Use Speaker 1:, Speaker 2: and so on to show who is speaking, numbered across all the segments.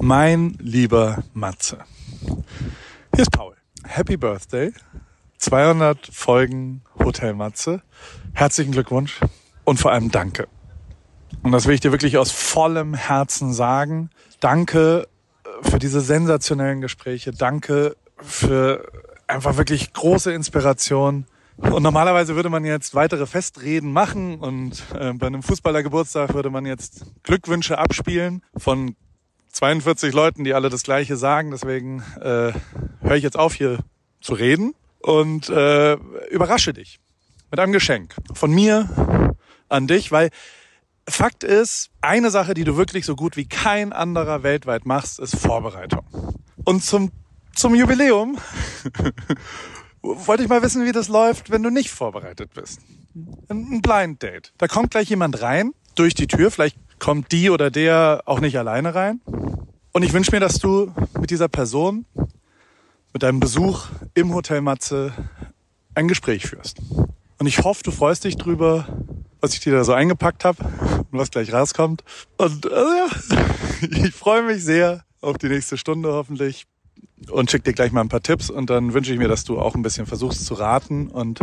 Speaker 1: Mein lieber Matze. Hier ist Paul. Happy Birthday. 200 Folgen Hotel Matze. Herzlichen Glückwunsch und vor allem danke. Und das will ich dir wirklich aus vollem Herzen sagen. Danke äh, für diese sensationellen Gespräche. Danke für einfach wirklich große Inspiration. Und normalerweise würde man jetzt weitere Festreden machen und äh, bei einem Fußballergeburtstag würde man jetzt Glückwünsche abspielen von 42 Leuten, die alle das Gleiche sagen. Deswegen äh, höre ich jetzt auf, hier zu reden und äh, überrasche dich mit einem Geschenk von mir an dich, weil Fakt ist, eine Sache, die du wirklich so gut wie kein anderer weltweit machst, ist Vorbereitung. Und zum, zum Jubiläum wollte ich mal wissen, wie das läuft, wenn du nicht vorbereitet bist. Ein Blind Date. Da kommt gleich jemand rein, durch die Tür, vielleicht kommt die oder der auch nicht alleine rein. Und ich wünsche mir, dass du mit dieser Person, mit deinem Besuch im Hotel Matze ein Gespräch führst. Und ich hoffe, du freust dich drüber, was ich dir da so eingepackt habe und was gleich rauskommt. Und äh, ich freue mich sehr auf die nächste Stunde hoffentlich und schicke dir gleich mal ein paar Tipps und dann wünsche ich mir, dass du auch ein bisschen versuchst zu raten und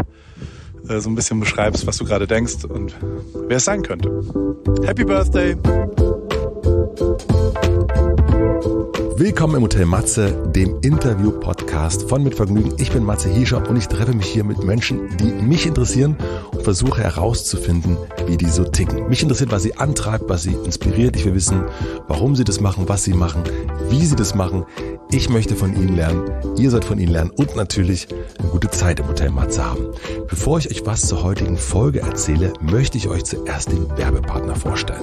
Speaker 1: äh, so ein bisschen beschreibst, was du gerade denkst und wer es sein könnte. Happy Birthday!
Speaker 2: Willkommen im Hotel Matze, dem Interview-Podcast von Mit Vergnügen. Ich bin Matze Hiescher und ich treffe mich hier mit Menschen, die mich interessieren und versuche herauszufinden, wie die so ticken. Mich interessiert, was sie antreibt, was sie inspiriert. Ich will wissen, warum sie das machen, was sie machen, wie sie das machen. Ich möchte von Ihnen lernen, ihr sollt von Ihnen lernen und natürlich eine gute Zeit im Hotel Matze haben. Bevor ich euch was zur heutigen Folge erzähle, möchte ich euch zuerst den Werbepartner vorstellen.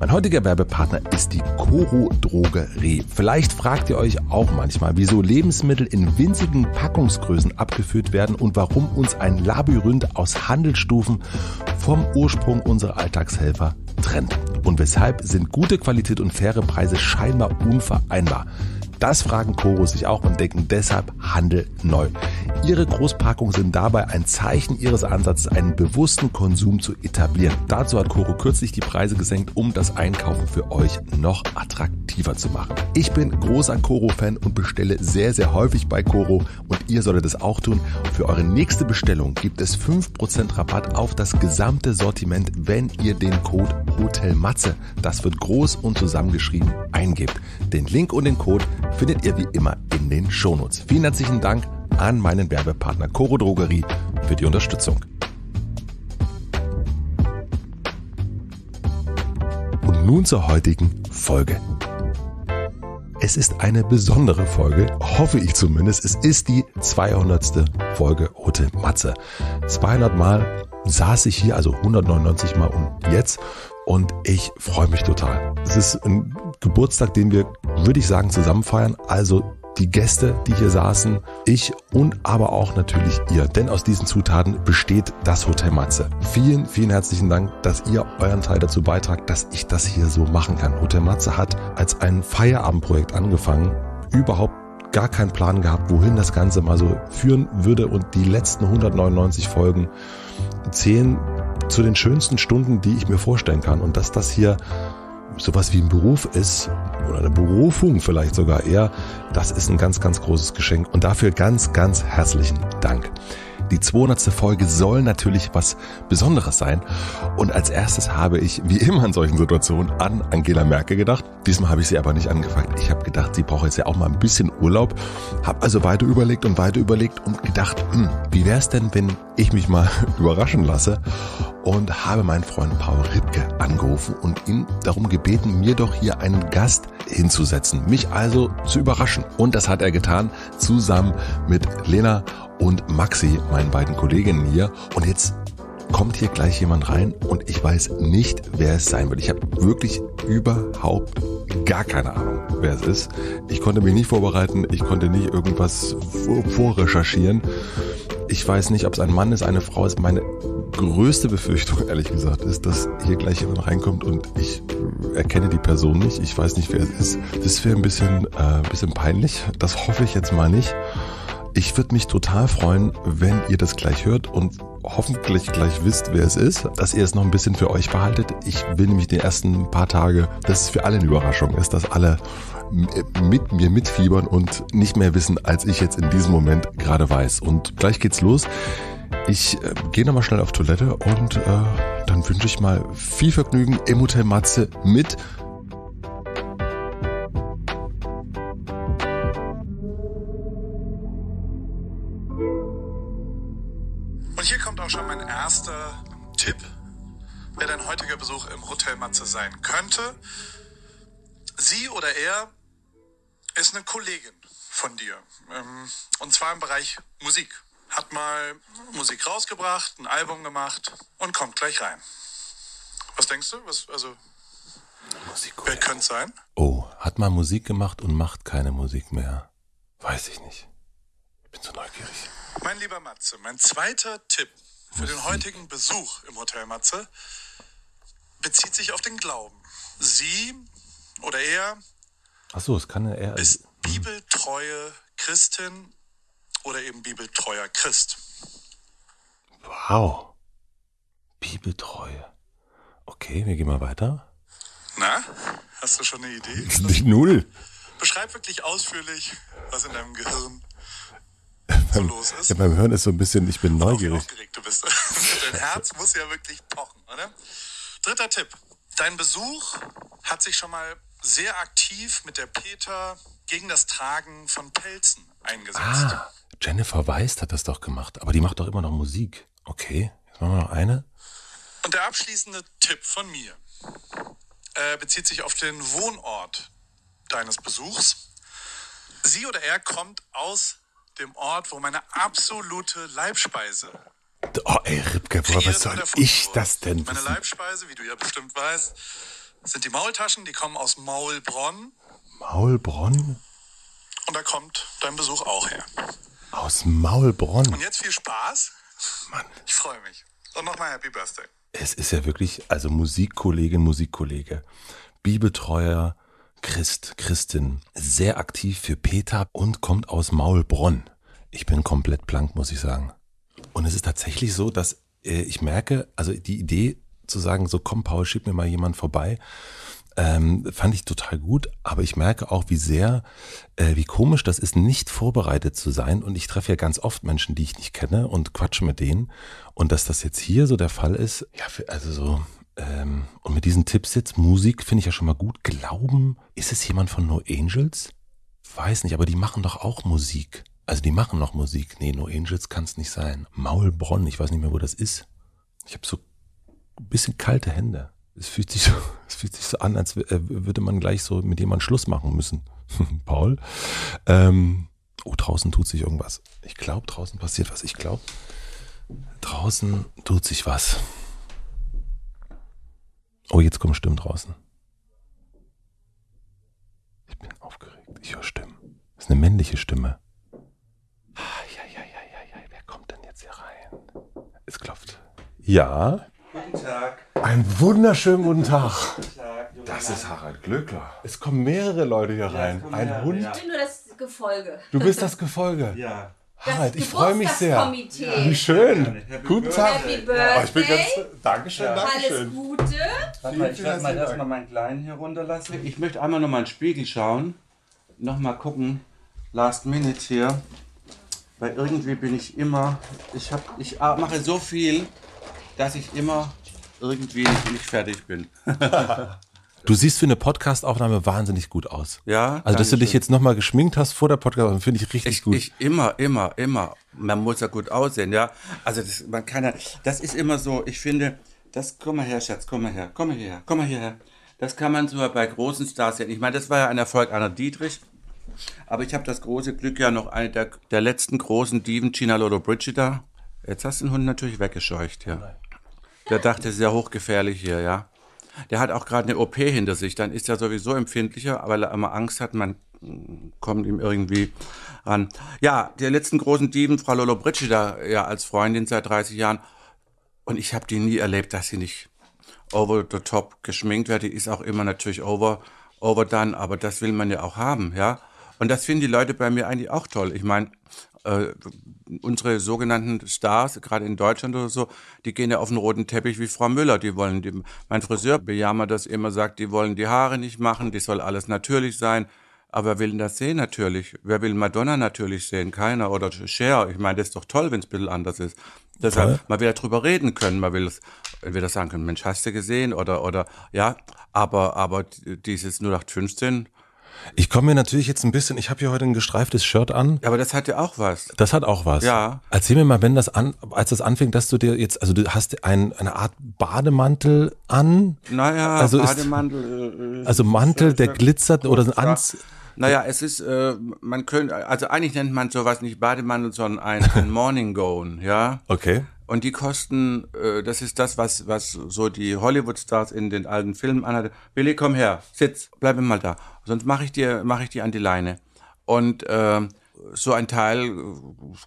Speaker 2: Mein heutiger Werbepartner ist die Coro Drogerie. Vielleicht fragt ihr euch auch manchmal, wieso Lebensmittel in winzigen Packungsgrößen abgeführt werden und warum uns ein Labyrinth aus Handelsstufen vom Ursprung unserer Alltagshelfer trennt. Und weshalb sind gute Qualität und faire Preise scheinbar unvereinbar. Das fragen Koro sich auch und denken deshalb Handel neu. Ihre Großpackungen sind dabei ein Zeichen ihres Ansatzes, einen bewussten Konsum zu etablieren. Dazu hat Koro kürzlich die Preise gesenkt, um das Einkaufen für euch noch attraktiver zu machen. Ich bin großer Koro-Fan und bestelle sehr, sehr häufig bei Koro und ihr solltet es auch tun. Für eure nächste Bestellung gibt es 5% Rabatt auf das gesamte Sortiment, wenn ihr den Code Hotel Matze, das wird groß und zusammengeschrieben, eingebt. Den Link und den Code findet ihr wie immer in den Shownotes. Vielen herzlichen Dank an meinen Werbepartner Coro Drogerie für die Unterstützung. Und nun zur heutigen Folge. Es ist eine besondere Folge, hoffe ich zumindest. Es ist die 200. Folge Ote Matze. 200 Mal saß ich hier, also 199 Mal und jetzt. Und ich freue mich total. Es ist ein Geburtstag, den wir, würde ich sagen, zusammen feiern. Also die Gäste, die hier saßen, ich und aber auch natürlich ihr. Denn aus diesen Zutaten besteht das Hotel Matze. Vielen, vielen herzlichen Dank, dass ihr euren Teil dazu beitragt, dass ich das hier so machen kann. Hotel Matze hat als ein Feierabendprojekt angefangen, überhaupt gar keinen Plan gehabt, wohin das Ganze mal so führen würde und die letzten 199 Folgen zählen zu den schönsten Stunden, die ich mir vorstellen kann. Und dass das hier sowas wie ein Beruf ist oder eine Berufung vielleicht sogar eher, das ist ein ganz, ganz großes Geschenk. Und dafür ganz, ganz herzlichen Dank. Die 200. Folge soll natürlich was Besonderes sein. Und als erstes habe ich, wie immer in solchen Situationen, an Angela Merkel gedacht. Diesmal habe ich sie aber nicht angefragt. Ich habe gedacht, sie braucht jetzt ja auch mal ein bisschen Urlaub. Habe also weiter überlegt und weiter überlegt und gedacht, hm, wie wäre es denn, wenn ich mich mal überraschen lasse? Und habe meinen Freund Paul Ripke angerufen und ihn darum gebeten, mir doch hier einen Gast hinzusetzen. Mich also zu überraschen. Und das hat er getan, zusammen mit Lena und Maxi, meinen beiden Kolleginnen hier. Und jetzt kommt hier gleich jemand rein und ich weiß nicht, wer es sein wird. Ich habe wirklich überhaupt gar keine Ahnung, wer es ist. Ich konnte mich nicht vorbereiten, ich konnte nicht irgendwas vorrecherchieren. Ich weiß nicht, ob es ein Mann ist, eine Frau ist. Meine größte Befürchtung, ehrlich gesagt, ist, dass hier gleich jemand reinkommt und ich erkenne die Person nicht. Ich weiß nicht, wer es ist. Das wäre ein bisschen, äh, bisschen peinlich. Das hoffe ich jetzt mal nicht. Ich würde mich total freuen, wenn ihr das gleich hört und hoffentlich gleich wisst, wer es ist, dass ihr es noch ein bisschen für euch behaltet. Ich will nämlich die ersten paar Tage, dass es für alle eine Überraschung ist, dass alle mit mir mitfiebern und nicht mehr wissen, als ich jetzt in diesem Moment gerade weiß. Und gleich geht's los. Ich äh, gehe nochmal schnell auf Toilette und äh, dann wünsche ich mal viel Vergnügen im Hotel Matze mit
Speaker 1: auch schon mein erster Tipp, wer dein heutiger Besuch im Hotel Matze sein könnte. Sie oder er ist eine Kollegin von dir. Ähm, und zwar im Bereich Musik. Hat mal Musik rausgebracht, ein Album gemacht und kommt gleich rein. Was denkst du? Was, also, Musik wer könnte sein?
Speaker 2: Oh, hat mal Musik gemacht und macht keine Musik mehr.
Speaker 1: Weiß ich nicht. Ich bin zu neugierig. Mein lieber Matze, mein zweiter Tipp für den heutigen Besuch im Hotel Matze bezieht sich auf den Glauben. Sie oder er
Speaker 2: Ach so, es kann er ist also- mhm.
Speaker 1: bibeltreue Christin oder eben bibeltreuer Christ.
Speaker 2: Wow. Bibeltreue. Okay, wir gehen mal weiter.
Speaker 1: Na, hast du schon eine Idee? Nicht null. Beschreib wirklich ausführlich, was in deinem Gehirn
Speaker 2: so los ist. Ja, beim Hören ist so ein bisschen, ich bin neugierig.
Speaker 1: du bist. Dein Herz muss ja wirklich pochen, oder? Dritter Tipp. Dein Besuch hat sich schon mal sehr aktiv mit der Peter gegen das Tragen von Pelzen eingesetzt.
Speaker 2: Ah, Jennifer Weist hat das doch gemacht, aber die macht doch immer noch Musik. Okay, jetzt machen wir noch eine.
Speaker 1: Und der abschließende Tipp von mir äh, bezieht sich auf den Wohnort deines Besuchs. Sie oder er kommt aus dem Ort, wo meine absolute Leibspeise Oh, ey, Ripke, boah, was soll ich das denn? Meine Leibspeise, wie du ja bestimmt weißt, sind die Maultaschen, die kommen aus Maulbronn. Maulbronn? Und da kommt dein Besuch auch her.
Speaker 2: Aus Maulbronn. Und
Speaker 1: jetzt viel Spaß. Mann. Ich freue mich. Und nochmal Happy Birthday.
Speaker 2: Es ist ja wirklich, also Musikkollegin, Musikkollege, Bibeltreuer, Christ, Christin, sehr aktiv für Peter und kommt aus Maulbronn. Ich bin komplett blank, muss ich sagen. Und es ist tatsächlich so, dass äh, ich merke, also die Idee zu sagen, so komm Paul, schick mir mal jemand vorbei, ähm, fand ich total gut, aber ich merke auch, wie sehr, äh, wie komisch das ist, nicht vorbereitet zu sein. Und ich treffe ja ganz oft Menschen, die ich nicht kenne und quatsche mit denen. Und dass das jetzt hier so der Fall ist, ja, für, also so, ähm, und mit diesen Tipps jetzt, Musik finde ich ja schon mal gut. Glauben, ist es jemand von No Angels? Weiß nicht, aber die machen doch auch Musik. Also die machen noch Musik. Nee, No Angels kann es nicht sein. Maulbronn, ich weiß nicht mehr, wo das ist. Ich habe so ein bisschen kalte Hände. Es fühlt sich so, es fühlt sich so an, als äh, würde man gleich so mit jemandem Schluss machen müssen. Paul. Ähm, oh, draußen tut sich irgendwas. Ich glaube, draußen passiert was. Ich glaube, draußen tut sich was. Oh, jetzt kommen Stimmen draußen. Ich bin aufgeregt. Ich höre Stimmen. Das ist eine männliche Stimme. Ah, ja, ja, ja, ja, ja. Wer kommt denn jetzt hier rein? Es klopft. Ja.
Speaker 3: Guten Tag.
Speaker 2: Einen wunderschönen guten Tag. Guten Tag das ist Harald Glöckler. Es kommen mehrere Leute hier ja, rein. Ein mehrere, Hund. Ja. Ich
Speaker 1: bin nur das Gefolge.
Speaker 2: Du
Speaker 3: bist das Gefolge. Ja. Harald, ich freue mich sehr. Wie schön. Guten Tag. Happy Birthday. Oh, ich bin ganz, Dankeschön, ja. Dankeschön. Alles Gute. Warte mal, ich werde mal erstmal meinen Kleinen hier runterlassen. Ich möchte einmal nochmal in den Spiegel schauen. Nochmal gucken. Last Minute hier. Weil irgendwie bin ich immer, ich, hab, ich mache so viel, dass ich immer irgendwie nicht fertig bin. Du
Speaker 2: siehst für eine Podcastaufnahme wahnsinnig gut aus. Ja. Also, dass du dich jetzt nochmal geschminkt hast vor der Podcastaufnahme, also finde
Speaker 3: ich richtig ich, gut. Ich immer, immer, immer. Man muss ja gut aussehen, ja. Also, das, man kann ja, das ist immer so, ich finde, das, komm mal her, Schatz, komm mal her, komm mal hierher, komm mal hierher. Das kann man sogar bei großen Stars sehen. Ich meine, das war ja ein Erfolg einer Dietrich. Aber ich habe das große Glück, ja noch eine der, der letzten großen Diven, Gina Lodo Brigida. Jetzt hast du den Hund natürlich weggescheucht, ja. Der dachte, es ist ja hochgefährlich hier, ja der hat auch gerade eine OP hinter sich, dann ist er sowieso empfindlicher, weil er immer Angst hat, man mm, kommt ihm irgendwie ran. Ja, der letzten großen Dieben, Frau Lolo da ja, als Freundin seit 30 Jahren. Und ich habe die nie erlebt, dass sie nicht over the top geschminkt wird. Die ist auch immer natürlich over, overdone, aber das will man ja auch haben, ja. Und das finden die Leute bei mir eigentlich auch toll. Ich meine, äh, unsere sogenannten Stars, gerade in Deutschland oder so, die gehen ja auf den roten Teppich wie Frau Müller. Die wollen, die, mein Friseur bejammert das immer, sagt, die wollen die Haare nicht machen, die soll alles natürlich sein. Aber wer will denn das sehen natürlich? Wer will Madonna natürlich sehen? Keiner. Oder Cher. Ich meine, das ist doch toll, wenn es ein bisschen anders ist. Deshalb, ja. man will ja drüber reden können. Man will entweder sagen können, Mensch, hast du gesehen? Oder, oder, ja. Aber, aber dieses 0815,
Speaker 2: ich komme mir natürlich jetzt ein bisschen, ich habe hier heute ein gestreiftes Shirt an.
Speaker 3: Ja, Aber das hat ja auch was. Das hat auch was. Ja.
Speaker 2: Erzähl mir mal, wenn das an, als das anfing, dass du dir jetzt, also du hast ein, eine Art Bademantel an. Naja, also Bademantel.
Speaker 3: Äh, also ist, also Mantel, der glitzert oder ein Anz. Naja, es ist, äh, man könnte, also eigentlich nennt man sowas nicht Bademantel, sondern ein, ein Morning Gown, ja. Okay. Und die kosten, äh, das ist das, was, was so die Hollywood-Stars in den alten Filmen anhatte. Billy, komm her, sitz, bleib mal da. Sonst mache ich, dir mach ich dir an die Leine. Und äh, so ein Teil äh,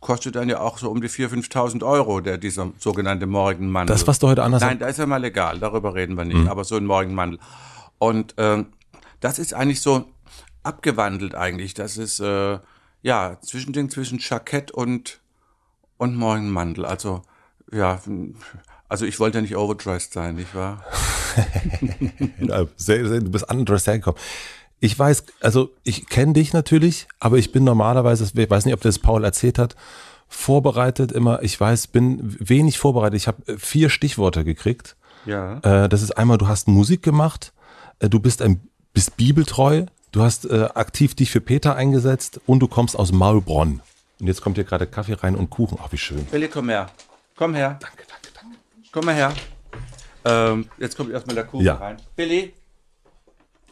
Speaker 3: kostet dann ja auch so um die 4.000, 5.000 Euro, der, dieser sogenannte Morgenmantel. Das, was du heute anders Nein, da ist ja mal egal, darüber reden wir nicht, mhm. aber so ein Morgenmantel. Und äh, das ist eigentlich so abgewandelt eigentlich. Das ist, äh, ja, Zwischending zwischen Jackett und, und Morgenmantel. Also ja, hm, also ich wollte ja nicht overdressed sein, nicht wahr? sehr, sehr, du
Speaker 2: bist underdressed hergekommen. Ich weiß, also ich kenne dich natürlich, aber ich bin normalerweise, ich weiß nicht, ob das Paul erzählt hat, vorbereitet immer. Ich weiß, bin wenig vorbereitet. Ich habe äh, vier Stichworte gekriegt. Ja. Äh, das ist einmal, du hast Musik gemacht, äh, du bist ein bist bibeltreu, du hast äh, aktiv dich für Peter eingesetzt und du kommst aus Maulbronn. Und jetzt kommt hier gerade Kaffee rein und Kuchen. Ach, wie schön.
Speaker 3: Willi, komm her. Komm her. Danke, danke, danke. Komm mal her. Ähm, jetzt kommt erstmal der Kuchen ja. rein. Billy.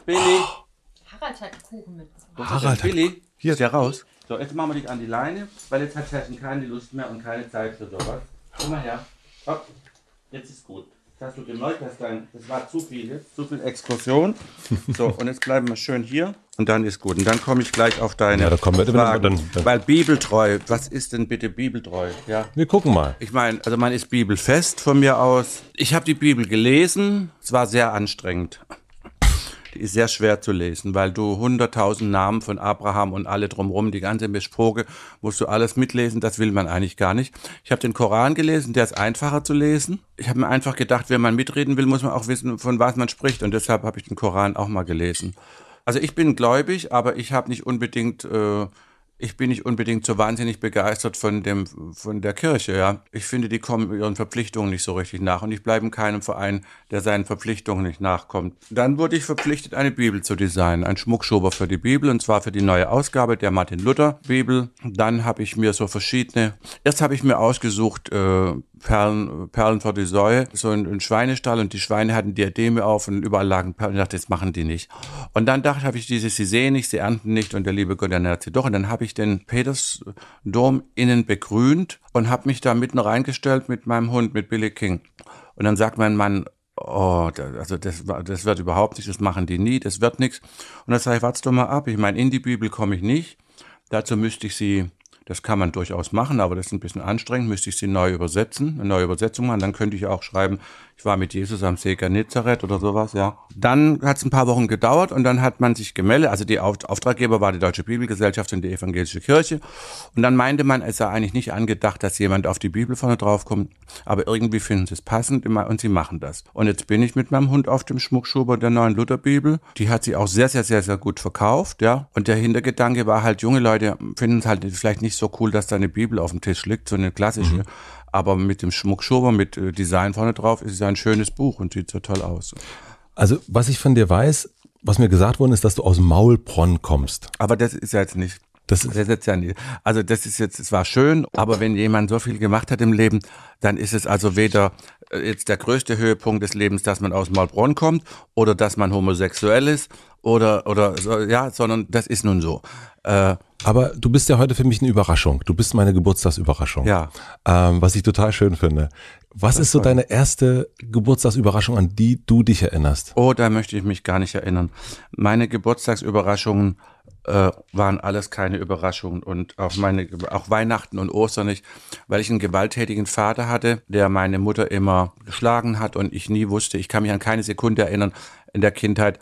Speaker 3: Billy. Oh.
Speaker 1: Harald hat einen Kuchen mit.
Speaker 3: Harald. hat Billy. Hier ist der raus. So, jetzt machen wir dich an die Leine, weil jetzt hat Taschen keine Lust mehr und keine Zeit für sowas. Komm mal her. Hopp. Jetzt ist gut. Das hast du gemerkt, das war zu viel, zu viel Exkursion. So, und jetzt bleiben wir schön hier. Und dann ist gut. Und dann komme ich gleich auf deine ja, da kommen wir, Fragen. Dann, dann, Weil bibeltreu, was ist denn bitte bibeltreu? Ja. Wir gucken mal. Ich meine, also man ist bibelfest von mir aus. Ich habe die Bibel gelesen. Es war sehr anstrengend. Die ist sehr schwer zu lesen, weil du hunderttausend Namen von Abraham und alle drumherum, die ganze Mischproge, musst du alles mitlesen. Das will man eigentlich gar nicht. Ich habe den Koran gelesen, der ist einfacher zu lesen. Ich habe mir einfach gedacht, wenn man mitreden will, muss man auch wissen, von was man spricht. Und deshalb habe ich den Koran auch mal gelesen. Also ich bin gläubig, aber ich habe nicht unbedingt äh, ich bin nicht unbedingt so wahnsinnig begeistert von, dem, von der Kirche. Ja. Ich finde, die kommen ihren Verpflichtungen nicht so richtig nach und ich bleibe in keinem Verein, der seinen Verpflichtungen nicht nachkommt. Dann wurde ich verpflichtet, eine Bibel zu designen, ein Schmuckschober für die Bibel und zwar für die neue Ausgabe der Martin Luther Bibel. Dann habe ich mir so verschiedene, erst habe ich mir ausgesucht äh, Perlen, Perlen vor die Säue, so ein Schweinestall und die Schweine hatten Diademe auf und überall lagen Perlen. Ich dachte, das machen die nicht. Und dann dachte ich dieses, sie sehen nicht, sie ernten nicht und der liebe Gott ernährt sie doch. Und dann habe ich den Petersdom innen begrünt und habe mich da mitten reingestellt mit meinem Hund, mit Billy King. Und dann sagt mein Mann, oh, das, also das, das wird überhaupt nicht, das machen die nie, das wird nichts. Und dann sage ich, warte doch mal ab, ich meine, in die Bibel komme ich nicht. Dazu müsste ich sie das kann man durchaus machen, aber das ist ein bisschen anstrengend. Müsste ich sie neu übersetzen, eine neue Übersetzung machen. Dann könnte ich auch schreiben, ich war mit Jesus am See Genezareth oder sowas, ja. Dann hat es ein paar Wochen gedauert und dann hat man sich gemeldet, also die Auftraggeber war die Deutsche Bibelgesellschaft und die Evangelische Kirche. Und dann meinte man, es sei eigentlich nicht angedacht, dass jemand auf die Bibel vorne draufkommt, aber irgendwie finden sie es passend immer und sie machen das. Und jetzt bin ich mit meinem Hund auf dem Schmuckschuber der neuen Lutherbibel. Die hat sie auch sehr, sehr, sehr, sehr gut verkauft, ja. Und der Hintergedanke war halt, junge Leute finden es halt vielleicht nicht so cool, dass da eine Bibel auf dem Tisch liegt, so eine klassische. Mhm. Aber mit dem Schmuckschober, mit äh, Design vorne drauf, ist es ein schönes Buch und sieht so toll aus. Also, was ich von dir weiß,
Speaker 2: was mir gesagt worden ist, dass du aus Maulbronn kommst.
Speaker 3: Aber das ist ja jetzt nicht. Das ist, das ist jetzt ja nicht. Also, das ist jetzt, es war schön, aber wenn jemand so viel gemacht hat im Leben, dann ist es also weder äh, jetzt der größte Höhepunkt des Lebens, dass man aus Maulbronn kommt oder dass man homosexuell ist oder, oder, so, ja, sondern das ist nun so. Äh,
Speaker 2: aber du bist ja heute für mich eine Überraschung. Du bist meine Geburtstagsüberraschung. Ja. Ähm, was ich total schön finde. Was das ist so toll. deine erste Geburtstagsüberraschung, an die du dich erinnerst?
Speaker 3: Oh, da möchte ich mich gar nicht erinnern. Meine Geburtstagsüberraschungen äh, waren alles keine Überraschungen und auch meine auch Weihnachten und Ostern nicht, weil ich einen gewalttätigen Vater hatte, der meine Mutter immer geschlagen hat und ich nie wusste, ich kann mich an keine Sekunde erinnern in der Kindheit,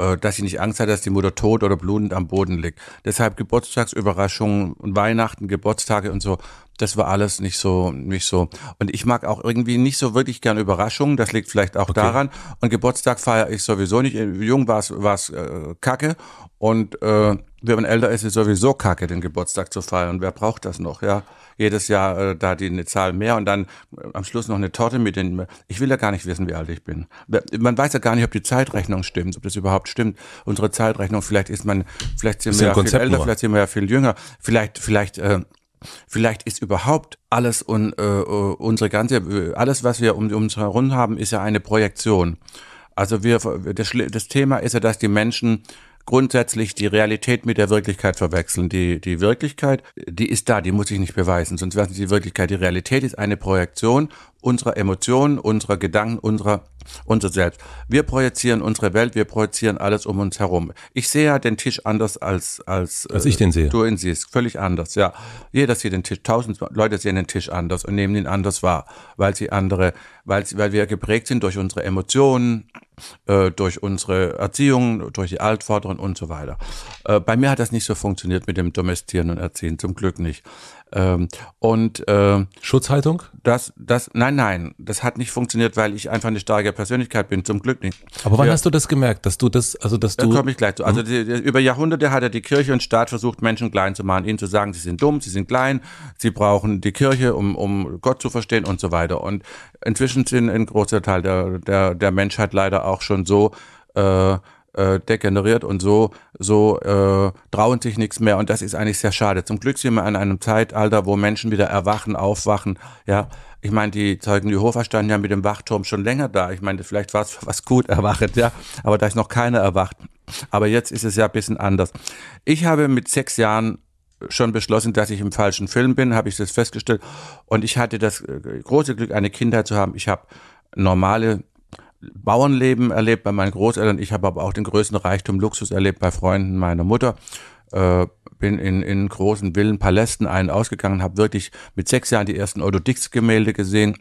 Speaker 3: äh, dass sie nicht Angst hat, dass die Mutter tot oder blutend am Boden liegt. Deshalb Geburtstagsüberraschungen und Weihnachten, Geburtstage und so, das war alles nicht so, nicht so. Und ich mag auch irgendwie nicht so wirklich gern Überraschungen, das liegt vielleicht auch okay. daran. Und Geburtstag feiere ich sowieso nicht. Jung war es äh, kacke und äh, wenn man älter ist, ist sowieso kacke, den Geburtstag zu feiern. Und wer braucht das noch, ja? Jedes Jahr äh, da die eine Zahl mehr und dann äh, am Schluss noch eine Torte mit den. Ich will ja gar nicht wissen, wie alt ich bin. Man weiß ja gar nicht, ob die Zeitrechnung stimmt, ob das überhaupt stimmt. Unsere Zeitrechnung, vielleicht ist man, vielleicht sind wir ja viel älter, nur. vielleicht sind wir ja viel jünger, vielleicht, vielleicht. Äh, Vielleicht ist überhaupt alles und äh, äh unsere ganze äh, alles, was wir um, um uns herum haben, ist ja eine Projektion. Also wir das, das Thema ist ja, dass die Menschen grundsätzlich die Realität mit der Wirklichkeit verwechseln. Die, die Wirklichkeit, die ist da, die muss ich nicht beweisen, sonst wäre es die Wirklichkeit. Die Realität ist eine Projektion unserer Emotionen, unserer Gedanken, unserer unser Selbst. Wir projizieren unsere Welt, wir projizieren alles um uns herum. Ich sehe ja den Tisch anders als als, äh, als ich den sehe. Du ihn siehst, völlig anders. Ja, jeder sieht den Tisch. Tausend Leute sehen den Tisch anders und nehmen ihn anders wahr, weil sie andere, weil weil wir geprägt sind durch unsere Emotionen, äh, durch unsere Erziehung, durch die Altvorderen und so weiter. Äh, bei mir hat das nicht so funktioniert mit dem Domestieren und Erziehen, zum Glück nicht. Ähm, und äh, Schutzhaltung? Das, das, nein, nein, das hat nicht funktioniert, weil ich einfach eine starke Persönlichkeit bin. Zum Glück nicht. Aber wann ja. hast du das gemerkt, dass du das,
Speaker 2: also dass du? Da komme ich gleich zu. Also
Speaker 3: hm? die, die, über Jahrhunderte hat er die Kirche und Staat versucht, Menschen klein zu machen, ihnen zu sagen, sie sind dumm, sie sind klein, sie brauchen die Kirche, um, um Gott zu verstehen und so weiter. Und inzwischen sind ein großer Teil der, der, der Menschheit leider auch schon so äh, äh, degeneriert und so, so äh, trauen sich nichts mehr und das ist eigentlich sehr schade. Zum Glück sind wir in einem Zeitalter, wo Menschen wieder erwachen, aufwachen, ja. Ich meine, die Zeugen Jehovas standen ja mit dem Wachturm schon länger da. Ich meine, vielleicht war es was gut erwacht, ja. Aber da ist noch keiner erwacht. Aber jetzt ist es ja ein bisschen anders. Ich habe mit sechs Jahren schon beschlossen, dass ich im falschen Film bin, habe ich das festgestellt. Und ich hatte das äh, große Glück, eine Kindheit zu haben. Ich habe normale Bauernleben erlebt bei meinen Großeltern. Ich habe aber auch den größten Reichtum, Luxus erlebt bei Freunden meiner Mutter. Äh, bin in, in großen Villen, Palästen ein- ausgegangen, habe wirklich mit sechs Jahren die ersten Otto Dix-Gemälde gesehen.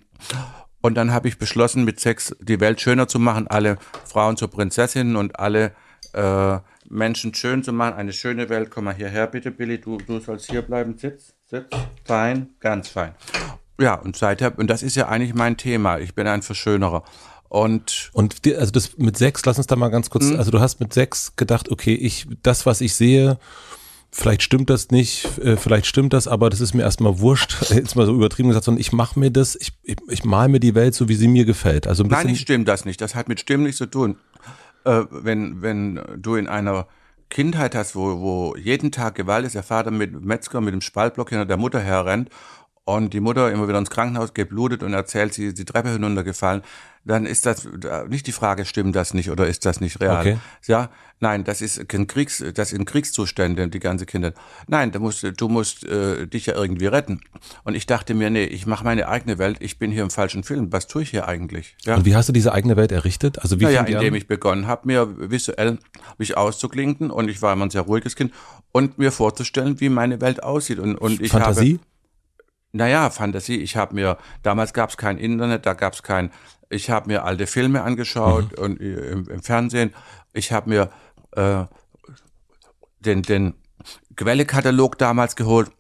Speaker 3: Und dann habe ich beschlossen, mit sechs die Welt schöner zu machen, alle Frauen zur Prinzessin und alle äh, Menschen schön zu machen. Eine schöne Welt. Komm mal hierher, bitte, Billy. Du, du sollst hier bleiben. Sitz, sitz. Fein, ganz fein. Ja, und seither, und das ist ja eigentlich mein Thema. Ich bin ein Verschönerer. Und,
Speaker 2: und die, also das mit sechs, lass uns da mal ganz kurz, mhm. also du hast mit sechs gedacht, okay, ich, das, was ich sehe, vielleicht stimmt das nicht, äh, vielleicht stimmt das, aber das ist mir erstmal wurscht, jetzt mal so übertrieben gesagt, sondern ich mache mir das, ich, ich, ich mal mir die Welt so, wie sie mir gefällt. Also ein bisschen Nein, ich
Speaker 3: stimme das nicht. Das hat mit Stimmen nichts zu tun. Äh, wenn, wenn du in einer Kindheit hast, wo, wo jeden Tag Gewalt ist, der Vater mit Metzger, mit dem Spaltblock hinter der Mutter herrennt und die Mutter immer wieder ins Krankenhaus geblutet und erzählt, sie ist die Treppe hinuntergefallen, dann ist das nicht die Frage, stimmt das nicht oder ist das nicht real? Okay. Ja, nein, das ist kein Kriegs, das sind Kriegszustände, die ganze Kinder. Nein, du musst, du musst äh, dich ja irgendwie retten. Und ich dachte mir, nee, ich mache meine eigene Welt, ich bin hier im falschen Film, was tue ich hier eigentlich?
Speaker 2: Ja. Und wie hast du diese eigene Welt errichtet? Also wie naja, indem ich
Speaker 3: begonnen habe, mir visuell mich auszuklinken und ich war immer ein sehr ruhiges Kind und mir vorzustellen, wie meine Welt aussieht. Und, und ich Fantasie? habe naja, Fantasie. Ich habe mir, damals gab es kein Internet, da gab es kein, ich habe mir alte Filme angeschaut mhm. und äh, im, im, Fernsehen. Ich habe mir äh, den, den Quellekatalog damals geholt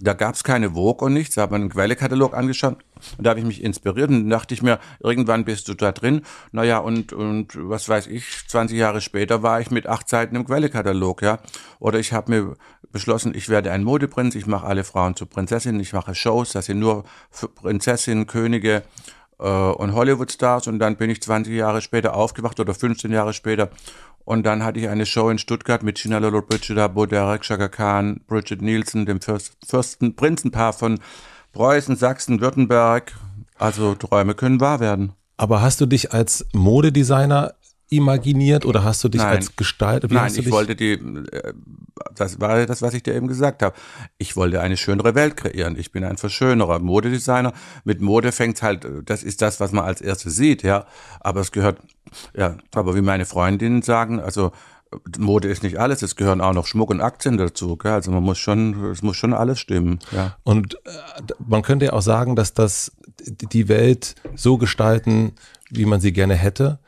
Speaker 3: da gab es keine Vogue und nichts, da habe ich einen Quellekatalog angeschaut und da habe ich mich inspiriert und dachte ich mir, irgendwann bist du da drin. Naja, und, und was weiß ich, 20 Jahre später war ich mit acht Seiten im Quellekatalog, ja. Oder ich habe mir beschlossen, ich werde ein Modeprinz, ich mache alle Frauen zu Prinzessinnen, ich mache Shows, das sind nur Prinzessinnen, Könige äh, und Hollywood-Stars und dann bin ich 20 Jahre später aufgewacht oder 15 Jahre später und dann hatte ich eine Show in Stuttgart mit China Lolo Brigida, Boderek, Chaka Khan, Bridget Nielsen, dem Fürst, Fürsten, Prinzenpaar von Preußen, Sachsen, Württemberg. Also Träume können wahr werden. Aber hast du dich als Modedesigner imaginiert oder hast du dich Nein. als
Speaker 2: Gestalt? Nein, ich wollte
Speaker 3: die, äh, das war das, was ich dir eben gesagt habe. Ich wollte eine schönere Welt kreieren. Ich bin ein Verschönerer, Modedesigner. Mit Mode fängt halt, äh, das ist das, was man als erstes sieht, ja. Aber es gehört, ja, aber wie meine Freundinnen sagen, also äh, Mode ist nicht alles, es gehören auch noch Schmuck und Aktien dazu. Gell? Also man muss schon, es muss schon alles stimmen. Ja.
Speaker 2: Und man
Speaker 3: könnte ja auch sagen, dass das die
Speaker 2: Welt so gestalten, wie man sie gerne hätte,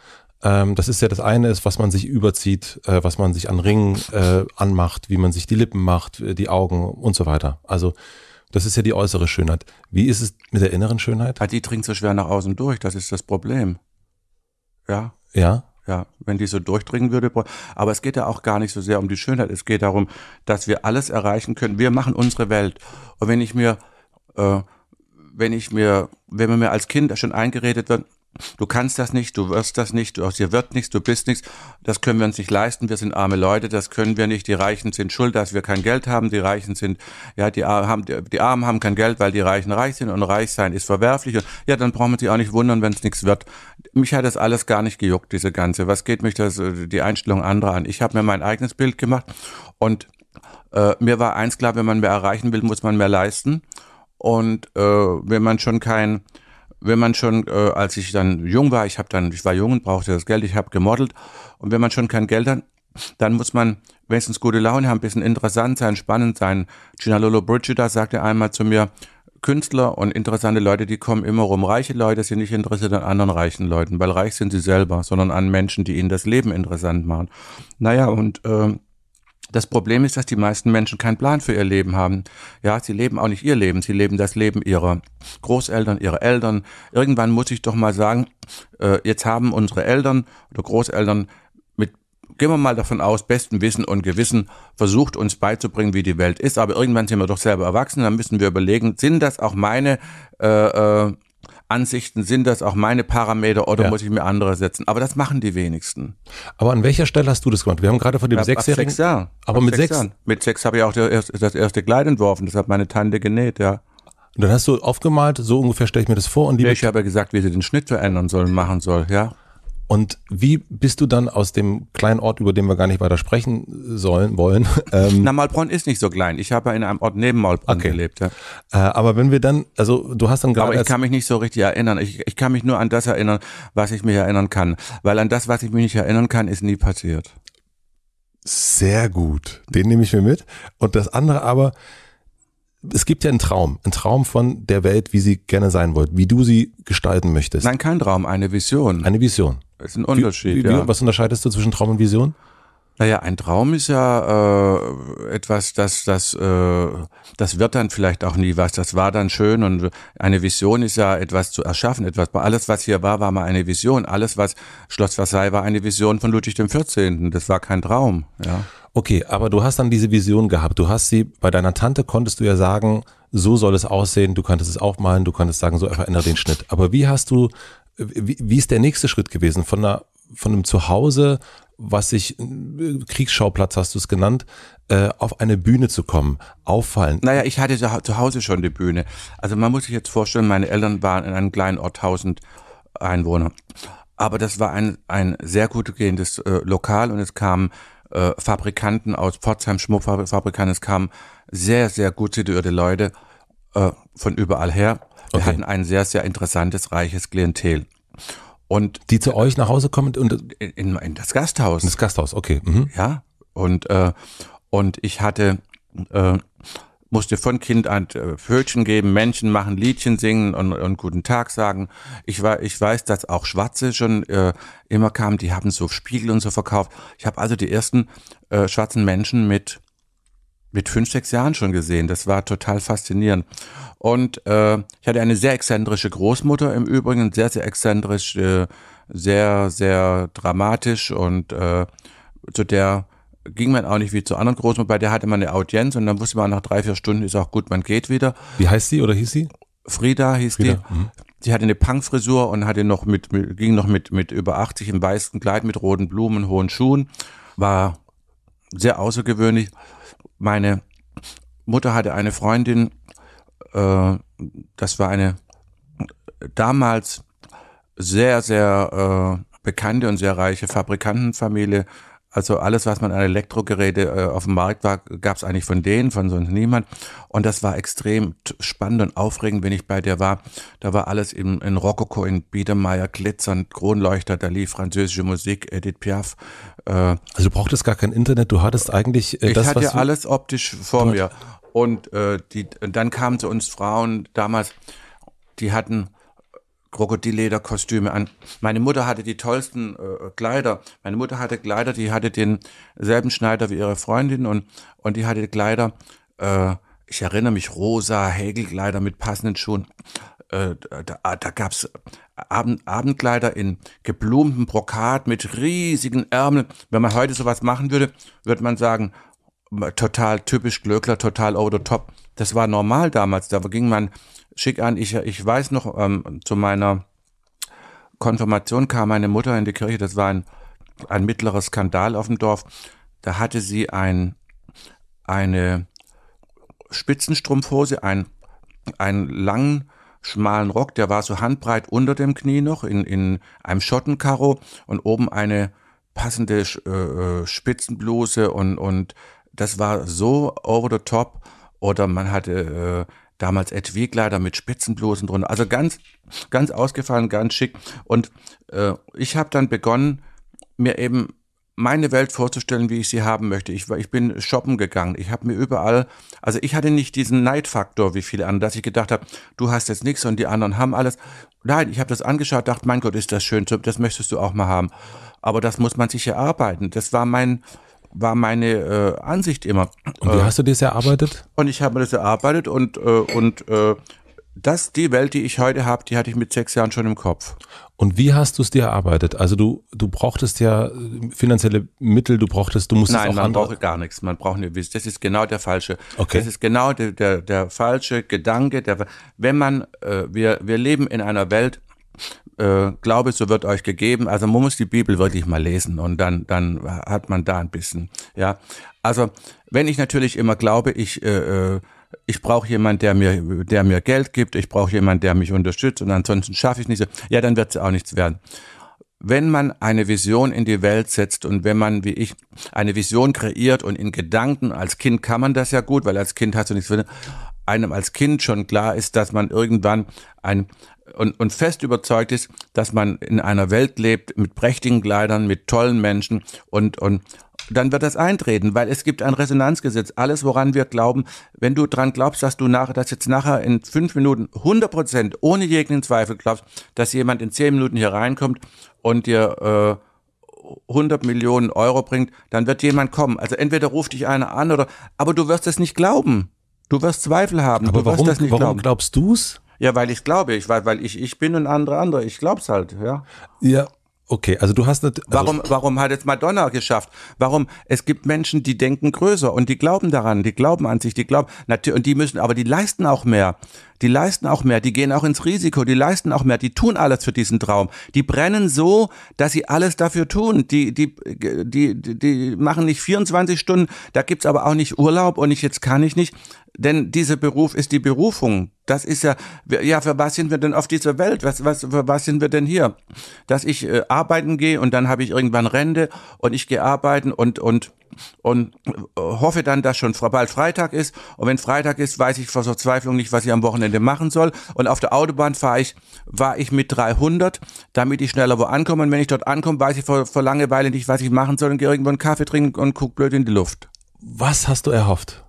Speaker 2: ähm, das ist ja das eine, ist, was man sich überzieht, äh, was man sich an Ringen äh, anmacht, wie man sich die Lippen macht, äh, die Augen und so weiter.
Speaker 3: Also das ist ja die äußere Schönheit. Wie ist es mit der inneren Schönheit? Ja, ah, die dringt so schwer nach außen durch, das ist das Problem. Ja. Ja. Ja, wenn die so durchdringen würde. Aber es geht ja auch gar nicht so sehr um die Schönheit. Es geht darum, dass wir alles erreichen können. Wir machen unsere Welt. Und wenn ich mir, äh, wenn ich mir, wenn man mir als Kind schon eingeredet wird, du kannst das nicht, du wirst das nicht, du, aus dir wird nichts, du bist nichts, das können wir uns nicht leisten, wir sind arme Leute, das können wir nicht, die Reichen sind schuld, dass wir kein Geld haben, die Reichen sind, ja, die, haben, die, Armen haben kein Geld, weil die Reichen reich sind und reich sein ist verwerflich und ja, dann braucht man sich auch nicht wundern, wenn es nichts wird. Mich hat das alles gar nicht gejuckt, diese ganze, was geht mich das, die Einstellung anderer an? Ich habe mir mein eigenes Bild gemacht und äh, mir war eins klar, wenn man mehr erreichen will, muss man mehr leisten und äh, wenn man schon kein wenn man schon, äh, als ich dann jung war, ich habe dann, ich war jung und brauchte das Geld, ich habe gemodelt und wenn man schon kein Geld hat, dann muss man wenigstens gute Laune haben, ein bisschen interessant sein, spannend sein. Ginalolo Brigida sagte einmal zu mir, Künstler und interessante Leute, die kommen immer rum. Reiche Leute sind nicht interessiert an anderen reichen Leuten, weil reich sind sie selber, sondern an Menschen, die ihnen das Leben interessant machen. Naja, und äh, das Problem ist, dass die meisten Menschen keinen Plan für ihr Leben haben. Ja, sie leben auch nicht ihr Leben, sie leben das Leben ihrer Großeltern, ihrer Eltern. Irgendwann muss ich doch mal sagen, äh, jetzt haben unsere Eltern oder Großeltern mit, gehen wir mal davon aus, bestem Wissen und Gewissen versucht uns beizubringen, wie die Welt ist. Aber irgendwann sind wir doch selber erwachsen, dann müssen wir überlegen, sind das auch meine äh, äh, Ansichten sind das auch meine Parameter oder ja. muss ich mir andere setzen? Aber das machen die wenigsten.
Speaker 2: Aber an welcher Stelle hast du das gemacht? Wir haben gerade von dem ja, sechsjährigen. Sechs Jahren. Aber mit sechs. sechs
Speaker 3: mit sechs habe ich auch das erste Kleid entworfen. Das hat meine Tante genäht, ja. Und dann hast du aufgemalt, so ungefähr stelle ich mir das vor. Und die ich habe ja gesagt, wie sie den Schnitt verändern sollen, machen soll, ja. Und wie bist du dann aus dem kleinen Ort, über den wir gar nicht weiter sprechen sollen, wollen? Ähm, Na, Malbronn ist nicht so klein. Ich habe ja in einem Ort neben Malbronn okay. gelebt. Ja. Äh, aber wenn wir dann, also du hast dann gerade. Aber ich kann mich nicht so richtig erinnern. Ich, ich kann mich nur an das erinnern, was ich mich erinnern kann. Weil an das, was ich mich nicht erinnern kann, ist nie passiert.
Speaker 2: Sehr gut. Den nehme ich mir mit. Und das andere aber, es gibt ja einen Traum, einen Traum von der Welt, wie sie gerne sein wollt, wie du sie gestalten möchtest.
Speaker 3: Nein, kein Traum, eine Vision. Eine Vision. Das ist ein Unterschied. Wie, wie, ja. Was unterscheidest du zwischen Traum und Vision? Naja, ein Traum ist ja äh, etwas, das, das, äh, das wird dann vielleicht auch nie was. Das war dann schön und eine Vision ist ja etwas zu erschaffen, etwas. Alles, was hier war, war mal eine Vision. Alles, was Schloss Versailles war, eine Vision von Ludwig dem 14. Das war kein Traum. Ja. Okay, aber du hast dann diese Vision gehabt. Du hast sie bei deiner Tante konntest du ja
Speaker 2: sagen, so soll es aussehen. Du konntest es aufmalen. Du konntest sagen, so verändere den Schnitt. Aber wie hast du, wie, wie ist der nächste Schritt gewesen von einer von einem Zuhause was sich,
Speaker 3: äh, Kriegsschauplatz hast du es genannt, äh, auf eine Bühne zu kommen, auffallen. Naja, ich hatte zu Hause schon die Bühne. Also man muss sich jetzt vorstellen, meine Eltern waren in einem kleinen Ort 1000 Einwohner. Aber das war ein, ein sehr gut gehendes äh, Lokal und es kamen äh, Fabrikanten aus Pforzheim, Schmuckfabrikanten, es kamen sehr, sehr gut situierte Leute äh, von überall her. Wir okay. hatten ein sehr, sehr interessantes, reiches Klientel. Und die zu euch nach Hause kommen und in, in das Gasthaus. In das Gasthaus, okay. Mhm. Ja. Und äh, und ich hatte äh, musste von Kind an äh, Pfötchen geben, Menschen machen, Liedchen singen und, und guten Tag sagen. Ich, war, ich weiß, dass auch Schwarze schon äh, immer kamen, die haben so Spiegel und so verkauft. Ich habe also die ersten äh, schwarzen Menschen mit mit fünf, sechs Jahren schon gesehen. Das war total faszinierend. Und äh, ich hatte eine sehr exzentrische Großmutter im Übrigen, sehr, sehr exzentrisch, äh, sehr, sehr dramatisch und äh, zu der ging man auch nicht wie zu anderen Großmutter, bei der hatte man eine Audienz und dann wusste man nach drei, vier Stunden ist auch gut, man geht wieder. Wie heißt sie oder hieß sie? Frieda hieß Frieda. die. Mhm. Sie hatte eine Punkfrisur und hatte noch mit, mit, ging noch mit, mit über 80 im weißen Kleid mit roten Blumen, hohen Schuhen. War sehr außergewöhnlich. Meine Mutter hatte eine Freundin, äh, das war eine damals sehr, sehr äh, bekannte und sehr reiche Fabrikantenfamilie also alles, was man an Elektrogeräte äh, auf dem Markt war, gab es eigentlich von denen, von sonst niemand. Und das war extrem spannend und aufregend, wenn ich bei der war. Da war alles in, in Rokoko, in Biedermeier, glitzernd, Kronleuchter, da lief französische Musik, Edith Piaf. Äh, also du brauchtest gar kein Internet, du hattest eigentlich äh, ich das, Ich hatte alles optisch vor mir. Und äh, die, dann kamen zu uns Frauen damals, die hatten Krokodillederkostüme an. Meine Mutter hatte die tollsten äh, Kleider. Meine Mutter hatte Kleider, die hatte denselben Schneider wie ihre Freundin und, und die hatte Kleider, äh, ich erinnere mich, rosa Häkelkleider mit passenden Schuhen. Äh, da, ah, da gab es Abend, Abendkleider in geblumtem Brokat mit riesigen Ärmeln. Wenn man heute sowas machen würde, würde man sagen, total typisch Glöckler, total over the top. Das war normal damals. Da ging man schick an. Ich, ich weiß noch, ähm, zu meiner Konfirmation kam meine Mutter in die Kirche. Das war ein, ein mittlerer Skandal auf dem Dorf. Da hatte sie ein, eine Spitzenstrumpfhose, ein, einen langen, schmalen Rock, der war so handbreit unter dem Knie noch, in, in einem Schottenkaro und oben eine passende äh, äh, Spitzenbluse und, und das war so over the top. Oder man hatte äh, damals Ed Wegleider mit Spitzenblusen drunter. Also ganz, ganz ausgefallen, ganz schick. Und äh, ich habe dann begonnen, mir eben meine Welt vorzustellen, wie ich sie haben möchte. Ich, ich bin shoppen gegangen. Ich habe mir überall, also ich hatte nicht diesen Neidfaktor wie viele andere, dass ich gedacht habe, du hast jetzt nichts und die anderen haben alles. Nein, ich habe das angeschaut, dachte, mein Gott, ist das schön, das möchtest du auch mal haben. Aber das muss man sich erarbeiten. Das war mein, war meine äh, Ansicht immer. Und wie äh, hast du das erarbeitet? Und ich habe mir das erarbeitet und, äh, und äh, das, die Welt, die ich heute habe, die hatte ich mit sechs Jahren schon im Kopf.
Speaker 2: Und wie hast du es dir erarbeitet? Also du, du brauchtest ja äh, finanzielle Mittel, du brauchtest, du musstest Nein, auch man braucht
Speaker 3: gar nichts, man braucht eine Wiss. Das ist genau der falsche. Okay. Das ist genau der, der, der falsche Gedanke. Der, wenn man, äh, wir, wir leben in einer Welt, äh, glaube, so wird euch gegeben. Also man muss die Bibel wirklich mal lesen und dann, dann hat man da ein bisschen. Ja, also wenn ich natürlich immer glaube, ich äh, äh ich brauche jemand, der mir, der mir Geld gibt, ich brauche jemand, der mich unterstützt und ansonsten schaffe ich nicht so. Ja, dann wird es auch nichts werden. Wenn man eine Vision in die Welt setzt und wenn man, wie ich, eine Vision kreiert und in Gedanken, als Kind kann man das ja gut, weil als Kind hast du nichts, einem als Kind schon klar ist, dass man irgendwann ein, und, und fest überzeugt ist, dass man in einer Welt lebt mit prächtigen Kleidern, mit tollen Menschen und, und dann wird das eintreten, weil es gibt ein Resonanzgesetz. Alles, woran wir glauben, wenn du dran glaubst, dass du nach, dass jetzt nachher in fünf Minuten 100 Prozent ohne jeglichen Zweifel glaubst, dass jemand in zehn Minuten hier reinkommt und dir äh, 100 Millionen Euro bringt, dann wird jemand kommen. Also entweder ruft dich einer an oder, aber du wirst es nicht glauben. Du wirst Zweifel haben. Aber du warum, wirst das nicht warum glauben. glaubst du's? Ja, weil ich glaube, ich, weil, weil ich, ich bin und andere andere. Ich glaub's halt, ja. Ja, Okay, also du hast nicht. Also warum, warum hat jetzt Madonna geschafft? Warum? Es gibt Menschen, die denken größer und die glauben daran, die glauben an sich, die glauben, natürlich und die müssen, aber die leisten auch mehr. Die leisten auch mehr, die gehen auch ins Risiko, die leisten auch mehr, die tun alles für diesen Traum. Die brennen so, dass sie alles dafür tun. Die, die, die, die, die machen nicht 24 Stunden, da gibt's aber auch nicht Urlaub und ich jetzt kann ich nicht. Denn dieser Beruf ist die Berufung. Das ist ja, ja, für was sind wir denn auf dieser Welt? Was, was, für was sind wir denn hier? Dass ich äh, arbeiten gehe und dann habe ich irgendwann Rente und ich gehe arbeiten und, und, und äh, hoffe dann, dass schon bald Freitag ist. Und wenn Freitag ist, weiß ich vor Verzweiflung nicht, was ich am Wochenende machen soll. Und auf der Autobahn fahre ich, war ich mit 300, damit ich schneller wo ankomme. Und wenn ich dort ankomme, weiß ich vor, vor Langeweile nicht, was ich machen soll und gehe irgendwo einen Kaffee trinken und gucke blöd in die Luft. Was hast du erhofft?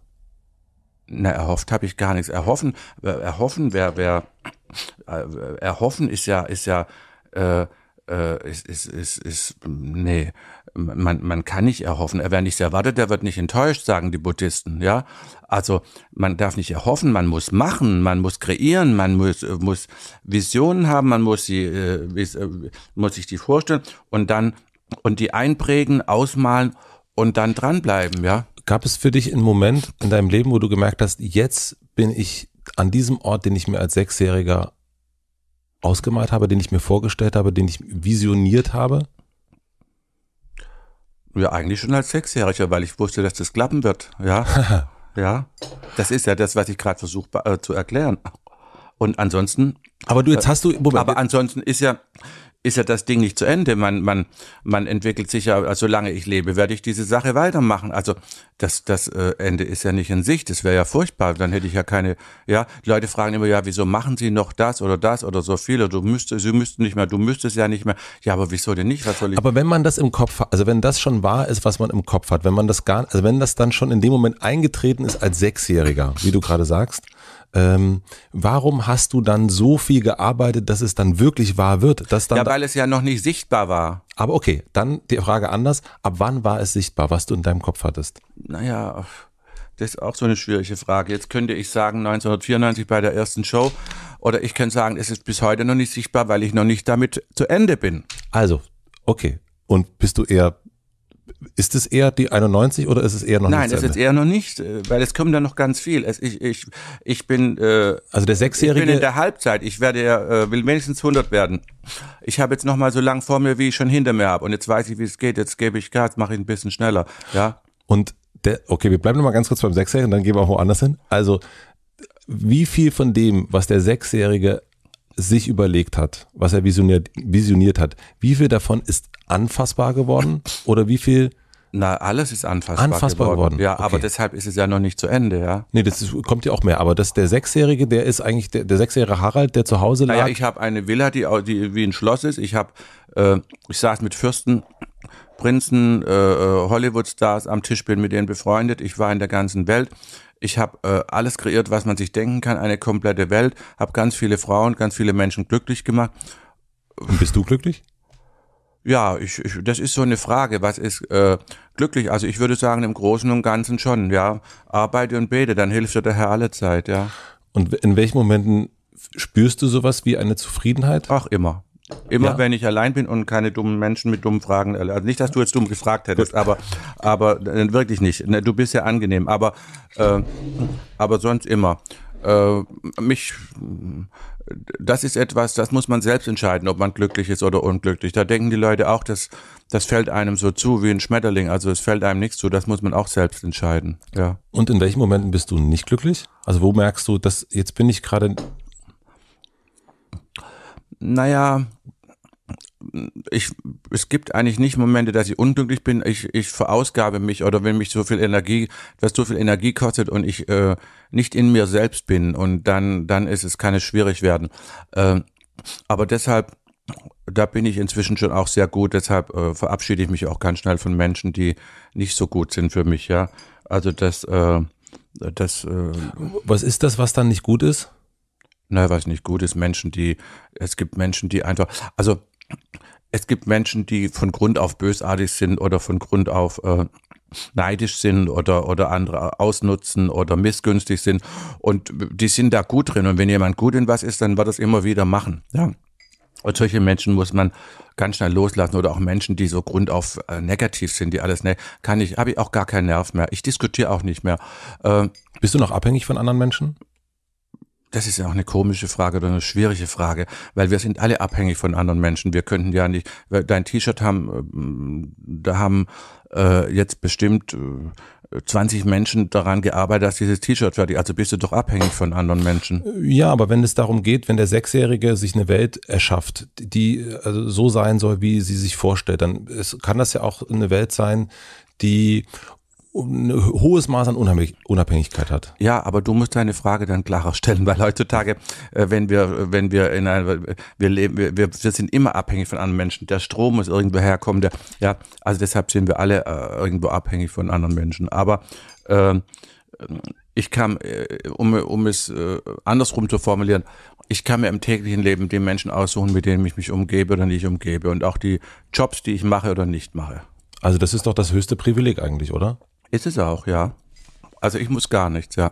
Speaker 3: Na, erhofft habe ich gar nichts. Erhoffen, äh, erhoffen, wer, wer, äh, erhoffen ist ja, ist ja, äh, äh, ist, ist, ist, ist, nee, man, man kann nicht erhoffen. Wer nichts erwartet, der wird nicht enttäuscht, sagen die Buddhisten, ja. Also, man darf nicht erhoffen, man muss machen, man muss kreieren, man muss, äh, muss Visionen haben, man muss sie, äh, muss sich die vorstellen und dann, und die einprägen, ausmalen und dann dranbleiben, ja.
Speaker 2: Gab es für dich einen Moment in deinem Leben, wo du gemerkt hast, jetzt bin ich an diesem Ort, den ich mir als Sechsjähriger ausgemalt habe, den ich mir vorgestellt habe, den ich visioniert habe?
Speaker 3: Ja, eigentlich schon als Sechsjähriger, weil ich wusste, dass das klappen wird. Ja, ja. Das ist ja das, was ich gerade versuche äh, zu erklären. Und ansonsten. Aber du jetzt äh, hast du. Moment. Aber ansonsten ist ja ist ja das Ding nicht zu Ende. Man, man, man entwickelt sich ja, also solange ich lebe, werde ich diese Sache weitermachen. Also das, das äh, Ende ist ja nicht in Sicht. Das wäre ja furchtbar. Dann hätte ich ja keine, ja, Leute fragen immer, ja, wieso machen sie noch das oder das oder so viel? Oder du müsstest, sie müssten nicht mehr, du müsstest ja nicht mehr. Ja, aber wieso denn nicht? Was soll ich?
Speaker 2: Aber wenn man das im Kopf hat, also wenn das schon wahr ist, was man im Kopf hat, wenn man das gar, also wenn das dann schon in dem Moment eingetreten ist als Sechsjähriger, wie du gerade sagst, ähm, warum hast du dann so viel gearbeitet, dass es dann wirklich wahr wird? Dass dann ja, weil es ja noch nicht sichtbar war. Aber okay, dann die Frage anders. Ab wann war es sichtbar, was du in deinem Kopf hattest?
Speaker 3: Naja, das ist auch so eine schwierige Frage. Jetzt könnte ich sagen 1994 bei der ersten Show oder ich könnte sagen, es ist bis heute noch nicht sichtbar, weil ich noch nicht damit zu Ende bin.
Speaker 2: Also, okay. Und bist du eher ist es eher die 91 oder ist es eher noch Nein, nicht? Nein, es ist
Speaker 3: eher noch nicht, äh, weil es kommen da noch ganz viel. Es, ich, ich, ich bin äh, also der Sechsjährige. Ich bin in der Halbzeit. Ich werde äh, will wenigstens 100 werden. Ich habe jetzt noch mal so lang vor mir, wie ich schon hinter mir habe. Und jetzt weiß ich, wie es geht. Jetzt gebe ich Gas, mache ich ein bisschen schneller. Ja.
Speaker 2: Und der, okay, wir bleiben noch mal ganz kurz beim Sechsjährigen, dann gehen wir auch woanders hin. Also wie viel von dem, was der Sechsjährige sich überlegt hat, was er visioniert, visioniert hat, wie viel davon ist anfassbar geworden oder wie viel na, alles ist anfassbar, anfassbar geworden. geworden. Ja, okay. aber deshalb ist es ja noch nicht zu Ende, ja. Nee, das ist, kommt ja auch mehr. Aber das,
Speaker 3: der Sechsjährige, der ist eigentlich der, der Sechsjährige Harald, der zu Hause lag. Naja, ich habe eine Villa, die, die wie ein Schloss ist. Ich habe, äh, ich saß mit Fürsten Prinzen, äh, äh, Hollywood-Stars am Tisch bin, mit denen befreundet. Ich war in der ganzen Welt. Ich habe äh, alles kreiert, was man sich denken kann, eine komplette Welt. Habe ganz viele Frauen, ganz viele Menschen glücklich gemacht. Und
Speaker 2: bist du glücklich?
Speaker 3: Ja, ich, ich, das ist so eine Frage. Was ist äh, glücklich? Also ich würde sagen, im Großen und Ganzen schon, ja. Arbeite und bete, dann hilft dir der Herr alle Zeit, ja.
Speaker 2: Und in welchen Momenten spürst du sowas wie eine Zufriedenheit? Ach, immer.
Speaker 3: Immer ja. wenn ich allein bin und keine dummen Menschen mit dummen Fragen, äh, also nicht, dass du jetzt dumm gefragt hättest, aber, aber äh, wirklich nicht. Ne, du bist ja angenehm, aber, äh, aber sonst immer. Äh, mich, das ist etwas, das muss man selbst entscheiden, ob man glücklich ist oder unglücklich. Da denken die Leute auch, dass das fällt einem so zu wie ein Schmetterling. Also es fällt einem nichts zu, das muss man auch selbst entscheiden.
Speaker 2: Ja. Und in welchen Momenten bist du nicht glücklich? Also wo merkst du, dass jetzt bin ich gerade
Speaker 3: naja, ich, es gibt eigentlich nicht Momente, dass ich unglücklich bin. Ich, ich verausgabe mich oder wenn mich so viel Energie, was so viel Energie kostet und ich äh, nicht in mir selbst bin und dann, dann ist es, kann es schwierig werden. Äh, aber deshalb, da bin ich inzwischen schon auch sehr gut. Deshalb äh, verabschiede ich mich auch ganz schnell von Menschen, die nicht so gut sind für mich, ja. Also das, äh, das. Äh, was ist das, was dann nicht gut ist? Naja, was nicht gut ist, Menschen, die, es gibt Menschen, die einfach, also es gibt Menschen, die von Grund auf bösartig sind oder von Grund auf äh, neidisch sind oder, oder andere ausnutzen oder missgünstig sind. Und die sind da gut drin. Und wenn jemand gut in was ist, dann wird das immer wieder machen. Ja. Und solche Menschen muss man ganz schnell loslassen oder auch Menschen, die so grundauf äh, negativ sind, die alles, ne, kann ich, habe ich auch gar keinen Nerv mehr. Ich diskutiere auch nicht mehr. Äh, Bist du noch abhängig von anderen Menschen? Das ist ja auch eine komische Frage oder eine schwierige Frage, weil wir sind alle abhängig von anderen Menschen. Wir könnten ja nicht, dein T-Shirt haben, ähm, da haben äh, jetzt bestimmt äh, 20 Menschen daran gearbeitet, dass dieses T-Shirt fertig. Also bist du doch abhängig von anderen Menschen. Äh,
Speaker 2: ja, aber wenn es darum geht, wenn der Sechsjährige sich eine Welt erschafft, die also so sein soll, wie sie sich vorstellt, dann ist, kann das ja auch eine Welt sein, die ein hohes Maß an Unabhängigkeit hat.
Speaker 3: Ja, aber du musst deine Frage dann klarer stellen, weil heutzutage, äh, wenn wir, wenn wir in einer, wir leben, wir, wir sind immer abhängig von anderen Menschen. Der Strom muss irgendwo herkommen. Der, ja, also deshalb sind wir alle äh, irgendwo abhängig von anderen Menschen. Aber äh, ich kann, äh, um, um es äh, andersrum zu formulieren, ich kann mir im täglichen Leben die Menschen aussuchen, mit denen ich mich umgebe oder nicht umgebe und auch die Jobs, die ich mache oder nicht mache. Also das ist doch das höchste Privileg eigentlich, oder? Ist es auch, ja. Also ich muss gar nichts, ja.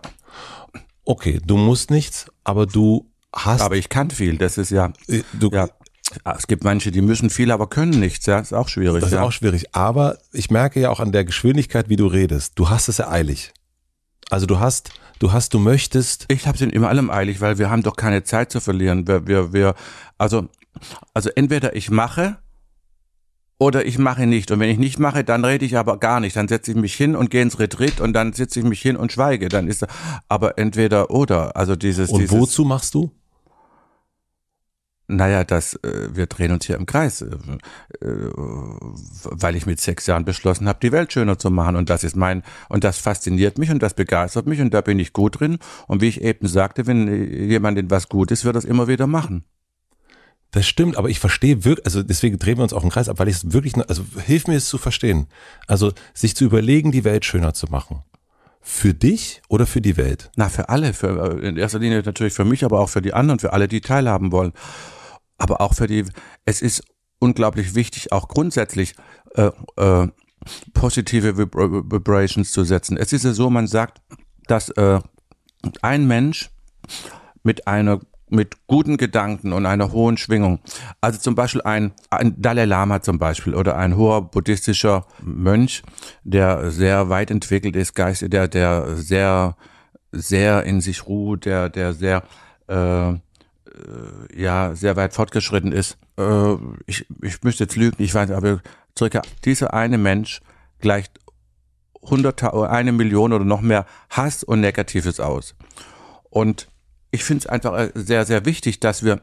Speaker 3: Okay, du musst nichts, aber du hast. Aber ich kann viel, das ist ja. Äh, du, ja. Ah, es gibt manche, die müssen viel, aber können nichts, ja. Ist auch schwierig. Das ist ja. auch schwierig. Aber ich merke ja auch an der Geschwindigkeit, wie du redest. Du hast es ja eilig. Also du hast, du hast, du möchtest. Ich habe es in allem eilig, weil wir haben doch keine Zeit zu verlieren. Wir, wir, wir, also, also entweder ich mache oder ich mache nicht. Und wenn ich nicht mache, dann rede ich aber gar nicht. Dann setze ich mich hin und gehe ins Retreat und dann setze ich mich hin und schweige. Dann ist aber entweder oder. Also dieses. Und dieses, wozu machst du? Naja, das, äh, wir drehen uns hier im Kreis, äh, äh, weil ich mit sechs Jahren beschlossen habe, die Welt schöner zu machen. Und das ist mein, und das fasziniert mich und das begeistert mich und da bin ich gut drin. Und wie ich eben sagte, wenn jemand in was gut ist, wird das immer wieder machen. Das stimmt, aber ich verstehe
Speaker 2: wirklich, also deswegen drehen wir uns auch im Kreis ab, weil ich es wirklich, also hilf mir es zu verstehen. Also sich zu
Speaker 3: überlegen, die Welt schöner zu machen. Für dich oder für die Welt? Na, für alle. Für, äh, in erster Linie natürlich für mich, aber auch für die anderen, für alle, die teilhaben wollen. Aber auch für die, es ist unglaublich wichtig, auch grundsätzlich äh, äh, positive Vib Vibrations zu setzen. Es ist ja so, man sagt, dass äh, ein Mensch mit einer mit guten Gedanken und einer hohen Schwingung. Also zum Beispiel ein, ein Dalai Lama zum Beispiel oder ein hoher buddhistischer Mönch, der sehr weit entwickelt ist, Geist, der, der sehr, sehr in sich ruht, der, der sehr, äh, äh ja, sehr weit fortgeschritten ist. Äh, ich, ich müsste jetzt lügen, ich weiß, aber circa dieser eine Mensch gleicht hunderte, eine Million oder noch mehr Hass und Negatives aus. Und ich finde es einfach äh, sehr, sehr wichtig, dass wir,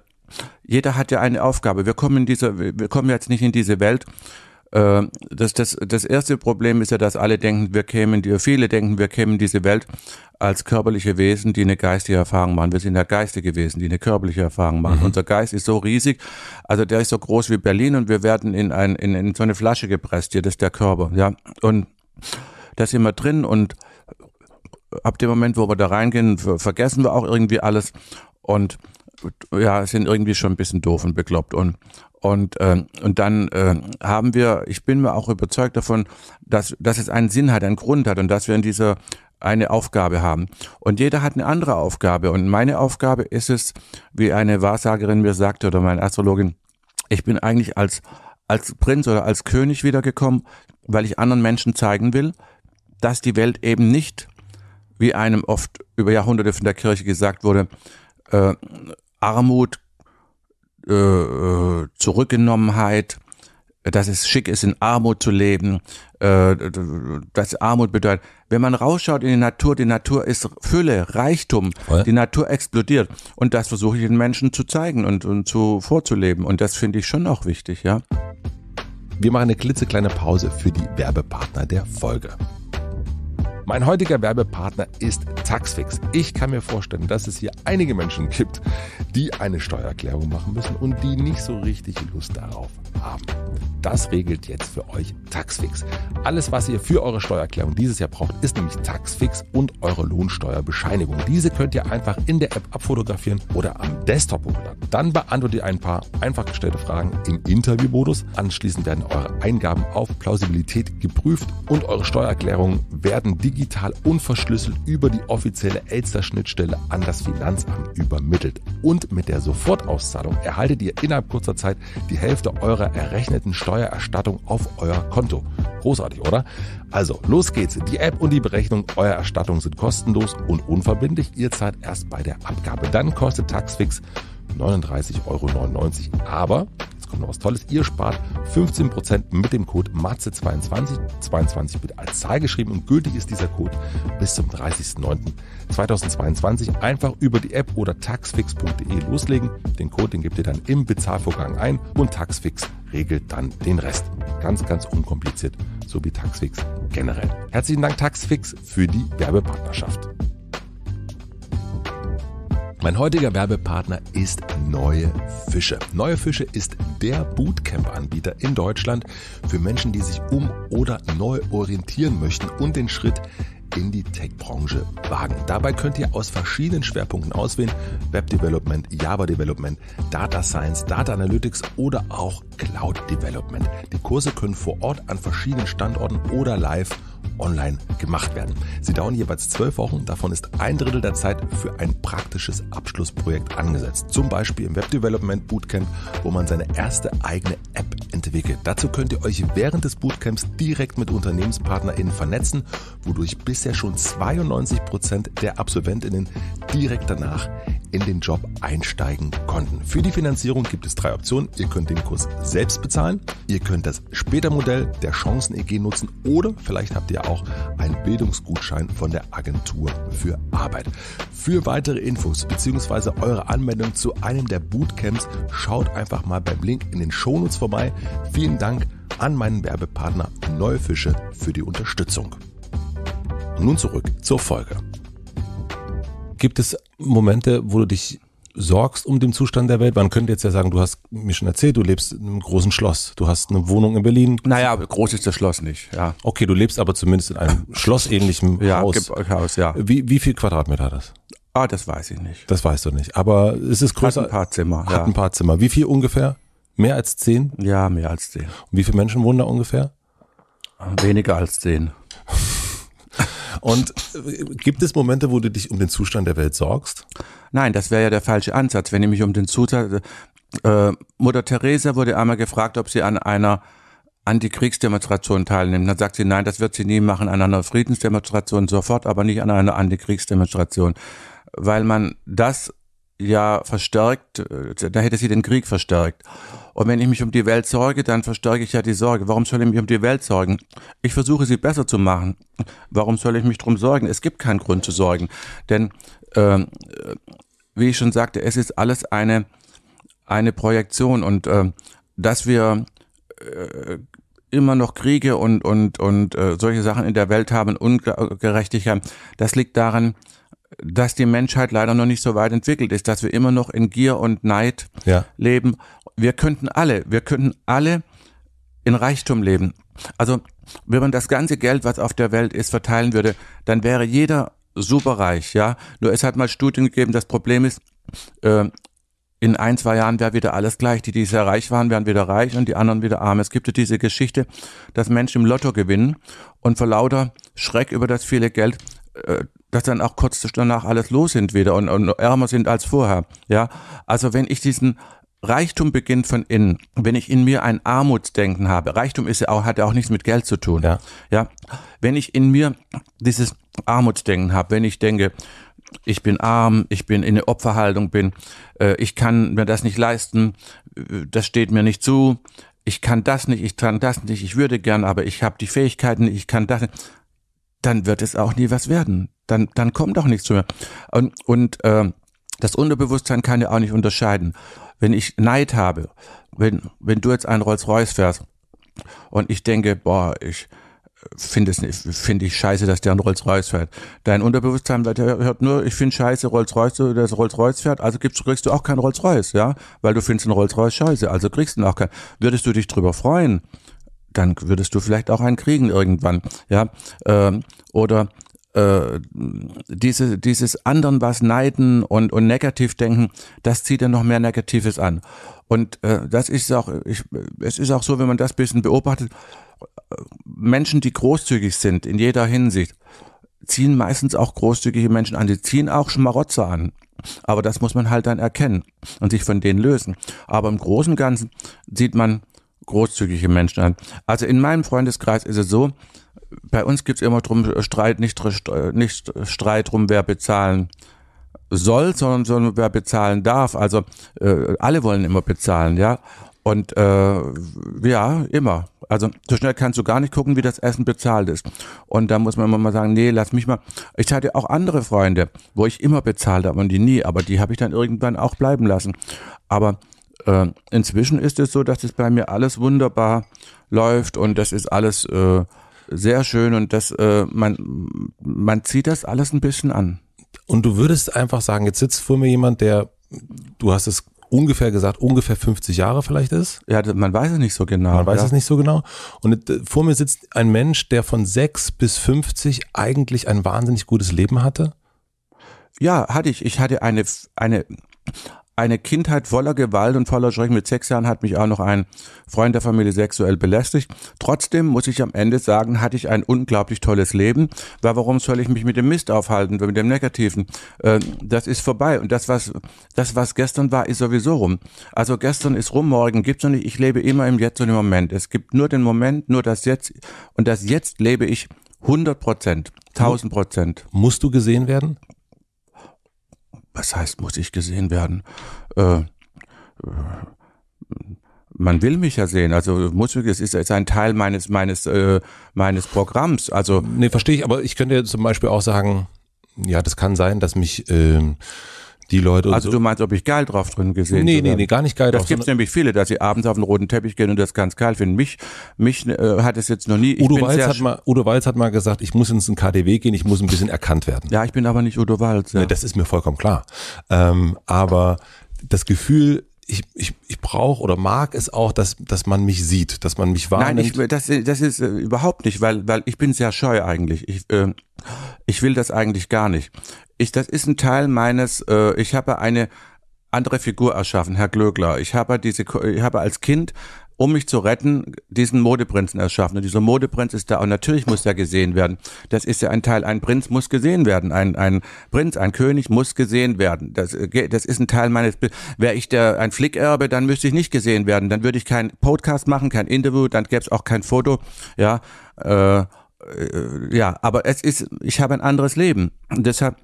Speaker 3: jeder hat ja eine Aufgabe. Wir kommen in diese, wir kommen jetzt nicht in diese Welt. Äh, das, das, das erste Problem ist ja, dass alle denken, wir kämen, viele denken, wir kämen in diese Welt als körperliche Wesen, die eine geistige Erfahrung machen. Wir sind ja geistige Wesen, die eine körperliche Erfahrung machen. Mhm. Unser Geist ist so riesig, also der ist so groß wie Berlin und wir werden in, ein, in, in so eine Flasche gepresst. Hier, das ist der Körper, ja. Und da sind wir drin und ab dem Moment, wo wir da reingehen, vergessen wir auch irgendwie alles und ja, sind irgendwie schon ein bisschen doof und bekloppt und und, äh, und dann äh, haben wir, ich bin mir auch überzeugt davon, dass, dass es einen Sinn hat, einen Grund hat und dass wir in dieser eine Aufgabe haben. Und jeder hat eine andere Aufgabe. Und meine Aufgabe ist es, wie eine Wahrsagerin mir sagte oder meine Astrologin, ich bin eigentlich als, als Prinz oder als König wiedergekommen, weil ich anderen Menschen zeigen will, dass die Welt eben nicht wie einem oft über Jahrhunderte von der Kirche gesagt wurde, äh, Armut, äh, äh, Zurückgenommenheit, dass es schick ist, in Armut zu leben, äh, dass Armut bedeutet. Wenn man rausschaut in die Natur, die Natur ist Fülle, Reichtum, Voll. die Natur explodiert. Und das versuche ich den Menschen zu zeigen und, und zu vorzuleben. Und das finde ich schon auch wichtig, ja. Wir machen eine klitzekleine Pause für die Werbepartner der Folge.
Speaker 2: Mein heutiger Werbepartner ist Taxfix. Ich kann mir vorstellen, dass es hier einige Menschen gibt, die eine Steuererklärung machen müssen und die nicht so richtig Lust darauf haben. Das regelt jetzt für euch Taxfix. Alles, was ihr für eure Steuererklärung dieses Jahr braucht, ist nämlich Taxfix und eure Lohnsteuerbescheinigung. Diese könnt ihr einfach in der App abfotografieren oder am Desktop hochladen. Dann beantwortet ihr ein paar einfach gestellte Fragen im Interviewmodus. Anschließend werden eure Eingaben auf Plausibilität geprüft und eure Steuererklärungen werden digital digital unverschlüsselt über die offizielle Elster-Schnittstelle an das Finanzamt übermittelt. Und mit der Sofortauszahlung erhaltet ihr innerhalb kurzer Zeit die Hälfte eurer errechneten Steuererstattung auf euer Konto. Großartig, oder? Also, los geht's. Die App und die Berechnung eurer Erstattung sind kostenlos und unverbindlich. Ihr zahlt erst bei der Abgabe. Dann kostet Taxfix 39,99 Euro. Aber kommt noch was Tolles. Ihr spart 15% mit dem Code MATZE22, 22 wird als Zahl geschrieben und gültig ist dieser Code bis zum 30.09.2022. Einfach über die App oder taxfix.de loslegen. Den Code, den gebt ihr dann im Bezahlvorgang ein und Taxfix regelt dann den Rest. Ganz, ganz unkompliziert, so wie Taxfix generell. Herzlichen Dank Taxfix für die Werbepartnerschaft. Mein heutiger Werbepartner ist Neue Fische. Neue Fische ist der Bootcamp-Anbieter in Deutschland für Menschen, die sich um oder neu orientieren möchten und den Schritt in die Tech-Branche wagen. Dabei könnt ihr aus verschiedenen Schwerpunkten auswählen. Web Development, Java Development, Data Science, Data Analytics oder auch Cloud Development. Die Kurse können vor Ort an verschiedenen Standorten oder live online gemacht werden. Sie dauern jeweils zwölf Wochen, davon ist ein Drittel der Zeit für ein praktisches Abschlussprojekt angesetzt. Zum Beispiel im Web Development Bootcamp, wo man seine erste eigene App entwickelt. Dazu könnt ihr euch während des Bootcamps direkt mit UnternehmenspartnerInnen vernetzen, wodurch bisher schon 92% der AbsolventInnen direkt danach in den Job einsteigen konnten. Für die Finanzierung gibt es drei Optionen. Ihr könnt den Kurs selbst bezahlen, ihr könnt das später Modell der Chancen EG nutzen oder vielleicht habt ihr auch einen Bildungsgutschein von der Agentur für Arbeit. Für weitere Infos bzw. eure Anmeldung zu einem der Bootcamps schaut einfach mal beim Link in den Shownotes vorbei. Vielen Dank an meinen Werbepartner Neufische für die Unterstützung. nun zurück zur Folge. Gibt es Momente, wo du dich sorgst um den Zustand der Welt? Man könnte jetzt ja sagen, du hast mir schon erzählt, du lebst in einem großen Schloss. Du hast eine Wohnung in Berlin. Naja, groß ist das Schloss nicht, ja. Okay, du lebst aber zumindest in einem schlossähnlichen ja, Haus. Haus. Ja, wie, wie viel Quadratmeter hat das?
Speaker 3: Ah, das weiß ich nicht.
Speaker 2: Das weißt du nicht. Aber es ist größer. Hat ein paar Zimmer. Hat ja. ein paar Zimmer. Wie viel ungefähr? Mehr als zehn? Ja, mehr als zehn. Und wie viele Menschen wohnen da ungefähr? Weniger als zehn.
Speaker 3: Und äh, gibt es Momente, wo du dich um den Zustand der Welt sorgst? Nein, das wäre ja der falsche Ansatz. Wenn ich mich um den Zustand. Äh, Mutter Theresa wurde einmal gefragt, ob sie an einer Antikriegsdemonstration teilnimmt. Dann sagt sie, nein, das wird sie nie machen, an einer Friedensdemonstration sofort, aber nicht an einer Antikriegsdemonstration. Weil man das ja verstärkt, äh, da hätte sie den Krieg verstärkt. Und wenn ich mich um die Welt sorge, dann verstärke ich ja die Sorge. Warum soll ich mich um die Welt sorgen? Ich versuche sie besser zu machen. Warum soll ich mich drum sorgen? Es gibt keinen Grund zu sorgen. Denn, ähm, äh, wie ich schon sagte, es ist alles eine, eine Projektion. Und ähm, dass wir äh, immer noch Kriege und, und, und äh, solche Sachen in der Welt haben, Ungerechtigkeit, das liegt daran, dass die Menschheit leider noch nicht so weit entwickelt ist, dass wir immer noch in Gier und Neid ja. leben. Wir könnten alle, wir könnten alle in Reichtum leben. Also wenn man das ganze Geld, was auf der Welt ist, verteilen würde, dann wäre jeder superreich, ja. Nur es hat mal Studien gegeben, das Problem ist, äh, in ein, zwei Jahren wäre wieder alles gleich. Die, die sehr reich waren, wären wieder reich und die anderen wieder arm. Es gibt ja diese Geschichte, dass Menschen im Lotto gewinnen und vor lauter Schreck über das viele Geld äh, dass dann auch kurz danach alles los sind wieder und, und ärmer sind als vorher. Ja, also wenn ich diesen Reichtum beginnt von innen. Wenn ich in mir ein Armutsdenken habe, Reichtum ist ja auch, hat ja auch nichts mit Geld zu tun. Ja. ja. Wenn ich in mir dieses Armutsdenken habe, wenn ich denke, ich bin arm, ich bin in der Opferhaltung bin, äh, ich kann mir das nicht leisten, äh, das steht mir nicht zu, ich kann das nicht, ich kann das nicht, ich würde gern, aber ich habe die Fähigkeiten, ich kann das nicht dann wird es auch nie was werden. Dann, dann kommt auch nichts mehr. Und, und äh, das Unterbewusstsein kann ja auch nicht unterscheiden. Wenn ich Neid habe, wenn, wenn du jetzt einen Rolls-Royce fährst und ich denke, boah, ich äh, finde es nicht, finde ich scheiße, dass der einen Rolls-Royce fährt. Dein Unterbewusstsein hört nur, ich finde scheiße, Rolls-Royce, dass Rolls-Royce fährt, also gibst, kriegst du auch keinen Rolls-Royce, ja? Weil du findest einen Rolls-Royce scheiße, also kriegst du ihn auch keinen. Würdest du dich drüber freuen, dann würdest du vielleicht auch einen kriegen irgendwann, ja, ähm, oder äh, diese, dieses anderen was neiden und, und negativ denken, das zieht dann noch mehr Negatives an. Und äh, das ist auch, ich, es ist auch so, wenn man das bisschen beobachtet, Menschen, die großzügig sind in jeder Hinsicht, ziehen meistens auch großzügige Menschen an, die ziehen auch Schmarotzer an. Aber das muss man halt dann erkennen und sich von denen lösen. Aber im Großen und Ganzen sieht man, großzügige Menschen an. Also in meinem Freundeskreis ist es so, bei uns gibt es immer drum äh, Streit, nicht, äh, nicht Streit drum, wer bezahlen soll, sondern, sondern wer bezahlen darf. Also äh, alle wollen immer bezahlen, ja. Und äh, ja, immer. Also so schnell kannst du gar nicht gucken, wie das Essen bezahlt ist. Und da muss man immer mal sagen, nee, lass mich mal. Ich hatte auch andere Freunde, wo ich immer bezahlt habe und die nie, aber die habe ich dann irgendwann auch bleiben lassen. Aber äh, inzwischen ist es so, dass es bei mir alles wunderbar läuft und das ist alles äh, sehr schön und das, äh, man, man zieht das alles ein bisschen an. Und du würdest einfach sagen, jetzt sitzt vor
Speaker 2: mir jemand, der, du hast es ungefähr gesagt, ungefähr 50 Jahre vielleicht ist. Ja, man weiß es nicht so genau. Man weiß ja. es nicht so genau. Und äh, vor mir sitzt ein Mensch, der von 6 bis 50 eigentlich ein wahnsinnig gutes Leben hatte.
Speaker 3: Ja, hatte ich. Ich hatte eine, eine, eine Kindheit voller Gewalt und voller Schrecken. Mit sechs Jahren hat mich auch noch ein Freund der Familie sexuell belästigt. Trotzdem muss ich am Ende sagen, hatte ich ein unglaublich tolles Leben. Weil warum soll ich mich mit dem Mist aufhalten, mit dem Negativen? Äh, das ist vorbei. Und das was, das, was gestern war, ist sowieso rum. Also gestern ist rum, morgen gibt's noch nicht. Ich lebe immer im Jetzt und im Moment. Es gibt nur den Moment, nur das Jetzt. Und das Jetzt lebe ich 100 Prozent, 1000 Prozent. Musst du gesehen werden? was heißt, muss ich gesehen werden? Äh, man will mich ja sehen. Also muss es ist, ist ein Teil meines meines äh, meines Programms. Also nee, verstehe ich. Aber ich könnte zum Beispiel auch sagen, ja, das kann sein, dass mich äh, die Leute. Also so. du meinst, ob ich geil drauf drin gesehen Nee, nee, nee, gar nicht geil das drauf. Das gibt's nämlich viele, dass sie abends auf den roten Teppich gehen und das ganz geil finden. Mich, mich äh, hat es jetzt noch nie. Ich Udo, Walz hat
Speaker 2: mal, Udo Walz hat mal gesagt, ich muss ins KDW gehen, ich muss ein bisschen erkannt werden. Ja, ich bin aber nicht Udo Walz. Ja. Nee, das ist mir vollkommen klar. Ähm, aber das Gefühl, ich, ich, ich brauche oder mag es auch, dass, dass man mich sieht, dass man mich wahrnimmt.
Speaker 3: Nein, ich, das, das ist äh, überhaupt nicht, weil, weil ich bin sehr scheu eigentlich. Ich, äh, ich will das eigentlich gar nicht. Ich, das ist ein Teil meines, äh, ich habe eine andere Figur erschaffen, Herr Glögler. Ich habe diese, ich habe als Kind um mich zu retten, diesen Modeprinzen erschaffen. Und dieser Modeprinz ist da und natürlich muss er gesehen werden. Das ist ja ein Teil. Ein Prinz muss gesehen werden. Ein, ein Prinz, ein König muss gesehen werden. Das, äh, das ist ein Teil meines, wäre ich der, ein Flickerbe, dann müsste ich nicht gesehen werden. Dann würde ich keinen Podcast machen, kein Interview, dann gäbe es auch kein Foto, ja, äh, äh ja, aber es ist, ich habe ein anderes Leben. Und deshalb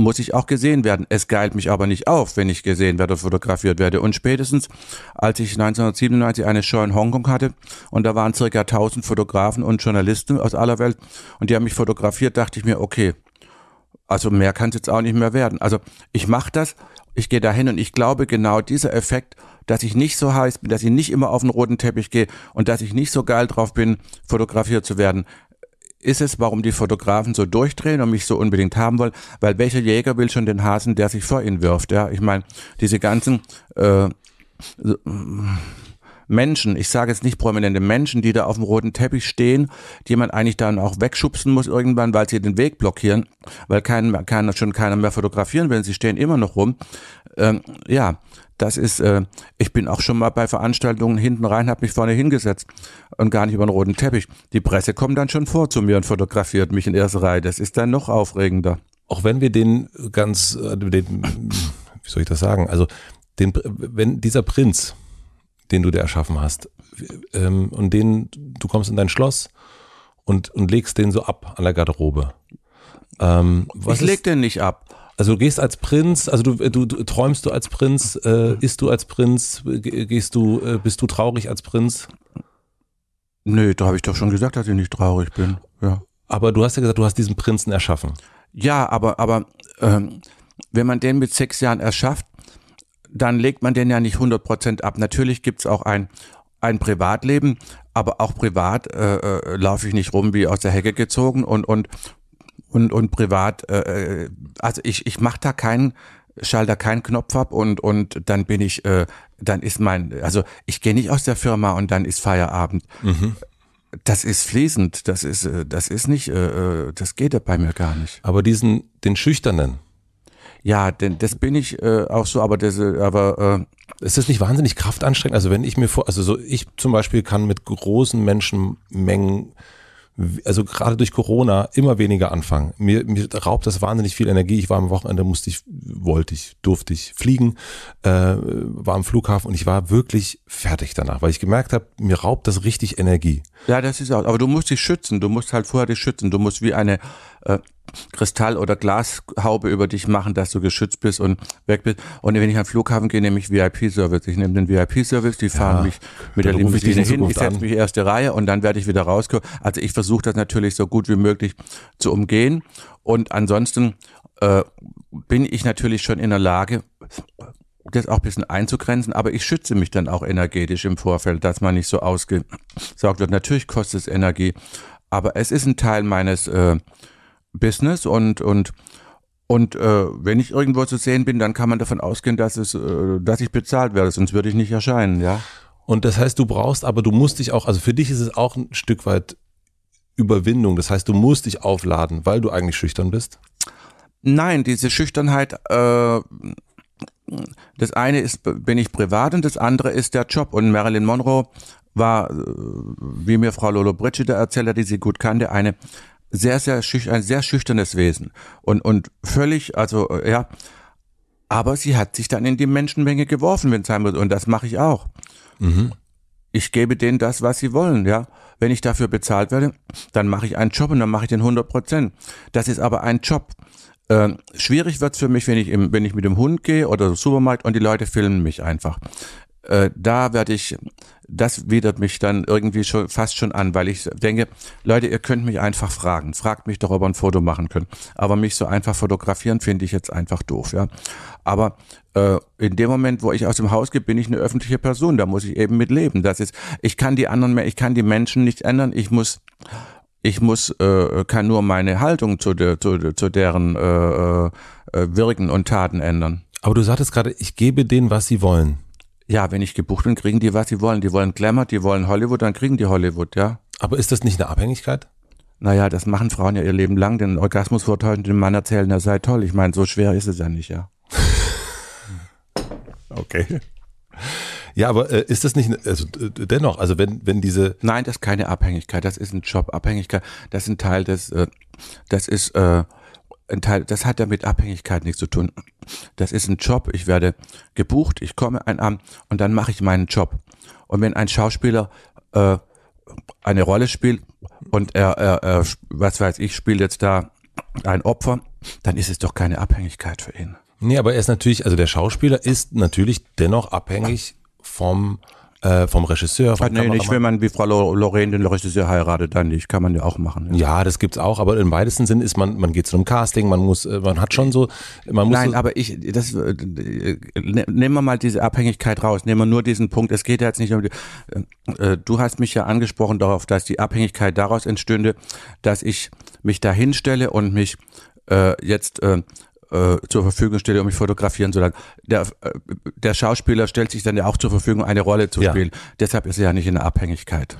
Speaker 3: muss ich auch gesehen werden. Es geilt mich aber nicht auf, wenn ich gesehen werde, oder fotografiert werde. Und spätestens, als ich 1997 eine Show in Hongkong hatte und da waren circa 1000 Fotografen und Journalisten aus aller Welt und die haben mich fotografiert, dachte ich mir, okay, also mehr kann es jetzt auch nicht mehr werden. Also ich mache das, ich gehe dahin und ich glaube genau dieser Effekt, dass ich nicht so heiß bin, dass ich nicht immer auf den roten Teppich gehe und dass ich nicht so geil drauf bin, fotografiert zu werden, ist es, warum die Fotografen so durchdrehen und mich so unbedingt haben wollen, weil welcher Jäger will schon den Hasen, der sich vor ihn wirft? Ja, ich meine, diese ganzen äh, Menschen, ich sage jetzt nicht prominente Menschen, die da auf dem roten Teppich stehen, die man eigentlich dann auch wegschubsen muss irgendwann, weil sie den Weg blockieren, weil kein, kein, schon keiner mehr fotografieren will, sie stehen immer noch rum. Ähm, ja, das ist, äh, ich bin auch schon mal bei Veranstaltungen hinten rein, habe mich vorne hingesetzt und gar nicht über den roten Teppich. Die Presse kommt dann schon vor zu mir und fotografiert mich in erster Reihe. Das ist dann noch aufregender. Auch wenn wir den ganz, äh, den,
Speaker 2: wie soll ich das sagen? Also, den, wenn dieser Prinz, den du dir erschaffen hast, ähm, und den, du kommst in dein Schloss und, und legst den so ab an der Garderobe. Ähm, ich leg ist, den nicht ab. Also du gehst als Prinz, also du, du, du träumst du als Prinz, äh, isst du als Prinz, gehst du, äh, bist du traurig als
Speaker 3: Prinz? Nee, da habe ich doch schon gesagt, dass ich nicht traurig bin. Ja. Aber du hast ja gesagt, du hast diesen Prinzen erschaffen. Ja, aber, aber ähm, wenn man den mit sechs Jahren erschafft, dann legt man den ja nicht 100% ab. Natürlich gibt es auch ein, ein Privatleben, aber auch privat äh, äh, laufe ich nicht rum wie aus der Hecke gezogen und, und und, und privat, äh, äh also ich, ich mache da keinen, schalte da keinen Knopf ab und, und dann bin ich, äh, dann ist mein, also ich gehe nicht aus der Firma und dann ist Feierabend. Mhm. Das ist fließend, das ist, äh, das ist nicht, äh, äh, das geht ja bei mir gar nicht. Aber diesen, den Schüchternen. Ja, denn das bin
Speaker 2: ich äh, auch so, aber das, aber äh, ist das nicht wahnsinnig kraftanstrengend? Also wenn ich mir vor, also so ich zum Beispiel kann mit großen Menschenmengen also gerade durch Corona immer weniger anfangen. Mir, mir raubt das wahnsinnig viel Energie. Ich war am Wochenende, musste ich, wollte ich, durfte ich fliegen, äh, war am Flughafen und ich war wirklich fertig danach, weil ich gemerkt habe, mir raubt das richtig Energie.
Speaker 3: Ja, das ist auch. Aber du musst dich schützen. Du musst halt vorher dich schützen. Du musst wie eine äh, Kristall- oder Glashaube über dich machen, dass du geschützt bist und weg bist. Und wenn ich am Flughafen gehe, nehme ich VIP-Service. Ich nehme den VIP-Service, die fahren ja, mich mit der Limousine hin, ich setze mich erste Reihe und dann werde ich wieder rauskommen. Also ich versuche das natürlich so gut wie möglich zu umgehen. Und ansonsten äh, bin ich natürlich schon in der Lage, das auch ein bisschen einzugrenzen, aber ich schütze mich dann auch energetisch im Vorfeld, dass man nicht so ausgesaugt wird. Natürlich kostet es Energie, aber es ist ein Teil meines äh, Business und und und äh, wenn ich irgendwo zu sehen bin, dann kann man davon ausgehen, dass es, äh, dass ich bezahlt werde, sonst würde ich nicht erscheinen, ja. Und das heißt, du
Speaker 2: brauchst, aber du musst dich auch, also für dich ist es auch ein Stück weit Überwindung. Das heißt, du musst dich
Speaker 3: aufladen, weil du eigentlich schüchtern bist. Nein, diese Schüchternheit. Äh, das eine ist, bin ich privat und das andere ist der Job. Und Marilyn Monroe war, äh, wie mir Frau Lolo Brigida erzählt hat, die sie gut kannte, eine sehr, sehr schüchtern, ein sehr schüchternes Wesen und, und völlig, also äh, ja, aber sie hat sich dann in die Menschenmenge geworfen, wenn es sein muss. Und das mache ich auch. Mhm. Ich gebe denen das, was sie wollen, ja. Wenn ich dafür bezahlt werde, dann mache ich einen Job und dann mache ich den 100 Prozent. Das ist aber ein Job. Äh, schwierig wird's für mich, wenn ich, im, wenn ich mit dem Hund gehe oder im Supermarkt und die Leute filmen mich einfach. Äh, da werde ich, das widert mich dann irgendwie schon fast schon an, weil ich denke, Leute, ihr könnt mich einfach fragen. Fragt mich doch, ob ihr ein Foto machen könnt. Aber mich so einfach fotografieren finde ich jetzt einfach doof, ja. Aber äh, in dem Moment, wo ich aus dem Haus gehe, bin ich eine öffentliche Person. Da muss ich eben mit leben. Das ist, ich kann die anderen mehr, ich kann die Menschen nicht ändern. Ich muss ich muss, äh, kann nur meine Haltung zu, der, zu, zu deren äh, äh, äh Wirken und Taten ändern. Aber du sagtest gerade, ich gebe denen, was sie wollen. Ja, wenn ich gebucht bin, kriegen die, was sie wollen. Die wollen Glamour, die wollen Hollywood, dann kriegen die Hollywood, ja. Aber ist das nicht eine Abhängigkeit? Naja, das machen Frauen ja ihr Leben lang, den Orgasmus vortäuschen, dem Mann erzählen, er sei toll. Ich meine, so schwer ist es ja nicht, ja. okay. Ja, aber äh, ist das nicht, also dennoch, also wenn, wenn diese. Nein, das ist keine Abhängigkeit, das ist ein Jobabhängigkeit, das ist ein Teil des, äh, das ist, äh, ein Teil, das hat ja mit Abhängigkeit nichts zu tun. Das ist ein Job, ich werde gebucht, ich komme ein Amt und dann mache ich meinen Job. Und wenn ein Schauspieler äh, eine Rolle spielt und er, er, er, was weiß ich, spielt jetzt da ein Opfer, dann ist es doch keine Abhängigkeit für ihn.
Speaker 2: Nee, aber er ist natürlich, also der Schauspieler ist natürlich dennoch abhängig vom äh, vom Regisseur. Vom nee, nicht, wenn man wie Frau Lorraine den Regisseur heiratet, dann nicht. Kann man ja auch machen. Ja, ja das es auch, aber
Speaker 3: im weitesten Sinn ist man, man geht zu einem Casting, man muss, äh, man hat schon so, man muss. Nein, so aber ich, das, äh, ne, nehmen wir mal diese Abhängigkeit raus, nehmen wir nur diesen Punkt. Es geht ja jetzt nicht um die, äh, äh du hast mich ja angesprochen darauf, dass die Abhängigkeit daraus entstünde, dass ich mich da hinstelle und mich äh, jetzt äh, äh, zur Verfügung stelle, um mich fotografieren zu lassen. Der, äh, der Schauspieler stellt sich dann ja auch zur Verfügung, eine Rolle zu spielen. Deshalb ist er ja nicht in der Abhängigkeit.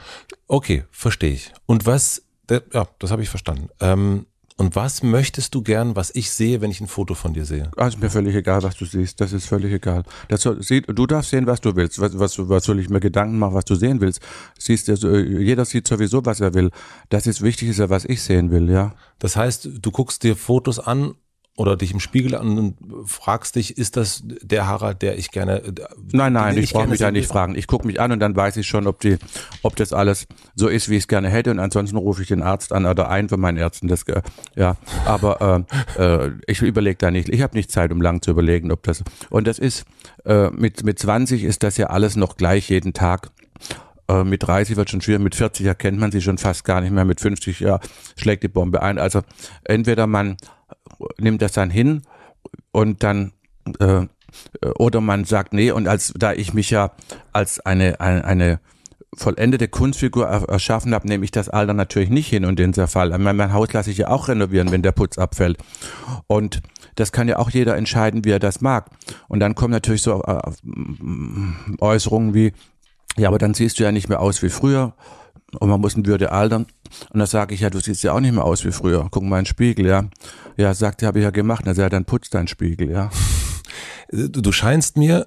Speaker 3: Okay, verstehe ich. Und was, der, ja, das habe ich verstanden. Ähm, und was möchtest du gern, was ich sehe, wenn ich ein Foto von dir sehe? Ah, ist mir völlig egal, was du siehst. Das ist völlig egal. Das soll, sie, du darfst sehen, was du willst. Was, was, was soll ich mir Gedanken machen, was du sehen willst? Siehst du, äh, jeder sieht sowieso, was er will. Das ist wichtig, ist ja, was ich sehen will, ja.
Speaker 2: Das heißt, du guckst dir Fotos an oder dich im Spiegel an und fragst dich, ist das der Harald, der ich gerne. Äh,
Speaker 3: nein, nein, ich, ich brauche mich da nicht fragen. Ich gucke mich an und dann weiß ich schon, ob, die, ob das alles so ist, wie ich es gerne hätte. Und ansonsten rufe ich den Arzt an oder einen von meinen Ärzten. Das, äh, ja, aber äh, äh ich überlege da nicht. Ich habe nicht Zeit, um lang zu überlegen, ob das. Und das ist, äh, mit, mit 20 ist das ja alles noch gleich jeden Tag mit 30 wird schon schwierig, mit 40 erkennt man sie schon fast gar nicht mehr, mit 50 ja, schlägt die Bombe ein. Also entweder man nimmt das dann hin und dann äh, oder man sagt nee und als da ich mich ja als eine eine, eine vollendete Kunstfigur erschaffen habe, nehme ich das Alter natürlich nicht hin und den Zerfall. Fall. mein Haus lasse ich ja auch renovieren, wenn der Putz abfällt. Und das kann ja auch jeder entscheiden, wie er das mag. Und dann kommen natürlich so äh, äh, Äußerungen wie, ja, aber dann siehst du ja nicht mehr aus wie früher und man muss in würde altern. Und da sage ich, ja, du siehst ja auch nicht mehr aus wie früher. Guck mal in den Spiegel, ja. Ja, sagt, habe ich ja gemacht. Na, also, dann putzt dein Spiegel, ja. Du scheinst mir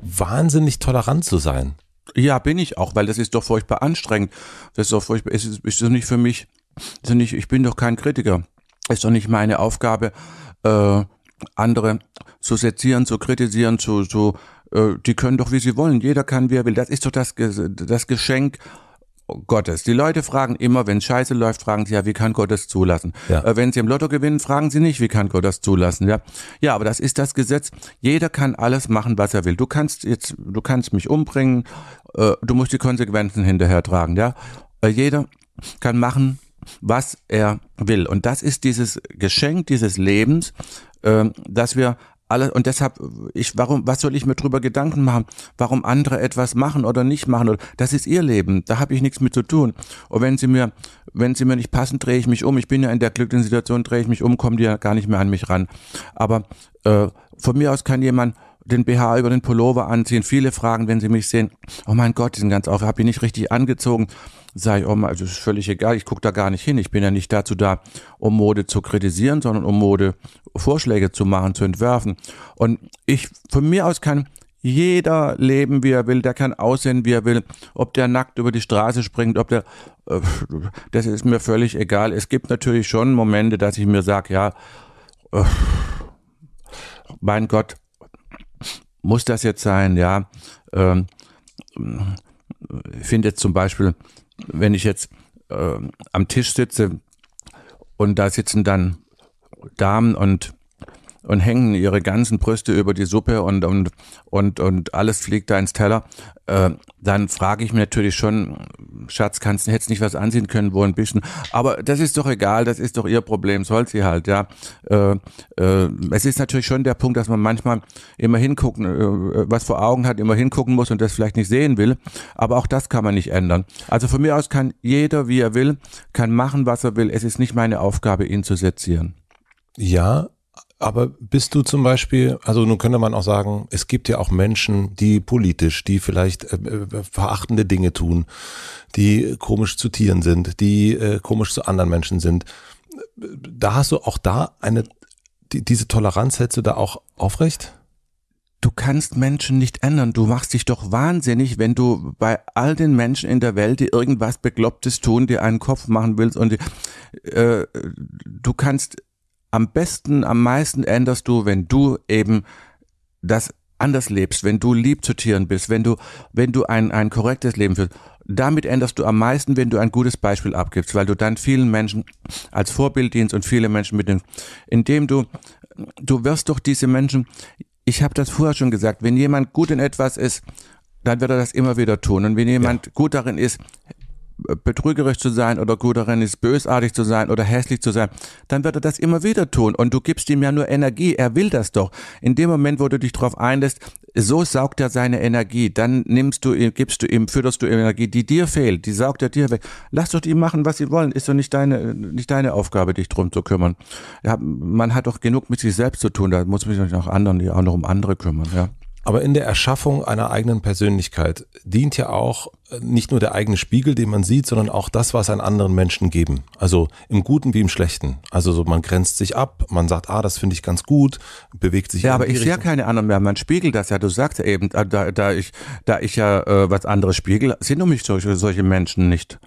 Speaker 3: wahnsinnig tolerant zu sein. Ja, bin ich auch, weil das ist doch furchtbar anstrengend. Das ist doch furchtbar, ist, ist das nicht für mich, ist nicht, ich bin doch kein Kritiker. Ist doch nicht meine Aufgabe, äh, andere zu sezieren, zu kritisieren, zu, zu äh, die können doch, wie sie wollen. Jeder kann, wie er will. Das ist doch das, das Geschenk Oh Gottes. Die Leute fragen immer, wenn Scheiße läuft, fragen sie ja, wie kann Gott das zulassen? Ja. Äh, wenn sie im Lotto gewinnen, fragen sie nicht, wie kann Gott das zulassen? Ja, ja, aber das ist das Gesetz. Jeder kann alles machen, was er will. Du kannst jetzt, du kannst mich umbringen. Äh, du musst die Konsequenzen hinterher tragen. Ja, äh, jeder kann machen, was er will. Und das ist dieses Geschenk dieses Lebens, ähm, dass wir alles und deshalb ich warum was soll ich mir drüber Gedanken machen, warum andere etwas machen oder nicht machen oder das ist ihr Leben, da habe ich nichts mit zu tun. Und wenn sie mir wenn sie mir nicht passen, drehe ich mich um. Ich bin ja in der glücklichen Situation, drehe ich mich um, kommen die ja gar nicht mehr an mich ran. Aber äh, von mir aus kann jemand den BH über den Pullover anziehen. Viele fragen, wenn sie mich sehen, oh mein Gott, die sind ganz auf, habe ich nicht richtig angezogen sage ich auch oh mal, also ist völlig egal, ich gucke da gar nicht hin. Ich bin ja nicht dazu da, um Mode zu kritisieren, sondern um Mode Vorschläge zu machen, zu entwerfen. Und ich, von mir aus kann jeder leben, wie er will, der kann aussehen, wie er will, ob der nackt über die Straße springt, ob der, äh, das ist mir völlig egal. Es gibt natürlich schon Momente, dass ich mir sage, ja, äh, mein Gott, muss das jetzt sein, ja. Ähm, ich finde jetzt zum Beispiel wenn ich jetzt äh, am Tisch sitze und da sitzen dann Damen und und hängen ihre ganzen Brüste über die Suppe und, und, und, und alles fliegt da ins Teller, äh, dann frage ich mich natürlich schon, Schatz, kannst, du hättest nicht was ansehen können, wo ein bisschen. Aber das ist doch egal, das ist doch ihr Problem, soll sie halt, ja. Äh, äh, es ist natürlich schon der Punkt, dass man manchmal immer hingucken, äh, was vor Augen hat, immer hingucken muss und das vielleicht nicht sehen will. Aber auch das kann man nicht ändern. Also von mir aus kann jeder, wie er will, kann machen, was er will. Es ist nicht meine Aufgabe, ihn zu sezieren. Ja, aber bist du zum Beispiel, also nun könnte man
Speaker 2: auch sagen, es gibt ja auch Menschen, die politisch, die vielleicht äh, äh, verachtende Dinge tun, die komisch zu Tieren sind, die äh, komisch zu anderen Menschen sind.
Speaker 3: Da hast du auch da eine, die, diese Toleranz hältst du da auch aufrecht? du kannst Menschen nicht ändern. Du machst dich doch wahnsinnig, wenn du bei all den Menschen in der Welt, die irgendwas Beklopptes tun, dir einen Kopf machen willst und äh, du kannst am besten, am meisten änderst du, wenn du eben das anders lebst, wenn du lieb zu Tieren bist, wenn du, wenn du ein, ein korrektes Leben führst. Damit änderst du am meisten, wenn du ein gutes Beispiel abgibst, weil du dann vielen Menschen als Vorbild dienst und viele Menschen mitnimmst. Indem du, du wirst doch diese Menschen, ich habe das vorher schon gesagt, wenn jemand gut in etwas ist, dann wird er das immer wieder tun. Und wenn jemand ja. gut darin ist, betrügerisch zu sein oder gut darin ist, bösartig zu sein oder hässlich zu sein, dann wird er das immer wieder tun und du gibst ihm ja nur Energie, er will das doch. In dem Moment, wo du dich darauf einlässt, so saugt er seine Energie, dann nimmst du ihm, gibst du ihm, fütterst du ihm Energie, die dir fehlt, die saugt er dir weg. Lass doch die machen, was sie wollen, ist doch nicht deine, nicht deine Aufgabe, dich drum zu kümmern. Ja, man hat doch genug mit sich selbst zu tun, da muss man sich auch anderen, die auch noch um andere kümmern, ja. Aber in der Erschaffung einer eigenen Persönlichkeit dient ja auch äh, nicht
Speaker 2: nur der eigene Spiegel, den man sieht, sondern auch das, was an anderen Menschen geben. Also im Guten wie im Schlechten.
Speaker 3: Also so, man grenzt sich ab, man sagt, ah, das finde ich ganz gut, bewegt sich. Ja, aber ich sehe ja keine anderen mehr. Man spiegelt das ja. Du sagst ja eben, äh, da, da ich, da ich ja äh, was anderes spiegel, sind um mich solche, solche Menschen nicht.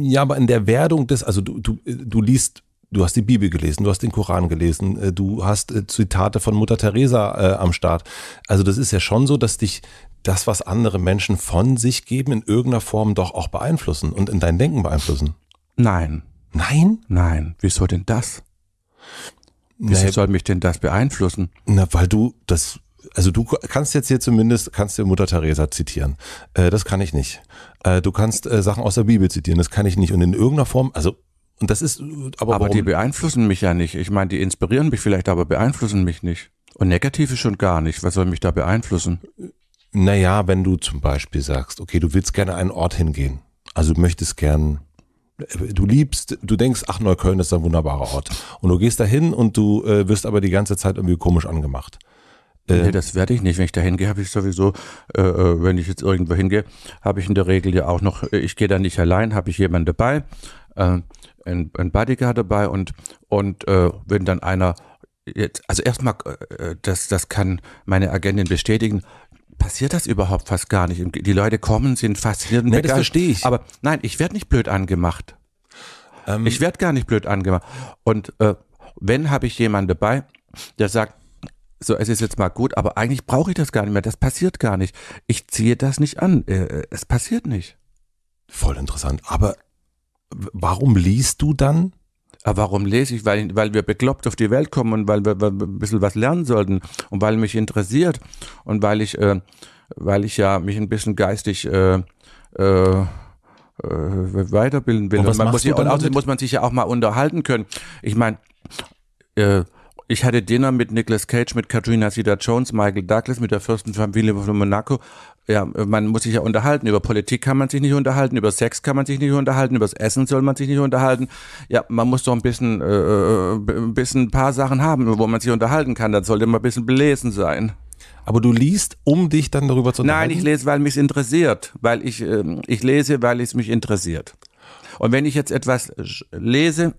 Speaker 2: Ja, aber in der Werdung des, also du, du, du liest du hast die Bibel gelesen, du hast den Koran gelesen, äh, du hast äh, Zitate von Mutter Teresa äh, am Start. Also das ist ja schon so, dass dich das, was andere Menschen von sich geben, in
Speaker 3: irgendeiner Form doch auch beeinflussen und in dein Denken beeinflussen. Nein. Nein? Nein. Wie soll denn das? Wie naja, soll mich denn das beeinflussen? Na, weil du
Speaker 2: das also du kannst jetzt hier zumindest, kannst dir Mutter Teresa zitieren. Äh, das kann ich nicht. Äh, du kannst äh, Sachen aus der Bibel zitieren, das kann ich nicht. Und in irgendeiner Form, also und das ist aber. Aber warum? die
Speaker 3: beeinflussen mich ja nicht. Ich meine, die inspirieren mich vielleicht, aber beeinflussen mich nicht. Und negativ ist schon gar nicht. Was soll mich da beeinflussen? Naja, wenn du zum Beispiel sagst, okay, du willst
Speaker 2: gerne einen Ort hingehen. Also du möchtest gern, äh, du liebst, du denkst, ach, Neukölln ist ein wunderbarer Ort. Und du gehst da hin und du äh, wirst aber die ganze Zeit irgendwie komisch angemacht.
Speaker 3: Äh, nee, das werde ich nicht. Wenn ich da hingehe, habe ich sowieso, äh, äh, wenn ich jetzt irgendwo hingehe, habe ich in der Regel ja auch noch, äh, ich gehe da nicht allein, habe ich jemanden dabei. Äh, ein, ein Bodyguard dabei und, und äh, wenn dann einer jetzt, also erstmal, äh, das, das kann meine Agentin bestätigen, passiert das überhaupt fast gar nicht. Die Leute kommen, sind fasziniert. Nee, das verstehe ich. Aber nein, ich werde nicht blöd angemacht. Ähm. Ich werde gar nicht blöd angemacht. Und äh, wenn habe ich jemanden dabei, der sagt, so, es ist jetzt mal gut, aber eigentlich brauche ich das gar nicht mehr. Das passiert gar nicht. Ich ziehe das nicht an. Äh, äh es passiert nicht. Voll interessant. Aber warum liest du dann? Äh, warum lese ich? Weil, weil wir bekloppt auf die Welt kommen und weil wir, weil wir ein bisschen was lernen sollten und weil mich interessiert und weil ich, äh, weil ich ja mich ein bisschen geistig äh, äh, äh weiterbilden will. Und, und man muss, ja, außerdem muss man sich ja auch mal unterhalten können. Ich meine, äh, ich hatte Dinner mit Nicolas Cage, mit Katrina Zeta Jones, Michael Douglas, mit der Fürstenfamilie von Monaco, ja, man muss sich ja unterhalten. Über Politik kann man sich nicht unterhalten, über Sex kann man sich nicht unterhalten, über das Essen soll man sich nicht unterhalten. Ja, man muss doch ein bisschen, äh, äh ein bisschen ein paar Sachen haben, wo man sich unterhalten kann. Dann sollte man ein bisschen belesen sein. Aber du liest, um dich dann darüber zu unterhalten? Nein, ähm, ich lese, weil mich interessiert. Weil ich, äh, ich lese, weil es mich interessiert. Und wenn ich jetzt etwas lese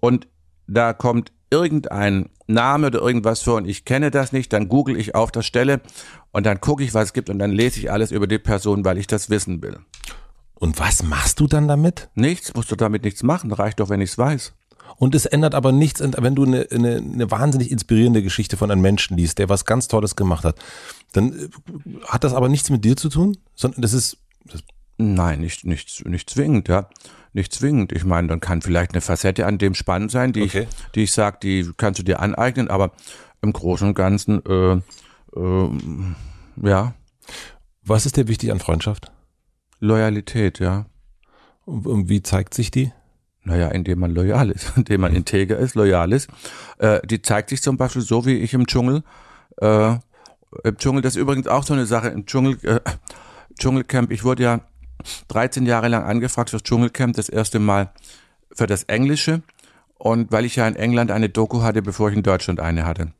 Speaker 3: und da kommt irgendein Name oder irgendwas vor und ich kenne das nicht, dann google ich auf der Stelle und dann gucke ich, was es gibt und dann lese ich alles über die Person, weil ich das wissen will. Und was machst du dann damit? Nichts, musst du damit nichts machen, reicht doch, wenn ich es weiß.
Speaker 2: Und es ändert aber nichts, wenn du eine, eine, eine, wahnsinnig inspirierende Geschichte von einem Menschen liest, der
Speaker 3: was ganz Tolles gemacht hat, dann äh, hat das aber nichts mit dir zu tun, sondern das ist, das Nein, nicht, nicht, nicht zwingend, ja. Nicht zwingend. Ich meine, dann kann vielleicht eine Facette an dem spannend sein, die okay. ich, die ich sage, die kannst du dir aneignen, aber im Großen und Ganzen, äh, äh, ja. Was ist dir wichtig an Freundschaft? Loyalität, ja. Und, und wie zeigt sich die? Naja, indem man loyal ist, indem man mhm. integer ist, loyal ist. Äh, die zeigt sich zum Beispiel so, wie ich im Dschungel, äh, im Dschungel, das ist übrigens auch so eine Sache, im Dschungel, äh, Dschungelcamp, ich wurde ja 13 Jahre lang angefragt fürs Dschungelcamp, das erste Mal für das Englische. Und weil ich ja in England eine Doku hatte, bevor ich in Deutschland eine hatte.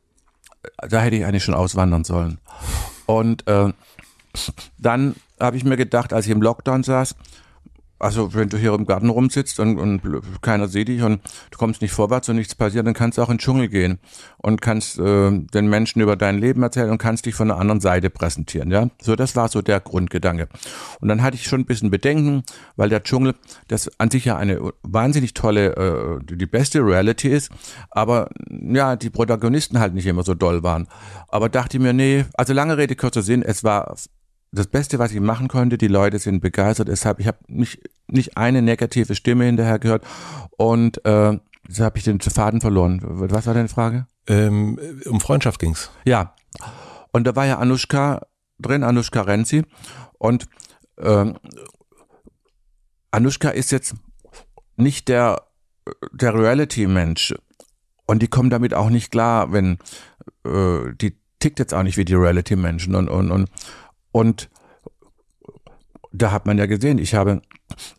Speaker 3: Da hätte ich eigentlich schon auswandern sollen. Und äh, dann habe ich mir gedacht, als ich im Lockdown saß, also wenn du hier im Garten rumsitzt und, und keiner sieht dich und du kommst nicht vorwärts und nichts passiert, dann kannst du auch in den Dschungel gehen und kannst äh, den Menschen über dein Leben erzählen und kannst dich von der anderen Seite präsentieren. Ja, so das war so der Grundgedanke. Und dann hatte ich schon ein bisschen Bedenken, weil der Dschungel, das an sich ja eine wahnsinnig tolle, äh, die beste Reality ist, aber mm, ja die Protagonisten halt nicht immer so doll waren. Aber dachte mir, nee, also lange Rede kurzer Sinn, es war das Beste, was ich machen konnte. Die Leute sind begeistert. Deshalb, ich habe nicht, nicht eine negative Stimme hinterher gehört. Und äh, so habe ich den Faden verloren. Was war deine Frage? Ähm, um Freundschaft ging's. Ja. Und da war ja Anushka drin, Anushka Renzi. Und ähm, Anushka ist jetzt nicht der, der Reality-Mensch. Und die kommen damit auch nicht klar, wenn äh, die tickt jetzt auch nicht wie die Reality-Menschen und, und, und und da hat man ja gesehen, ich habe,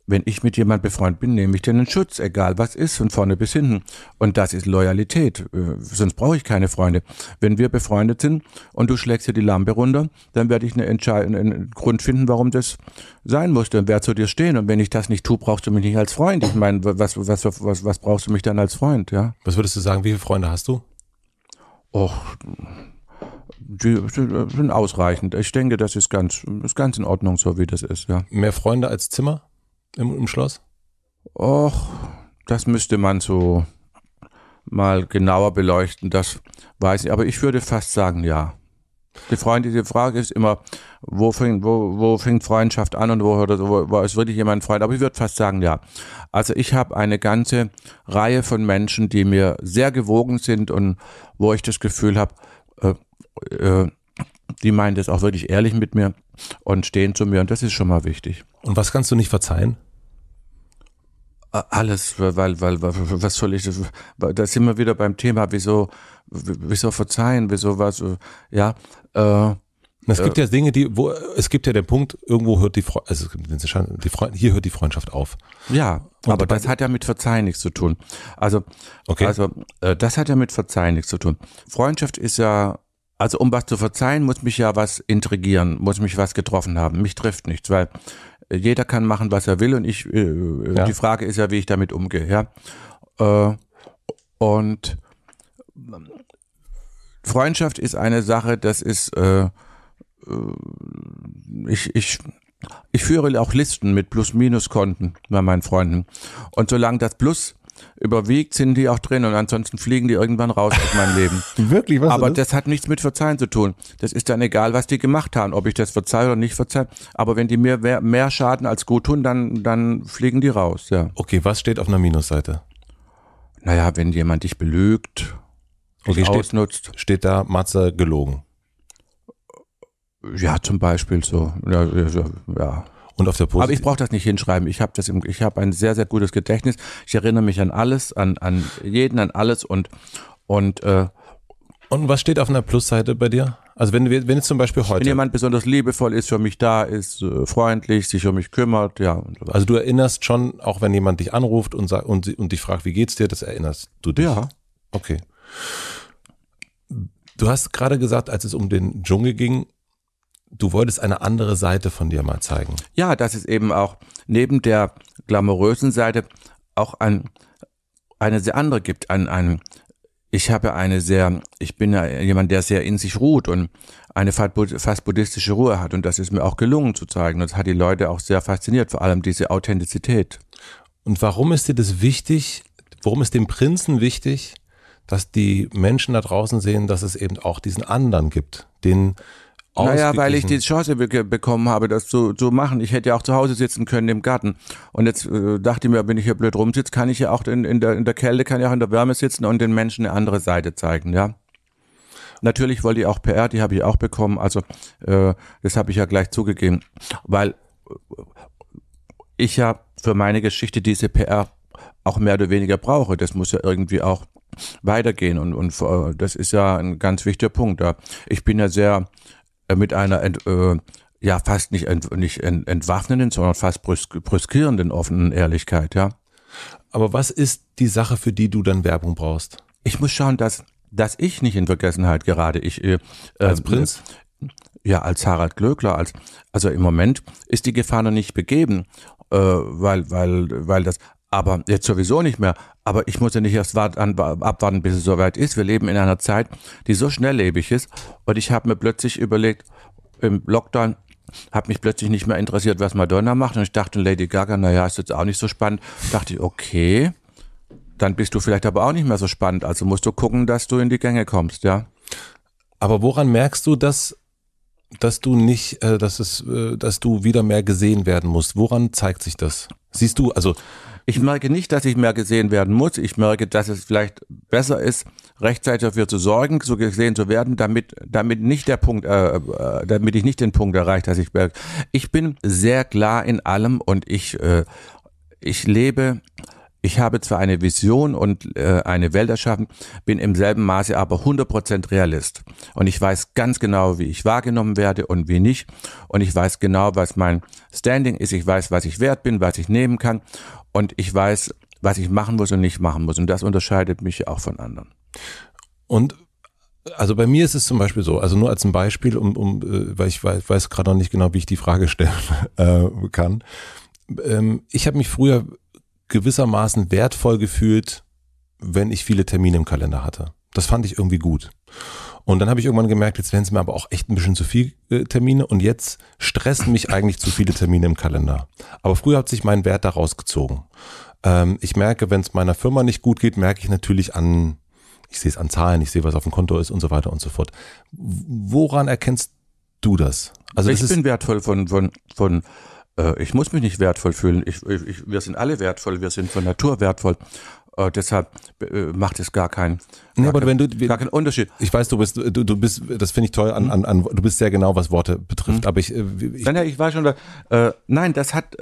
Speaker 3: wenn ich mit jemand befreundet bin, nehme ich denen Schutz, egal was ist, von vorne bis hinten. Und das ist Loyalität. Äh, sonst brauche ich keine Freunde. Wenn wir befreundet sind und du schlägst dir die Lampe runter, dann werde ich eine einen Grund finden, warum das sein musste und werde zu dir stehen. Und wenn ich das nicht tue, brauchst du mich nicht als Freund. Ich meine, was, was, was, was brauchst du mich dann als Freund, ja?
Speaker 2: Was würdest du sagen, wie viele Freunde hast du?
Speaker 3: Och, die sind ausreichend. Ich denke, das ist ganz, ist ganz in Ordnung, so wie das ist, ja. Mehr Freunde als Zimmer im, im Schloss? Och, das müsste man so mal genauer beleuchten, das weiß ich. Aber ich würde fast sagen, ja. Die, Freunde, die Frage ist immer, wo fängt, wo, wo fängt Freundschaft an und wo hört wo, wo ist wirklich jemand Freund? Aber ich würde fast sagen, ja. Also ich habe eine ganze Reihe von Menschen, die mir sehr gewogen sind und wo ich das Gefühl habe, äh, äh, die meinen das auch wirklich ehrlich mit mir und stehen zu mir und das ist schon mal wichtig.
Speaker 2: Und was kannst du nicht verzeihen?
Speaker 3: Alles, weil, weil, was soll ich, da sind wir wieder beim Thema, wieso, wieso verzeihen, wieso was, ja, äh, es gibt äh. ja Dinge, die, wo, es gibt ja den Punkt, irgendwo hört die, also,
Speaker 2: die Freund, hier hört die Freundschaft auf.
Speaker 3: Ja, Und aber das hat ja mit Verzeihen nichts zu tun. Also, okay. also, äh, das hat ja mit Verzeihen nichts zu tun. Freundschaft ist ja also um was zu verzeihen, muss mich ja was intrigieren, muss mich was getroffen haben. Mich trifft nichts, weil äh, jeder kann machen, was er will und ich, äh, äh, ja. die Frage ist ja, wie ich damit umgehe. Ja? Äh, und ähm, Freundschaft ist eine Sache, das ist, äh, äh, ich, ich, ich führe auch Listen mit Plus-Minus-Konten bei meinen Freunden. Und solange das Plus überwiegt, sind die auch drin und ansonsten fliegen die irgendwann raus aus meinem Leben. Wirklich, was Aber das? das hat nichts mit Verzeihen zu tun. Das ist dann egal, was die gemacht haben, ob ich das verzeihe oder nicht verzeihe. Aber wenn die mir mehr, mehr Schaden als gut tun, dann, dann fliegen die raus, ja. Okay, was steht auf einer Minusseite? Naja, wenn jemand dich belügt, okay, dich steht, ausnutzt. Steht da Matze gelogen? Ja, zum Beispiel so. Ja, ja, ja. Und auf der Post. Aber ich brauche das nicht hinschreiben. Ich habe das, ein sehr sehr gutes Gedächtnis. Ich erinnere mich an alles, an an jeden, an alles und und äh, und was steht auf einer Plusseite bei dir? Also wenn wenn jetzt zum Beispiel heute wenn jemand besonders liebevoll ist, für mich da ist, äh, freundlich, sich
Speaker 2: um mich kümmert, ja. also du erinnerst schon, auch wenn jemand dich anruft und und, und dich fragt, wie geht's dir, das erinnerst du dich? Ja. Okay. Du hast gerade gesagt,
Speaker 3: als es um den Dschungel ging, du wolltest eine andere Seite von dir mal zeigen. Ja, dass es eben auch neben der glamourösen Seite auch ein, eine sehr andere gibt. Ein, ein, ich habe eine sehr, ich bin ja jemand, der sehr in sich ruht und eine fast buddhistische Ruhe hat. Und das ist mir auch gelungen zu zeigen. Und das hat die Leute auch sehr fasziniert, vor allem diese Authentizität. Und warum ist dir das wichtig? Warum
Speaker 2: ist dem Prinzen wichtig, dass die Menschen da draußen sehen, dass es eben auch diesen anderen gibt, den naja, weil ich die
Speaker 3: Chance be bekommen habe, das zu, zu machen. Ich hätte ja auch zu Hause sitzen können im Garten. Und jetzt äh, dachte ich mir, wenn ich hier blöd rumsitze, kann ich ja auch in, in, der, in der Kälte, kann ich auch in der Wärme sitzen und den Menschen eine andere Seite zeigen, ja. Natürlich wollte ich auch PR, die habe ich auch bekommen. Also äh, das habe ich ja gleich zugegeben, weil äh, ich ja für meine Geschichte diese PR auch mehr oder weniger brauche. Das muss ja irgendwie auch weitergehen und, und äh, das ist ja ein ganz wichtiger Punkt. Ich bin ja sehr äh, mit einer ent, äh, ja fast nicht, ent, nicht ent, entwaffnenden, sondern fast brüskierenden offenen Ehrlichkeit, ja. Aber was ist die Sache, für die du dann Werbung brauchst? Ich muss schauen, dass dass ich nicht in Vergessenheit gerade Ich äh, äh, als Prinz äh, ja als Harald Glöckler als also im Moment ist die Gefahr noch nicht begeben, äh, weil weil weil das aber jetzt sowieso nicht mehr. Aber ich muss ja nicht erst warten, abwarten, bis es soweit ist. Wir leben in einer Zeit, die so schnelllebig ist. Und ich habe mir plötzlich überlegt, im Lockdown habe mich plötzlich nicht mehr interessiert, was Madonna macht. Und ich dachte, Lady Gaga, naja, ist jetzt auch nicht so spannend. Dachte ich, okay, dann bist du vielleicht aber auch nicht mehr so spannend. Also musst du gucken, dass du in die Gänge kommst, ja. Aber woran merkst du, dass dass du nicht, äh, dass es, äh, dass du wieder mehr gesehen werden musst. Woran zeigt sich das? Siehst du, also ich merke nicht, dass ich mehr gesehen werden muss. Ich merke, dass es vielleicht besser ist, rechtzeitig dafür zu sorgen, so gesehen zu werden, damit, damit nicht der Punkt, äh, äh damit ich nicht den Punkt erreiche, dass ich merke. Ich bin sehr klar in allem und ich, äh, ich lebe ich habe zwar eine Vision und äh, eine Welt erschaffen, bin im selben Maße aber 100% Realist. Und ich weiß ganz genau, wie ich wahrgenommen werde und wie nicht. Und ich weiß genau, was mein Standing ist. Ich weiß, was ich wert bin, was ich nehmen kann. Und ich weiß, was ich machen muss und nicht machen muss. Und das unterscheidet mich auch von anderen. Und also bei mir ist es zum Beispiel so,
Speaker 2: also nur als ein Beispiel, um, um äh, weil ich weiß, weiß gerade noch nicht genau, wie ich die Frage stellen äh, kann. Ähm, ich habe mich früher gewissermaßen wertvoll gefühlt, wenn ich viele Termine im Kalender hatte. Das fand ich irgendwie gut. Und dann habe ich irgendwann gemerkt, jetzt werden es mir aber auch echt ein bisschen zu viele äh, Termine und jetzt stressen mich eigentlich zu viele Termine im Kalender. Aber früher hat sich mein Wert daraus gezogen. Ähm, ich merke, wenn es meiner Firma nicht gut geht, merke ich natürlich an, ich sehe es an Zahlen, ich sehe, was auf dem Konto ist und so weiter und so fort. Woran erkennst du das?
Speaker 3: Also, also ich das bin wertvoll von, von, von äh, ich muss mich nicht wertvoll fühlen. Ich, ich, wir sind alle wertvoll, wir sind von Natur wertvoll. Äh, deshalb äh, macht es gar keinen, nee, gar, kein, du, gar keinen Unterschied. Ich weiß, du bist, du, du bist, das finde
Speaker 2: ich toll, an, an, an, du bist sehr genau, was Worte betrifft. Mhm. Aber ich, äh, ich,
Speaker 3: nein, ja, ich war schon da. Äh, nein, das hat,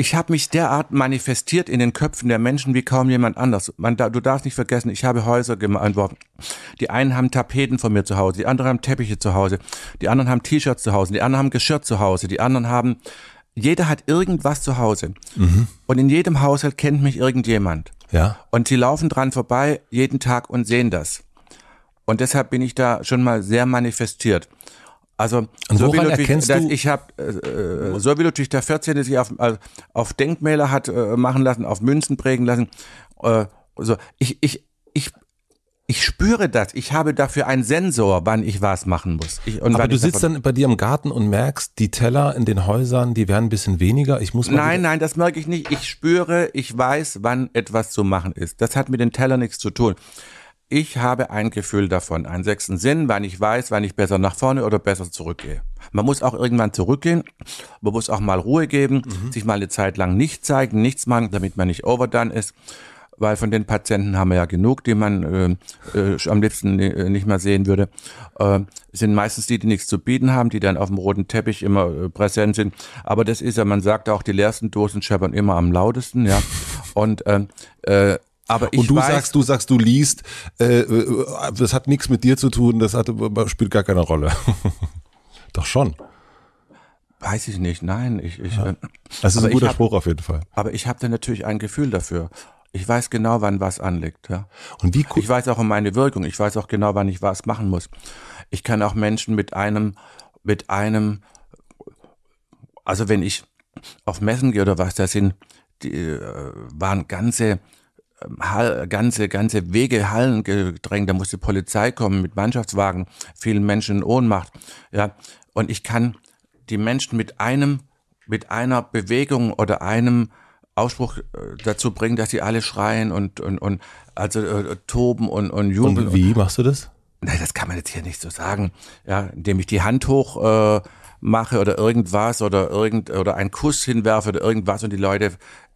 Speaker 3: ich habe mich derart manifestiert in den Köpfen der Menschen wie kaum jemand anders. Man, da, du darfst nicht vergessen, ich habe Häuser geantwortet. Äh, die einen haben Tapeten von mir zu Hause, die anderen haben Teppiche zu Hause, die anderen haben T-Shirts zu Hause, die anderen haben Geschirr zu Hause, die anderen haben. Jeder hat irgendwas zu Hause. Mhm. Und in jedem Haushalt kennt mich irgendjemand. Ja. Und sie laufen dran vorbei jeden Tag und sehen das. Und deshalb bin ich da schon mal sehr manifestiert. Also Söbi erkennst das, Ich habe äh, äh wie Ludwig der 14. sich auf, also auf Denkmäler hat äh, machen lassen, auf Münzen prägen lassen. Äh, so. ich, ich, ich, ich spüre das. Ich habe dafür einen Sensor, wann ich was machen muss. Ich, Aber du sitzt dann
Speaker 2: bei dir im Garten und merkst, die Teller in den Häusern, die werden ein bisschen weniger. Ich muss nein,
Speaker 3: nein, das merke ich nicht. Ich spüre, ich weiß, wann etwas zu machen ist. Das hat mit den Teller nichts zu tun. Ich habe ein Gefühl davon, einen sechsten Sinn, wann ich weiß, wann ich besser nach vorne oder besser zurückgehe. Man muss auch irgendwann zurückgehen, man muss auch mal Ruhe geben, mhm. sich mal eine Zeit lang nicht zeigen, nichts machen, damit man nicht overdone ist weil von den Patienten haben wir ja genug, die man äh, äh, am liebsten äh, nicht mehr sehen würde. Äh, sind meistens die, die nichts zu bieten haben, die dann auf dem roten Teppich immer äh, präsent sind. Aber das ist ja, man sagt auch, die leersten Dosen scheppern immer am lautesten, ja. Und ähm, äh, äh, aber ich und du weiß, sagst,
Speaker 2: du sagst, du liest, äh, äh, das hat nichts mit dir zu tun,
Speaker 3: das hat, äh, spielt gar keine Rolle.
Speaker 2: Doch schon.
Speaker 3: Weiß ich nicht, nein. Ich, ich, ja. Äh, das ist ein guter hab, Spruch auf jeden Fall. Aber ich habe da natürlich ein Gefühl dafür. Ich weiß genau, wann was anliegt. Ja. Und wie cool. Ich weiß auch um meine Wirkung. Ich weiß auch genau, wann ich was machen muss. Ich kann auch Menschen mit einem, mit einem, also wenn ich auf Messen gehe oder was, da sind, die, äh, waren ganze ähm, Hall, ganze, ganze Wege, Hallen gedrängt, da muss die Polizei kommen mit Mannschaftswagen, vielen Menschen in Ohnmacht. Ja. Und ich kann die Menschen mit einem, mit einer Bewegung oder einem Ausspruch äh, dazu bringen, dass sie alle schreien und, und, und also äh, toben und, und jubeln. Und wie machst du das? Nein, das kann man jetzt hier nicht so sagen. Ja, indem ich die Hand hoch äh, mache oder irgendwas oder irgend oder einen Kuss hinwerfe oder irgendwas und die Leute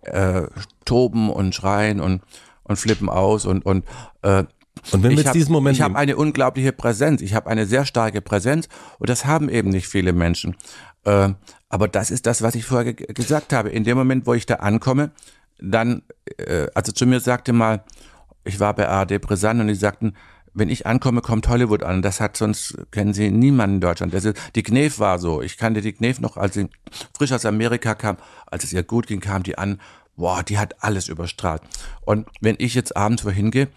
Speaker 3: äh, toben und schreien und, und flippen aus und, und äh, und wenn wir jetzt hab, diesen Moment. Ich habe eine unglaubliche Präsenz, ich habe eine sehr starke Präsenz und das haben eben nicht viele Menschen. Äh, aber das ist das, was ich vorher gesagt habe. In dem Moment, wo ich da ankomme, dann, äh, also zu mir sagte mal, ich war bei ARD Brisant und die sagten, wenn ich ankomme, kommt Hollywood an. Das hat sonst, kennen Sie niemanden in Deutschland. Das ist, die Knef war so. Ich kannte die Knef noch, als sie frisch aus Amerika kam, als es ihr gut ging, kam die an. Boah, die hat alles überstrahlt. Und wenn ich jetzt abends wohin gehe,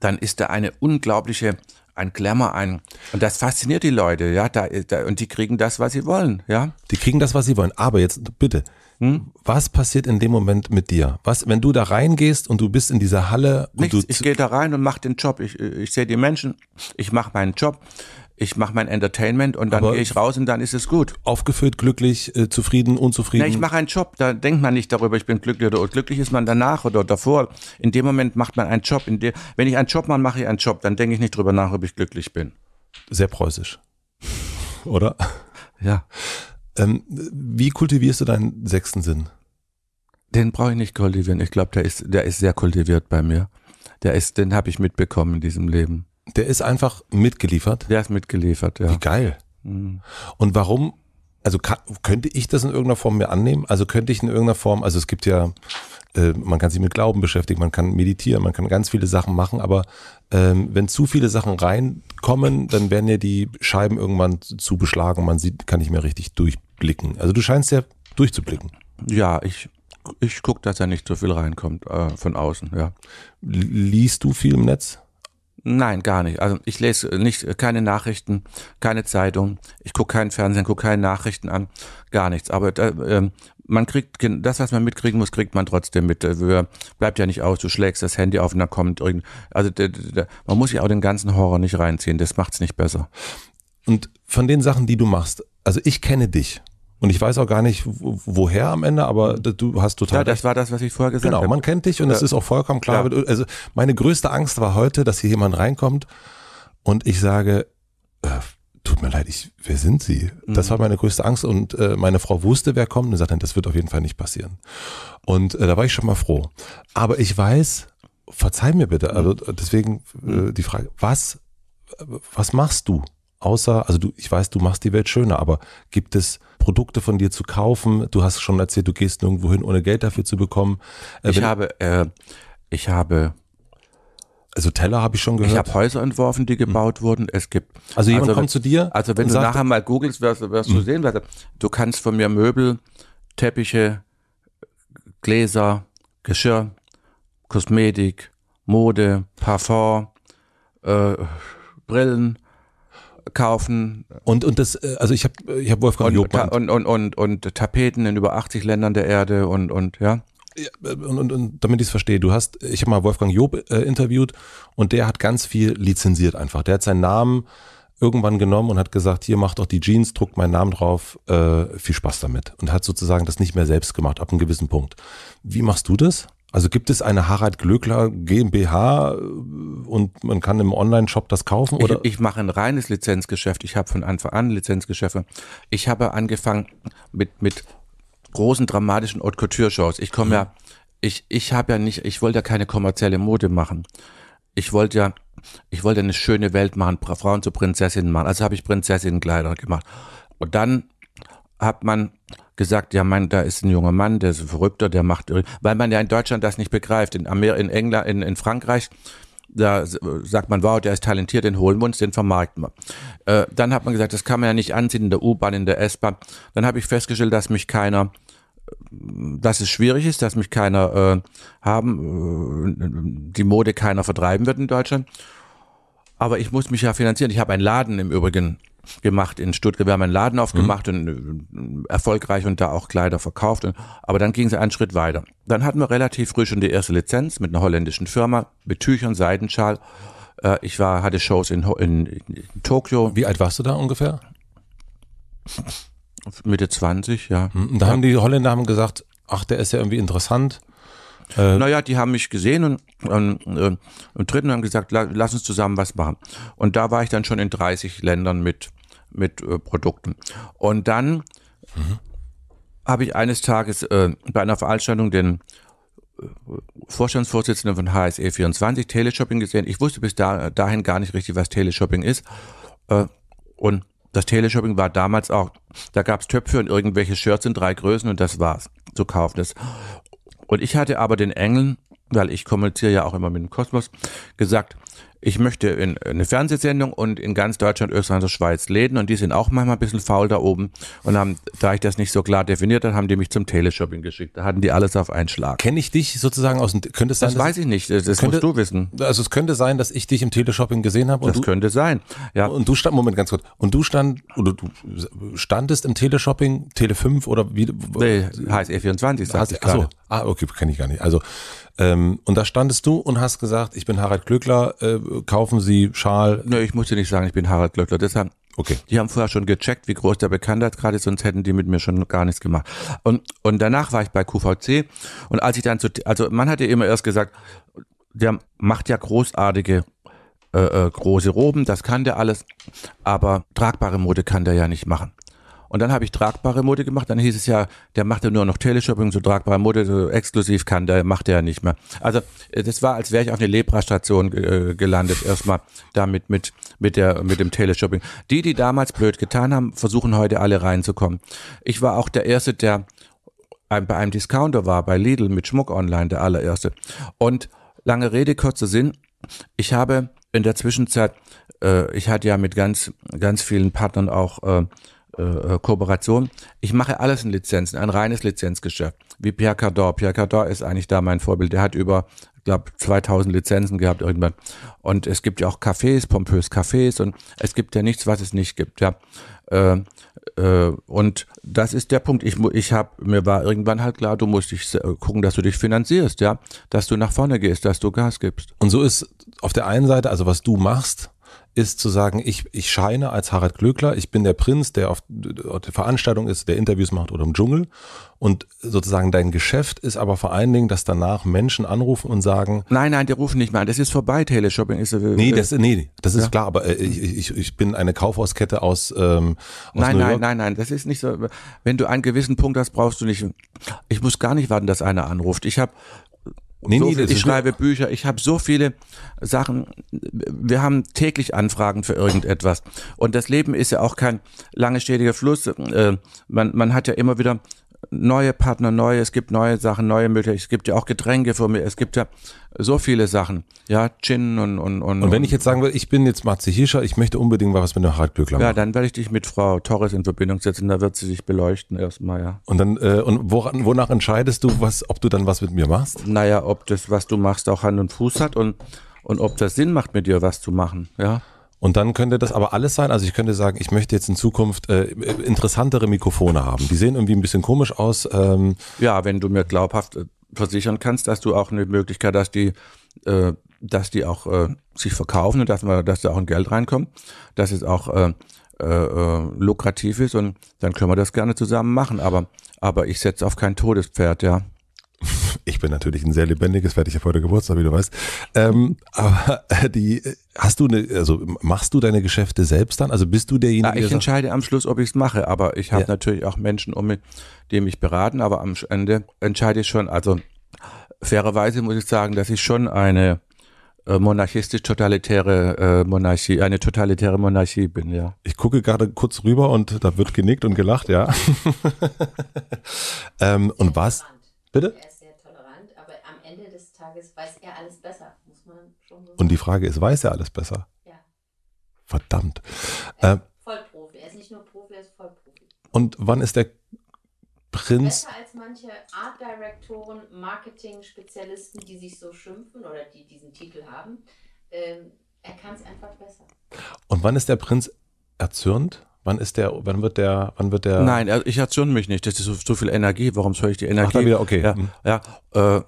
Speaker 3: dann ist da eine unglaubliche, ein Glamour, ein, und das fasziniert die Leute, ja, da, da, und die kriegen das, was sie wollen, ja. Die kriegen das, was sie
Speaker 2: wollen. Aber jetzt, bitte, hm? Was passiert in dem Moment mit dir?
Speaker 3: Was, wenn du da reingehst und du bist in dieser Halle? Nichts, du ich gehe da rein und mache den Job. Ich, ich sehe die Menschen, ich mache meinen Job, ich mache mein Entertainment und dann gehe ich raus und dann ist es gut. Aufgefüllt, glücklich, äh,
Speaker 2: zufrieden, unzufrieden. Na, ich mache
Speaker 3: einen Job, da denkt man nicht darüber, ich bin glücklich oder glücklich ist man danach oder davor. In dem Moment macht man einen Job. De, wenn ich einen Job mache, mache ich einen Job, dann denke ich nicht darüber nach, ob ich glücklich bin. Sehr preußisch.
Speaker 2: oder? Ja. Ähm, wie
Speaker 3: kultivierst du deinen sechsten Sinn? Den brauche ich nicht kultivieren. Ich glaube, der ist, der ist sehr kultiviert bei mir. Der ist, den habe ich mitbekommen in diesem Leben. Der ist einfach mitgeliefert? Der ist mitgeliefert, ja. Wie geil. Mhm. Und warum, also kann, könnte ich das
Speaker 2: in irgendeiner Form mir annehmen? Also könnte ich in irgendeiner Form, also es gibt ja, äh, man kann sich mit Glauben beschäftigen, man kann meditieren, man kann ganz viele Sachen machen, aber ähm, wenn zu viele Sachen reinkommen, dann werden ja die Scheiben irgendwann zu beschlagen, man sieht, kann nicht mehr richtig durch durchblicken. Also du scheinst ja durchzublicken.
Speaker 3: Ja, ich, ich gucke, dass da nicht so viel reinkommt äh, von außen, ja. Liest du viel im Netz? Nein, gar nicht. Also ich lese nicht äh, keine Nachrichten, keine Zeitung. Ich gucke keinen Fernsehen, gucke keine Nachrichten an, gar nichts. Aber äh, man kriegt das, was man mitkriegen muss, kriegt man trotzdem mit. Also, äh, bleibt ja nicht aus. Du schlägst das Handy auf und dann kommt irgend. Also man muss ja auch den ganzen Horror nicht reinziehen. Das macht es nicht besser. Und von den Sachen, die du machst, also ich kenne dich. Und ich weiß auch gar
Speaker 2: nicht, woher am Ende, aber mhm. du hast total. Ja, das recht.
Speaker 3: war das, was ich vorher gesagt genau, habe. Genau, man kennt dich und es ja. ist auch vollkommen klar. Ja.
Speaker 2: Also meine größte Angst war heute, dass hier jemand reinkommt und ich sage, äh, tut mir leid, ich, wer sind Sie? Mhm. Das war meine größte Angst und äh, meine Frau wusste, wer kommt und sagte, das wird auf jeden Fall nicht passieren. Und äh, da war ich schon mal froh. Aber ich weiß, verzeih mir bitte, also mhm. deswegen äh, mhm. die Frage, was, was machst du? außer, also du, ich weiß, du machst die Welt schöner, aber gibt es Produkte von dir zu kaufen? Du hast schon erzählt, du gehst nirgendwo hin, ohne Geld dafür zu bekommen. Äh, ich habe, äh,
Speaker 3: ich habe also Teller habe ich schon gehört. Ich habe Häuser entworfen, die hm. gebaut mhm. wurden. Es gibt. Also jemand also, kommt zu dir. Also wenn du sagt, nachher mal googelst, wirst, wirst mhm. du hm. sehen, was, du kannst von mir Möbel, Teppiche, Gläser, Geschirr, Kosmetik, Mode, Parfum, äh, Brillen, kaufen. Und, und das, äh, also ich habe ich hab Wolfgang und, Jobmann. Und, und, und, und Tapeten in über 80 Ländern der Erde und, und ja. Äh, und, und, und, damit ich es verstehe, du hast,
Speaker 2: ich habe mal Wolfgang Job äh, interviewt und der hat ganz viel lizenziert einfach. Der hat seinen Namen irgendwann genommen und hat gesagt, hier macht doch die Jeans, druckt meinen Namen drauf, äh, viel Spaß damit. Und hat sozusagen das nicht mehr selbst gemacht, ab einem gewissen Punkt. Wie machst du das? Also gibt es eine Harald
Speaker 3: Glöckler GmbH äh, und man kann im Online-Shop das kaufen? Oder? Ich, ich, mache ein reines Lizenzgeschäft. Ich habe von Anfang an Lizenzgeschäfte. Ich habe angefangen mit, mit großen dramatischen Haute Couture-Shows. Ich komme mhm. ja, ich, ich habe ja nicht, ich wollte ja keine kommerzielle Mode machen. Ich wollte ja, ich wollte eine schöne Welt machen, Frauen zu Prinzessinnen machen. Also habe ich Prinzessinnenkleider gemacht. Und dann hat man gesagt, ja, man, da ist ein junger Mann, der ist ein Verrückter, der macht, weil man ja in Deutschland das nicht begreift. In Amer in England, in, in Frankreich, da sagt man, wow, der ist talentiert, den holen wir uns, den vermarkten wir. Äh, dann hat man gesagt, das kann man ja nicht anziehen in der U-Bahn, in der S-Bahn. Dann habe ich festgestellt, dass mich keiner äh, dass es schwierig ist, dass mich keiner äh, haben, äh, die Mode keiner vertreiben wird in Deutschland. Aber ich muss mich ja finanzieren. Ich habe einen Laden im Übrigen gemacht in Stuttgart. Wir haben einen Laden mhm. aufgemacht mhm. und äh, erfolgreich und da auch Kleider verkauft. Und, aber dann ging es einen Schritt weiter. Dann hatten wir relativ früh schon die erste Lizenz mit einer holländischen Firma, mit Tüchern, Seidenschal. Äh, ich war, hatte Shows in, in, in Tokio. Wie alt warst du da ungefähr? Mitte 20, ja. Hm,
Speaker 2: und da ja. haben die Holländer haben gesagt, ach, der ist ja irgendwie interessant.
Speaker 3: Äh, naja, die haben mich gesehen und, und, und, äh, und dritten haben gesagt, lass uns zusammen was machen. Und da war ich dann schon in 30 Ländern mit mit äh, Produkten. Und dann mhm. habe ich eines Tages äh, bei einer Veranstaltung den äh, Vorstandsvorsitzenden von HSE 24 Teleshopping gesehen. Ich wusste bis da, dahin gar nicht richtig, was Teleshopping ist. Äh, und das Teleshopping war damals auch, da gab es Töpfe und irgendwelche Shirts in drei Größen und das war's zu kaufen. Ist. Und ich hatte aber den Engeln, weil ich kommuniziere ja auch immer mit dem Kosmos, gesagt, ich möchte in eine Fernsehsendung und in ganz Deutschland, Österreich und Schweiz Läden und die sind auch manchmal ein bisschen faul da oben und haben, da ich das nicht so klar definiert habe, haben die mich zum Teleshopping geschickt. Da hatten die alles auf einen Schlag. Kenne ich dich sozusagen aus, dem, könnte es sein? Das weiß ich nicht, das könnte, musst du wissen. Also es könnte sein, dass ich dich im Teleshopping gesehen habe. das du, könnte sein, ja.
Speaker 2: Und du stand, Moment ganz kurz, und du stand, oder du standest im Teleshopping, Tele5 oder wie? Nee, heißt E24, sagst ich gerade. Ah, okay, kenne ich gar nicht. Also, ähm, und da
Speaker 3: standest du und hast gesagt, ich bin Harald Glöckler, äh, kaufen Sie Schal. Nö, ich musste nicht sagen, ich bin Harald Glöckler. Deshalb, okay. Die haben vorher schon gecheckt, wie groß der Bekanntheit gerade ist, sonst hätten die mit mir schon gar nichts gemacht. Und, und danach war ich bei QVC und als ich dann zu, also man hat ja immer erst gesagt, der macht ja großartige äh, äh große Roben, das kann der alles, aber tragbare Mode kann der ja nicht machen. Und dann habe ich tragbare Mode gemacht. Dann hieß es ja, der macht ja nur noch Teleshopping, so tragbare Mode, so exklusiv kann, der macht er ja nicht mehr. Also äh, das war, als wäre ich auf eine Leprastation äh, gelandet, erstmal damit mit, mit, der, mit dem Teleshopping. Die, die damals blöd getan haben, versuchen heute alle reinzukommen. Ich war auch der Erste, der bei einem Discounter war, bei Lidl mit Schmuck online, der allererste. Und lange Rede, kurzer Sinn, ich habe in der Zwischenzeit, äh, ich hatte ja mit ganz, ganz vielen Partnern auch äh, äh, äh, Kooperation. Ich mache alles in Lizenzen, ein reines Lizenzgeschäft, wie Pierre Cador. Pierre Cador ist eigentlich da mein Vorbild. Der hat über, ich glaube, 2000 Lizenzen gehabt irgendwann. Und es gibt ja auch Cafés, pompös Cafés und es gibt ja nichts, was es nicht gibt. Ja. Äh, äh, und das ist der Punkt. Ich, ich hab, mir war irgendwann halt klar, du musst dich äh, gucken, dass du dich finanzierst, ja, dass du nach vorne gehst, dass du Gas gibst. Und so ist auf der einen Seite, also was du machst, ist zu sagen, ich,
Speaker 2: ich scheine als Harald Glöckler, ich bin der Prinz, der auf, der Veranstaltung ist, der Interviews macht oder im Dschungel. Und sozusagen dein Geschäft ist aber vor allen Dingen, dass danach Menschen anrufen und sagen.
Speaker 3: Nein, nein, die rufen nicht mehr an. Das ist vorbei, Teleshopping. Ist, äh, nee, äh, das, nee, das ist ja. klar, aber äh, ich, ich, ich bin eine Kaufhauskette aus. Ähm, aus nein, nein, nein, nein, das ist nicht so. Wenn du einen gewissen Punkt hast, brauchst du nicht. Ich muss gar nicht warten, dass einer anruft. Ich habe Nee, so nee, ich schreibe Bücher, ich habe so viele Sachen. Wir haben täglich Anfragen für irgendetwas. Und das Leben ist ja auch kein lange stetiger Fluss. Äh, man, man hat ja immer wieder neue Partner, neue, es gibt neue Sachen, neue Möglichkeiten, es gibt ja auch Getränke für mich, es gibt ja so viele Sachen, ja, Gin und und und. Und wenn ich jetzt sagen will, ich bin jetzt Matze Hirscher, ich möchte unbedingt
Speaker 2: mal was mit einer Hartglöckler machen. Ja,
Speaker 3: dann werde ich dich mit Frau Torres in Verbindung setzen, da wird sie sich beleuchten erstmal, ja. Und dann äh, und woran, wonach entscheidest du, was, ob du dann was mit mir machst? Naja, ob das, was du machst,
Speaker 2: auch Hand und Fuß hat und und ob das Sinn macht, mit dir was zu machen, ja. Und dann könnte das aber alles sein. Also ich könnte sagen, ich möchte jetzt in Zukunft äh, interessantere Mikrofone haben. Die sehen irgendwie ein bisschen komisch
Speaker 3: aus. Ähm. Ja, wenn du mir glaubhaft äh, versichern kannst, dass du auch eine Möglichkeit hast, die, äh, dass die auch äh, sich verkaufen und dass, man, dass da auch ein Geld reinkommt, dass es auch äh, äh, äh lukrativ ist und dann können wir das gerne zusammen machen. Aber, aber ich setze auf kein Todespferd, ja. ich bin natürlich ein sehr lebendiges, werde ich ja heute Geburtstag,
Speaker 2: wie du weißt. Ähm, aber die, hast du eine, also machst du deine Geschäfte
Speaker 3: selbst dann? Also bist du derjenige? Na, ich entscheide am Schluss, ob ich es mache, aber ich habe ja. natürlich auch Menschen um mich, die mich beraten, aber am Ende entscheide ich schon. Also fairerweise muss ich sagen, dass ich schon eine äh, monarchistisch-totalitäre äh, Monarchie, eine totalitäre Monarchie bin, ja. Ich gucke gerade kurz rüber und da wird genickt und gelacht, ja.
Speaker 2: ähm, und was? Bitte?
Speaker 1: Weiß er alles besser, muss
Speaker 2: man schon so Und die Frage ist, weiß er alles besser? Ja. Verdammt. Er ist äh, Vollprofi.
Speaker 1: Er ist nicht nur Profi, er ist Vollprofi. Und wann ist der Prinz. Besser als manche Art-Direktoren, Marketing-Spezialisten, die sich so schimpfen oder die diesen Titel haben. Ähm, er kann es einfach besser.
Speaker 2: Und wann ist der Prinz erzürnt? Wann ist der, wann wird der, wann wird der. Nein,
Speaker 3: ich erzürne mich nicht. Das ist so, so viel Energie. Warum soll ich die Energie? Ach, dann wieder, okay. Ja, mhm. ja äh,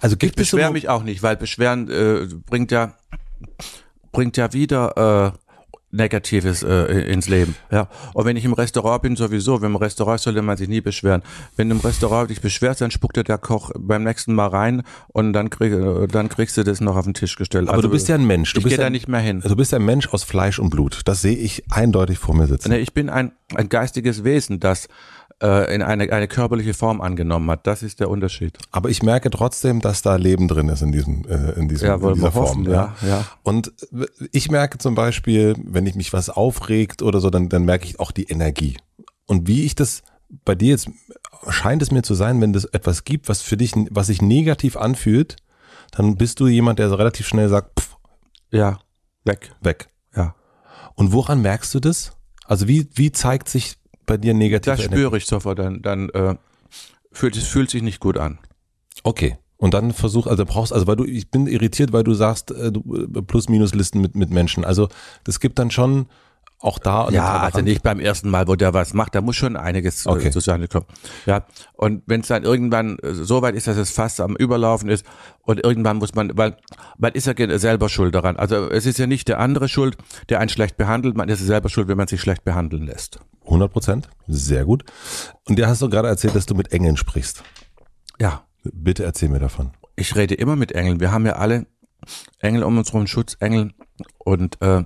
Speaker 3: also gibt ich beschwere mich auch nicht, weil Beschweren äh, bringt ja, bringt ja wieder, äh, Negatives äh, ins Leben. Ja. Und wenn ich im Restaurant bin, sowieso, wenn im Restaurant sollte man sich nie beschweren. Wenn du im Restaurant dich beschwerst, dann spuckt dir der Koch beim nächsten Mal rein und dann, krieg, dann kriegst du das noch auf den Tisch gestellt. Aber also, du bist ja ein Mensch. Du ich gehe da nicht
Speaker 2: mehr hin. Also du bist ein Mensch aus Fleisch und Blut. Das sehe ich eindeutig vor mir sitzen.
Speaker 3: ich bin ein, ein geistiges Wesen, das äh, in eine, eine körperliche Form angenommen hat. Das ist der Unterschied.
Speaker 2: Aber ich merke trotzdem, dass da Leben drin ist in diesem, äh, in diesem ja, in dieser Form. Hoffen, ja. Ja, ja. Und ich merke zum Beispiel, wenn ich mich was aufregt oder so, dann, dann merke ich auch die Energie. Und wie ich das bei dir jetzt scheint es mir zu sein, wenn es etwas gibt, was für dich, was sich negativ anfühlt, dann bist du jemand, der so relativ schnell sagt, pff, ja, weg, weg, ja. Und woran merkst du das? Also wie, wie zeigt sich bei dir negativ Das spüre ich sofort, dann, dann äh, fühlt, es fühlt sich nicht gut an. Okay. Und dann versuch, also brauchst, also weil du, ich bin irritiert, weil du sagst, äh, du, äh, Plus-Minus-Listen mit, mit Menschen. Also das gibt dann schon
Speaker 3: auch da. Ja, also nicht beim ersten Mal, wo der was macht, da muss schon einiges äh, okay. zustande kommen. Ja. Und wenn es dann irgendwann äh, so weit ist, dass es fast am Überlaufen ist und irgendwann muss man, weil man ist ja selber schuld daran. Also es ist ja nicht der andere schuld, der einen schlecht behandelt, man ist ja selber schuld, wenn man sich schlecht behandeln lässt.
Speaker 2: 100 Prozent, sehr gut.
Speaker 3: Und dir hast du gerade erzählt,
Speaker 2: dass du mit Engeln sprichst. Ja. Bitte erzähl mir davon.
Speaker 3: Ich rede immer mit Engeln. Wir haben ja alle Engel um uns herum, Schutzengel. Und äh,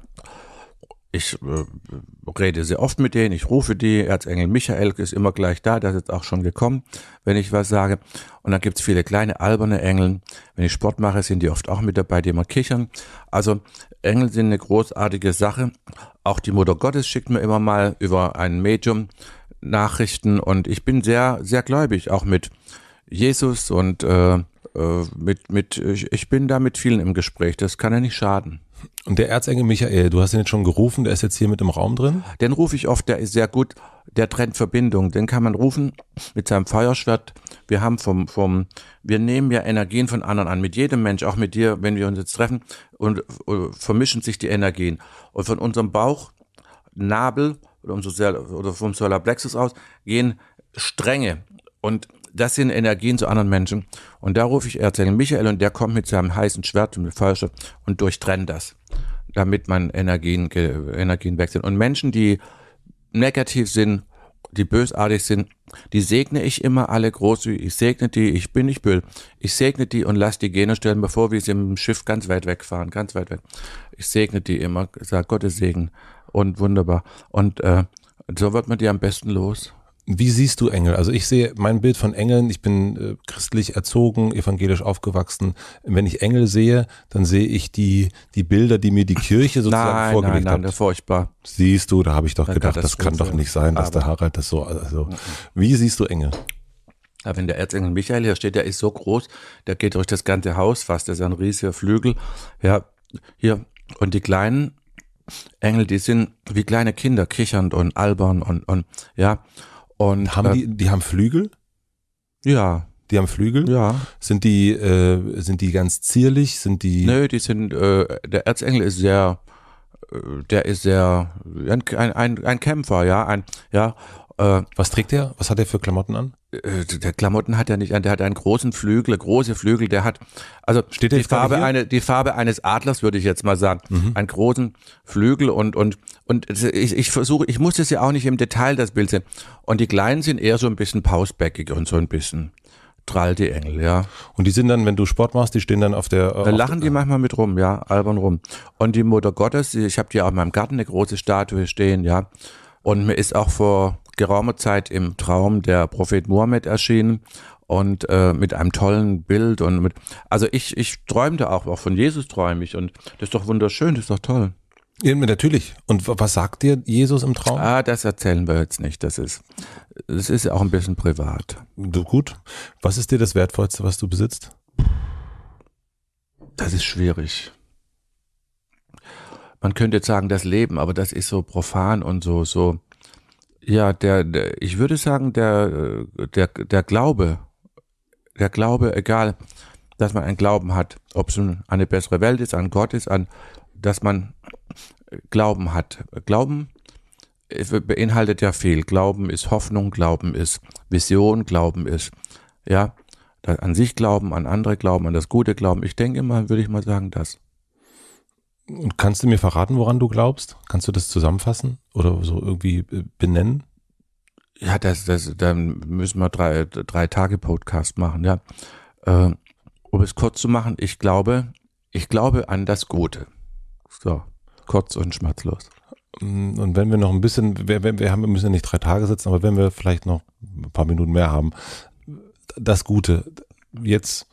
Speaker 3: ich äh, rede sehr oft mit denen, ich rufe die. Erzengel Michael ist immer gleich da, der ist jetzt auch schon gekommen, wenn ich was sage. Und dann es viele kleine alberne Engel. Wenn ich Sport mache, sind die oft auch mit dabei, die immer kichern. Also Engel sind eine großartige Sache, auch die Mutter Gottes schickt mir immer mal über ein Medium Nachrichten und ich bin sehr, sehr gläubig, auch mit Jesus und äh, äh mit, mit, ich bin da mit vielen im Gespräch, das kann ja nicht schaden. Und der Erzengel Michael, du hast ihn jetzt schon gerufen, der ist jetzt hier mit im Raum drin? Den rufe ich oft, der ist sehr gut der trennt Verbindung, Den kann man rufen mit seinem Feuerschwert. Wir haben vom, vom, wir nehmen ja Energien von anderen an. Mit jedem Mensch, auch mit dir, wenn wir uns jetzt treffen und, und vermischen sich die Energien. Und von unserem Bauch, Nabel oder, unser, oder vom Solar Plexus aus gehen Stränge. Und das sind Energien zu anderen Menschen. Und da rufe ich Erzengel Michael und der kommt mit seinem heißen Schwert, mit dem Feuerschwert und durchtrennt das, damit man Energien, Energien wechselt. Und Menschen, die negativ sind, die bösartig sind, die segne ich immer alle groß. Ich segne die, ich bin nicht böse. Ich segne die und lasse die Gene stellen, bevor wir sie im Schiff ganz weit wegfahren, ganz weit weg. Ich segne die immer, sag Gottes Segen und wunderbar. Und äh, so wird man die am besten los. Wie siehst du Engel? Also ich sehe
Speaker 2: mein Bild von Engeln, ich bin äh, christlich erzogen, evangelisch aufgewachsen. Wenn ich Engel sehe, dann sehe ich die, die Bilder, die mir die Kirche sozusagen nein, vorgelegt nein, nein, hat. Nein, furchtbar. Siehst du, da habe ich doch dann gedacht, kann das, das kann doch nicht sein, dass der Harald das so. Also, wie siehst du Engel?
Speaker 3: Ja, wenn der Erzengel Michael hier steht, der ist so groß, der geht durch das ganze Haus fast. Das ist ein riesiger Flügel. Ja, hier. Und die kleinen Engel, die sind wie kleine Kinder, kichernd und albern und, und ja. Und haben äh, die,
Speaker 2: die haben Flügel?
Speaker 3: Ja. Die haben Flügel? Ja. Sind die, äh, sind die ganz zierlich? Sind die. Nö, die sind, äh, der Erzengel ist sehr, äh, der ist sehr, ein, ein, ein Kämpfer, ja, ein, ja, äh, was trägt er? Was hat er für Klamotten an? Äh, der Klamotten hat er nicht an, der hat einen großen Flügel, große Flügel, der hat, also Steht die, Farbe eine, die Farbe eines Adlers, würde ich jetzt mal sagen. Mhm. Einen großen Flügel und, und, und ich, ich versuche, ich muss das ja auch nicht im Detail, das Bild sehen. Und die Kleinen sind eher so ein bisschen pausbäckig und so ein bisschen. Trall die Engel, ja. Und die sind dann, wenn du Sport machst, die stehen dann auf der. Äh, da lachen die manchmal mit rum, ja, albern rum. Und die Mutter Gottes, ich habe die auch in meinem Garten eine große Statue stehen, ja. Und mir ist auch vor geraume Zeit im Traum der Prophet Mohammed erschienen und äh, mit einem tollen Bild und mit also ich ich träumte auch auch von Jesus träume ich und das ist doch wunderschön, das ist doch toll. Ja, natürlich. Und was sagt dir Jesus im Traum? Ah, das erzählen wir jetzt nicht. Das ist, das ist auch ein bisschen privat. So gut. Was ist dir das Wertvollste, was du besitzt? Das ist schwierig. Man könnte jetzt sagen, das Leben, aber das ist so profan und so, so, ja, der, der, ich würde sagen, der, äh, der, der Glaube, der Glaube, egal, dass man einen Glauben hat, ob es eine bessere Welt ist, an Gott ist, an, dass man äh, Glauben hat. Glauben beinhaltet ja viel. Glauben ist Hoffnung, Glauben ist Vision, Glauben ist, ja, an sich glauben, an andere glauben, an das Gute glauben. Ich denke immer, würde ich mal sagen, das. Und kannst du mir verraten, woran du glaubst? Kannst du das zusammenfassen oder so irgendwie äh, benennen? Ja, das, das, dann müssen wir drei, drei Tage Podcast machen, ja. Äh, um es kurz zu machen, ich glaube, ich glaube an das Gute. So, kurz und schmerzlos. Mm,
Speaker 2: und wenn wir noch ein bisschen, wir, wir, haben, wir müssen ja nicht drei Tage sitzen, aber wenn wir vielleicht noch ein paar Minuten mehr haben,
Speaker 3: das Gute. Jetzt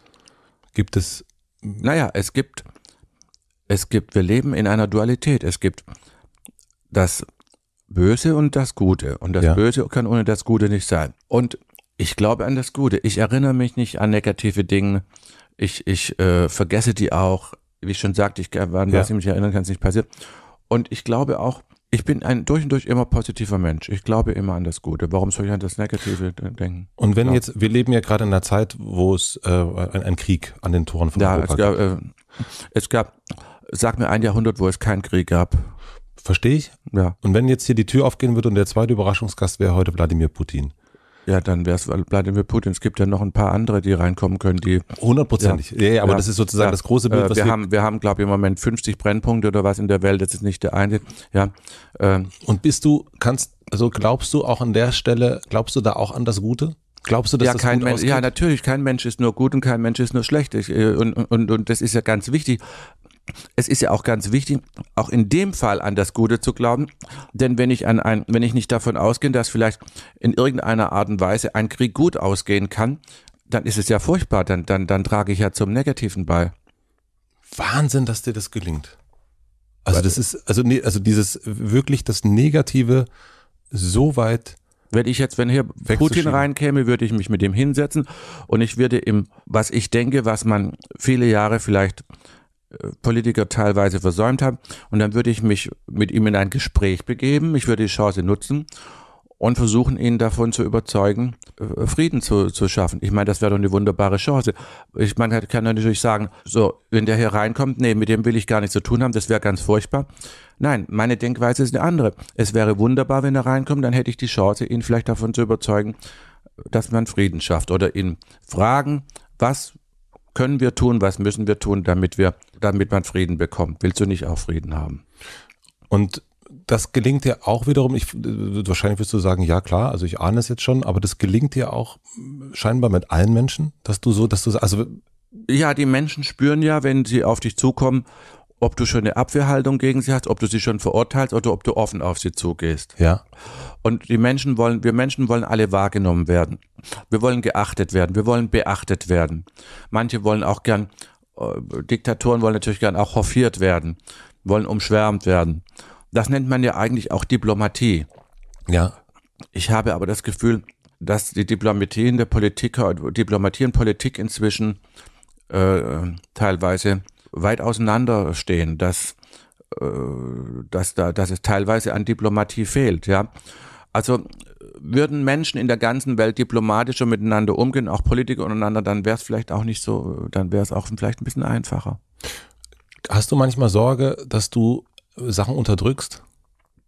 Speaker 3: gibt es. Naja, es gibt es gibt, wir leben in einer Dualität. Es gibt das Böse und das Gute. Und das ja. Böse kann ohne das Gute nicht sein. Und ich glaube an das Gute. Ich erinnere mich nicht an negative Dinge. Ich, ich äh, vergesse die auch. Wie ich schon sagte, ich wann ja. was ich mich erinnern kann, es nicht passiert. Und ich glaube auch, ich bin ein durch und durch immer positiver Mensch. Ich glaube immer an das Gute. Warum soll ich an das Negative denken? Und wenn jetzt,
Speaker 2: wir leben ja gerade in einer Zeit, wo es äh, ein, ein Krieg an den Toren von ja, Europa es gab. Äh, es gab Sag mir ein Jahrhundert, wo es keinen Krieg gab. Verstehe ich. Ja. Und wenn jetzt hier die Tür aufgehen würde und der zweite Überraschungsgast wäre heute Wladimir Putin. Ja, dann wäre es Wladimir
Speaker 3: Putin. Es gibt ja noch ein paar andere, die reinkommen können, die. Hundertprozentig. Ja, ja, aber ja, das ist sozusagen ja, das große Bild, äh, was wir, wir haben. Wir haben, glaube ich, im Moment 50 Brennpunkte oder was in der Welt. Das ist nicht der eine. Ja. Ähm. Und bist du, kannst, also glaubst du auch an der Stelle, glaubst du da auch an das Gute? Glaubst du, dass ja, das kein gut Mensch, Ja, natürlich, kein Mensch ist nur gut und kein Mensch ist nur schlecht. Ich, äh, und, und, und das ist ja ganz wichtig es ist ja auch ganz wichtig, auch in dem Fall an das Gute zu glauben. Denn wenn ich, an ein, wenn ich nicht davon ausgehe, dass vielleicht in irgendeiner Art und Weise ein Krieg gut ausgehen kann, dann ist es ja furchtbar. Dann, dann, dann trage ich ja zum Negativen bei. Wahnsinn, dass dir das gelingt. Also,
Speaker 2: das ist, also, nee, also dieses
Speaker 3: wirklich das Negative so weit wenn ich jetzt, wenn hier Putin reinkäme, würde ich mich mit ihm hinsetzen und ich würde ihm, was ich denke, was man viele Jahre vielleicht Politiker teilweise versäumt haben. Und dann würde ich mich mit ihm in ein Gespräch begeben. Ich würde die Chance nutzen und versuchen, ihn davon zu überzeugen, äh, Frieden zu, zu schaffen. Ich meine, das wäre doch eine wunderbare Chance. Ich meine, man kann natürlich sagen, so, wenn der hier reinkommt, nee, mit dem will ich gar nichts zu tun haben, das wäre ganz furchtbar. Nein, meine Denkweise ist eine andere. Es wäre wunderbar, wenn er reinkommt, dann hätte ich die Chance, ihn vielleicht davon zu überzeugen, dass man Frieden schafft oder ihn fragen, was können wir tun, was müssen wir tun, damit wir, damit man Frieden bekommt? Willst du nicht auch Frieden haben? Und das gelingt
Speaker 2: dir auch wiederum, ich, wahrscheinlich wirst du sagen, ja klar, also ich ahne es jetzt schon, aber das gelingt dir auch scheinbar mit allen Menschen, dass du so, dass du, also.
Speaker 3: Ja, die Menschen spüren ja, wenn sie auf dich zukommen, ob du schon eine Abwehrhaltung gegen sie hast, ob du sie schon verurteilst oder ob du offen auf sie zugehst. Ja. Und die Menschen wollen, wir Menschen wollen alle wahrgenommen werden. Wir wollen geachtet werden, wir wollen beachtet werden. Manche wollen auch gern, äh, Diktatoren wollen natürlich gern auch hofiert werden, wollen umschwärmt werden. Das nennt man ja eigentlich auch Diplomatie. Ja. Ich habe aber das Gefühl, dass die Diplomatie in der Politik, Diplomatie und Politik inzwischen äh, teilweise weit auseinanderstehen, dass, äh, dass, da, dass es teilweise an Diplomatie fehlt. Ja? Also würden Menschen in der ganzen Welt diplomatischer miteinander umgehen, auch Politiker untereinander, dann wäre es vielleicht auch nicht so, dann wäre es auch vielleicht ein bisschen einfacher. Hast du manchmal Sorge, dass du Sachen unterdrückst?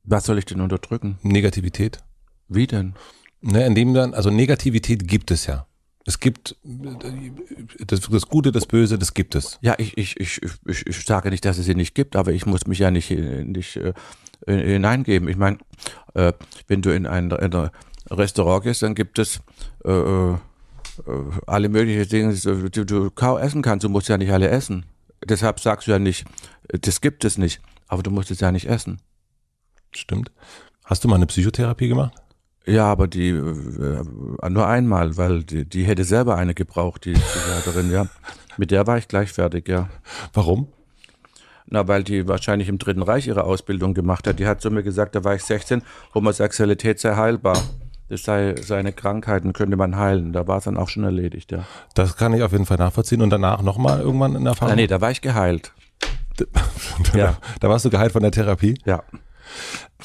Speaker 3: Was
Speaker 2: soll ich denn unterdrücken? Negativität. Wie denn? Ne, indem dann, also Negativität gibt
Speaker 3: es ja. Es gibt das, das, Gute, das Böse, das gibt es. Ja, ich, ich, ich, ich, sage nicht, dass es sie nicht gibt, aber ich muss mich ja nicht, nicht äh, äh, hineingeben. Ich meine, äh, wenn du in ein, in ein, Restaurant gehst, dann gibt es äh, äh alle möglichen Dinge, die du kaum essen kannst. Du musst ja nicht alle essen. Deshalb sagst du ja nicht, das gibt es nicht. Aber du musst es ja nicht essen. Stimmt. Hast du
Speaker 2: mal eine Psychotherapie gemacht?
Speaker 3: Ja, aber die äh, äh nur einmal, weil die, die hätte selber eine gebraucht, die Psychiaterin, ja. Mit der war ich gleich fertig, ja. Warum? Na, weil die wahrscheinlich im Dritten Reich ihre Ausbildung gemacht hat. Die hat zu mir gesagt, da war ich 16, Homosexualität sei heilbar. Das sei seine Krankheiten könnte man heilen. Da war es dann auch schon erledigt, ja. Das kann ich auf jeden Fall nachvollziehen. Und danach nochmal irgendwann in Erfahrung? Nein, nee, da war ich
Speaker 2: geheilt. da, ja. da warst du geheilt von der Therapie? Ja.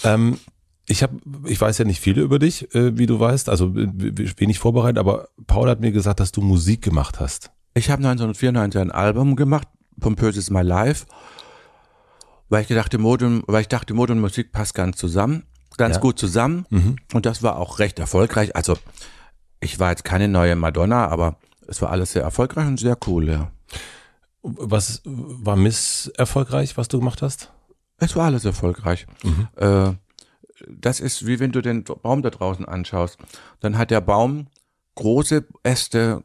Speaker 2: Ähm, ich habe, ich weiß ja nicht viel über dich, äh, wie du weißt, also äh, wenig vorbereitet, aber
Speaker 3: Paul hat mir gesagt, dass du Musik gemacht hast. Ich habe 1994 ein Album gemacht, Pompöses My Life weil ich gedacht, Mode weil ich dachte, Mode und Musik passt ganz zusammen, ganz ja. gut zusammen. Mhm. Und das war auch recht erfolgreich. Also ich war jetzt keine neue Madonna, aber es war alles sehr erfolgreich und sehr cool, ja. Was war misserfolgreich, was du gemacht hast? Es war alles erfolgreich. Mhm. Äh, das ist wie wenn du den Baum da draußen anschaust. Dann hat der Baum große Äste,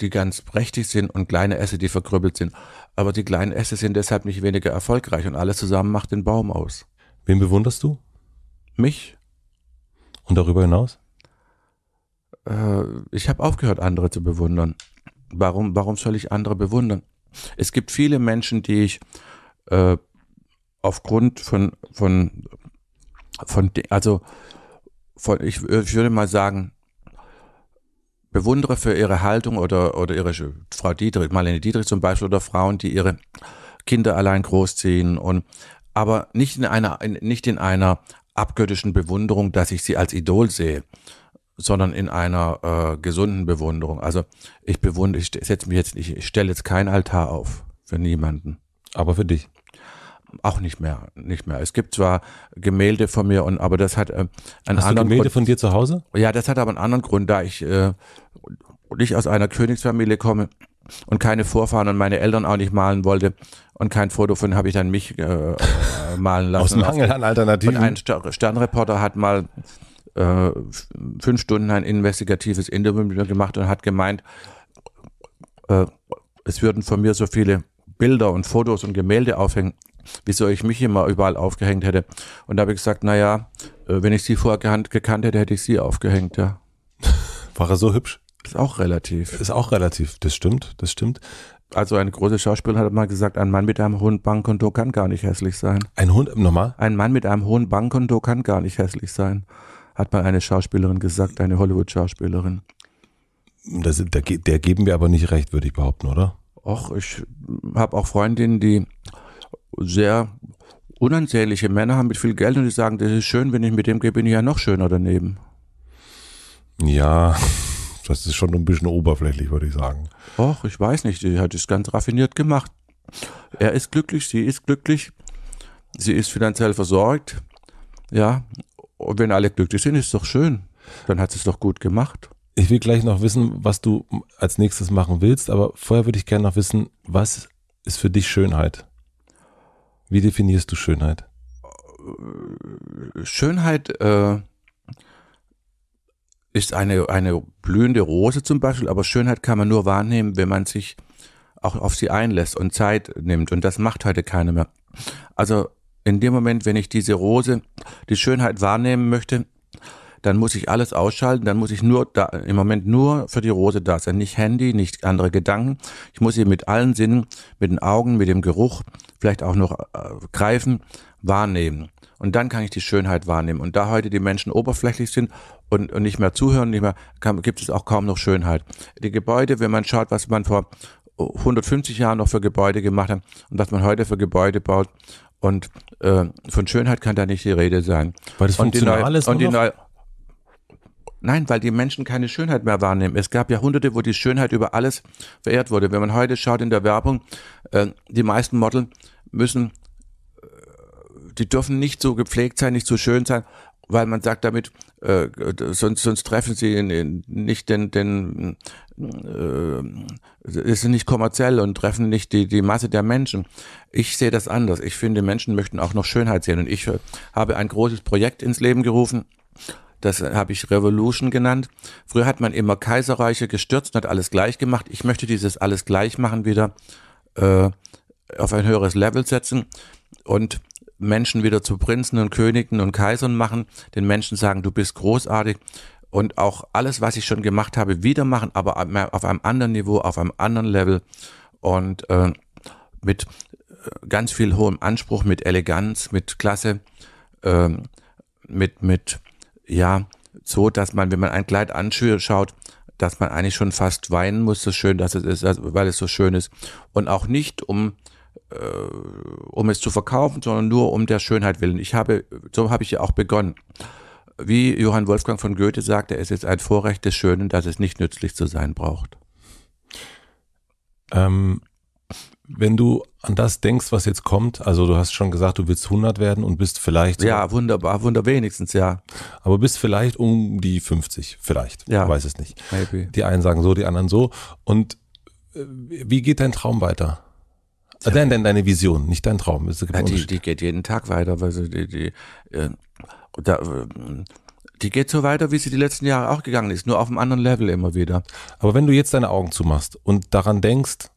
Speaker 3: die ganz prächtig sind und kleine Äste, die verkrüppelt sind. Aber die kleinen Äste sind deshalb nicht weniger erfolgreich und alles zusammen macht den Baum aus. Wen bewunderst du? Mich. Und darüber hinaus? Äh, ich habe aufgehört, andere zu bewundern. Warum, warum soll ich andere bewundern? Es gibt viele Menschen, die ich äh, aufgrund von, von, von, also von, ich, ich würde mal sagen, bewundere für ihre Haltung oder, oder ihre Frau Dietrich, Marlene Dietrich zum Beispiel, oder Frauen, die ihre Kinder allein großziehen und aber nicht in einer, in, nicht in einer abgöttischen Bewunderung, dass ich sie als Idol sehe, sondern in einer äh, gesunden Bewunderung. Also ich bewundere, ich setze mich jetzt, ich, ich stelle jetzt keinen Altar auf für niemanden. Aber für dich auch nicht mehr, nicht mehr. Es gibt zwar Gemälde von mir und aber das hat äh, einen Hast anderen du Gemälde Grund. von dir zu Hause? Ja, das hat aber einen anderen Grund, da ich äh, nicht aus einer Königsfamilie komme und keine Vorfahren und meine Eltern auch nicht malen wollte und kein Foto von habe ich dann mich äh, äh malen lassen. aus dem Mangel an Alternativen. Und ein Sternreporter hat mal äh, fünf Stunden ein investigatives Interview mit mir gemacht und hat gemeint, äh, es würden von mir so viele Bilder und Fotos und Gemälde aufhängen, wieso ich mich immer überall aufgehängt hätte. Und da habe ich gesagt, naja, äh, wenn ich sie vorher gekannt hätte, hätte ich sie aufgehängt, ja. War er so hübsch? Ist auch relativ. Ist auch relativ, das stimmt, das stimmt. Also eine große Schauspielerin hat mal gesagt, ein Mann mit einem hohen Bankkonto kann gar nicht hässlich sein. Ein Hund, nochmal? Ein Mann mit einem hohen Bankkonto kann gar nicht hässlich sein, hat mal eine Schauspielerin gesagt, eine Hollywood-Schauspielerin. der geben wir aber nicht recht, würde ich behaupten, oder? Och, ich habe auch Freundinnen, die sehr unansehnliche Männer haben mit viel Geld und die sagen, das ist schön, wenn ich mit dem gehe, bin ich ja noch schöner daneben. Ja, das ist schon ein bisschen oberflächlich, würde ich sagen. Och, ich weiß nicht, sie hat es ganz raffiniert gemacht. Er ist glücklich, sie ist glücklich, sie ist finanziell versorgt. Ja, und wenn alle glücklich sind, ist es doch schön. Dann hat sie es doch gut gemacht. Ich will gleich noch wissen,
Speaker 2: was du als nächstes machen willst, aber vorher würde ich gerne noch wissen, was ist für dich
Speaker 3: Schönheit? Wie definierst du Schönheit? Schönheit äh, ist eine, eine blühende Rose zum Beispiel, aber Schönheit kann man nur wahrnehmen, wenn man sich auch auf sie einlässt und Zeit nimmt. Und das macht heute keiner mehr. Also in dem Moment, wenn ich diese Rose, die Schönheit wahrnehmen möchte, dann muss ich alles ausschalten, dann muss ich nur da, im Moment nur für die Rose da sein. Nicht Handy, nicht andere Gedanken. Ich muss sie mit allen Sinnen, mit den Augen, mit dem Geruch, vielleicht auch noch äh, greifen, wahrnehmen. Und dann kann ich die Schönheit wahrnehmen. Und da heute die Menschen oberflächlich sind und, und nicht mehr zuhören, nicht mehr, kann, gibt es auch kaum noch Schönheit. Die Gebäude, wenn man schaut, was man vor 150 Jahren noch für Gebäude gemacht hat und was man heute für Gebäude baut. Und äh, von Schönheit kann da nicht die Rede sein. Weil das und die neue, ist und die neue, Nein, weil die Menschen keine Schönheit mehr wahrnehmen. Es gab Jahrhunderte, wo die Schönheit über alles verehrt wurde. Wenn man heute schaut in der Werbung, äh, die meisten Model müssen, äh, die dürfen nicht so gepflegt sein, nicht so schön sein, weil man sagt damit, äh, sonst, sonst treffen sie nicht den, den äh, sind nicht kommerziell und treffen nicht die, die Masse der Menschen. Ich sehe das anders. Ich finde, Menschen möchten auch noch Schönheit sehen. Und ich äh, habe ein großes Projekt ins Leben gerufen das habe ich Revolution genannt. Früher hat man immer Kaiserreiche gestürzt und hat alles gleich gemacht. Ich möchte dieses alles gleich machen wieder äh, auf ein höheres Level setzen und Menschen wieder zu Prinzen und Königen und Kaisern machen, den Menschen sagen, du bist großartig und auch alles, was ich schon gemacht habe, wieder machen, aber auf einem anderen Niveau, auf einem anderen Level und äh, mit äh, ganz viel hohem Anspruch, mit Eleganz, mit Klasse, äh, mit, mit ja, so, dass man, wenn man ein Kleid anschaut, dass man eigentlich schon fast weinen muss, so schön, dass es ist, also, weil es so schön ist. Und auch nicht um, äh, um es zu verkaufen, sondern nur um der Schönheit willen. Ich habe, so habe ich ja auch begonnen. Wie Johann Wolfgang von Goethe sagte, es ist ein Vorrecht des Schönen, dass es nicht nützlich zu sein braucht. Ähm, wenn du an
Speaker 2: das denkst, was jetzt kommt, also du hast schon gesagt, du willst 100 werden und bist vielleicht. Ja, wunderbar, wunder wenigstens, ja. Aber bist vielleicht um die 50, vielleicht. Ja. Ich weiß es nicht. Maybe. Die einen sagen so, die anderen so. Und äh, wie geht dein Traum weiter? Tja. Nein, denn deine Vision, nicht dein Traum. Ist Ja, die,
Speaker 3: die, geht jeden Tag weiter, weil sie die, die, äh, da, äh, die geht so weiter, wie sie die letzten Jahre auch gegangen ist, nur auf einem anderen Level immer wieder. Aber wenn du jetzt deine Augen zumachst und daran denkst,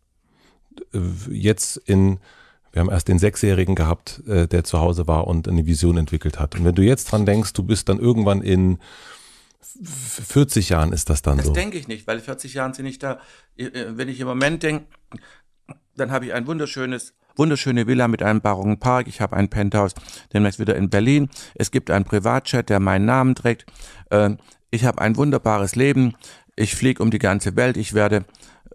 Speaker 3: jetzt in,
Speaker 2: wir haben erst den Sechsjährigen gehabt, äh, der zu Hause war und eine Vision entwickelt hat. Und wenn du jetzt dran denkst, du bist dann irgendwann in 40 Jahren ist das dann das so.
Speaker 3: Das denke ich nicht, weil 40 Jahren sind nicht da. Äh, wenn ich im Moment denke, dann habe ich ein wunderschönes, wunderschöne Villa mit einem barocken Park. Ich habe ein Penthouse demnächst wieder in Berlin. Es gibt einen Privatchat, der meinen Namen trägt. Ähm, ich habe ein wunderbares Leben. Ich fliege um die ganze Welt. Ich werde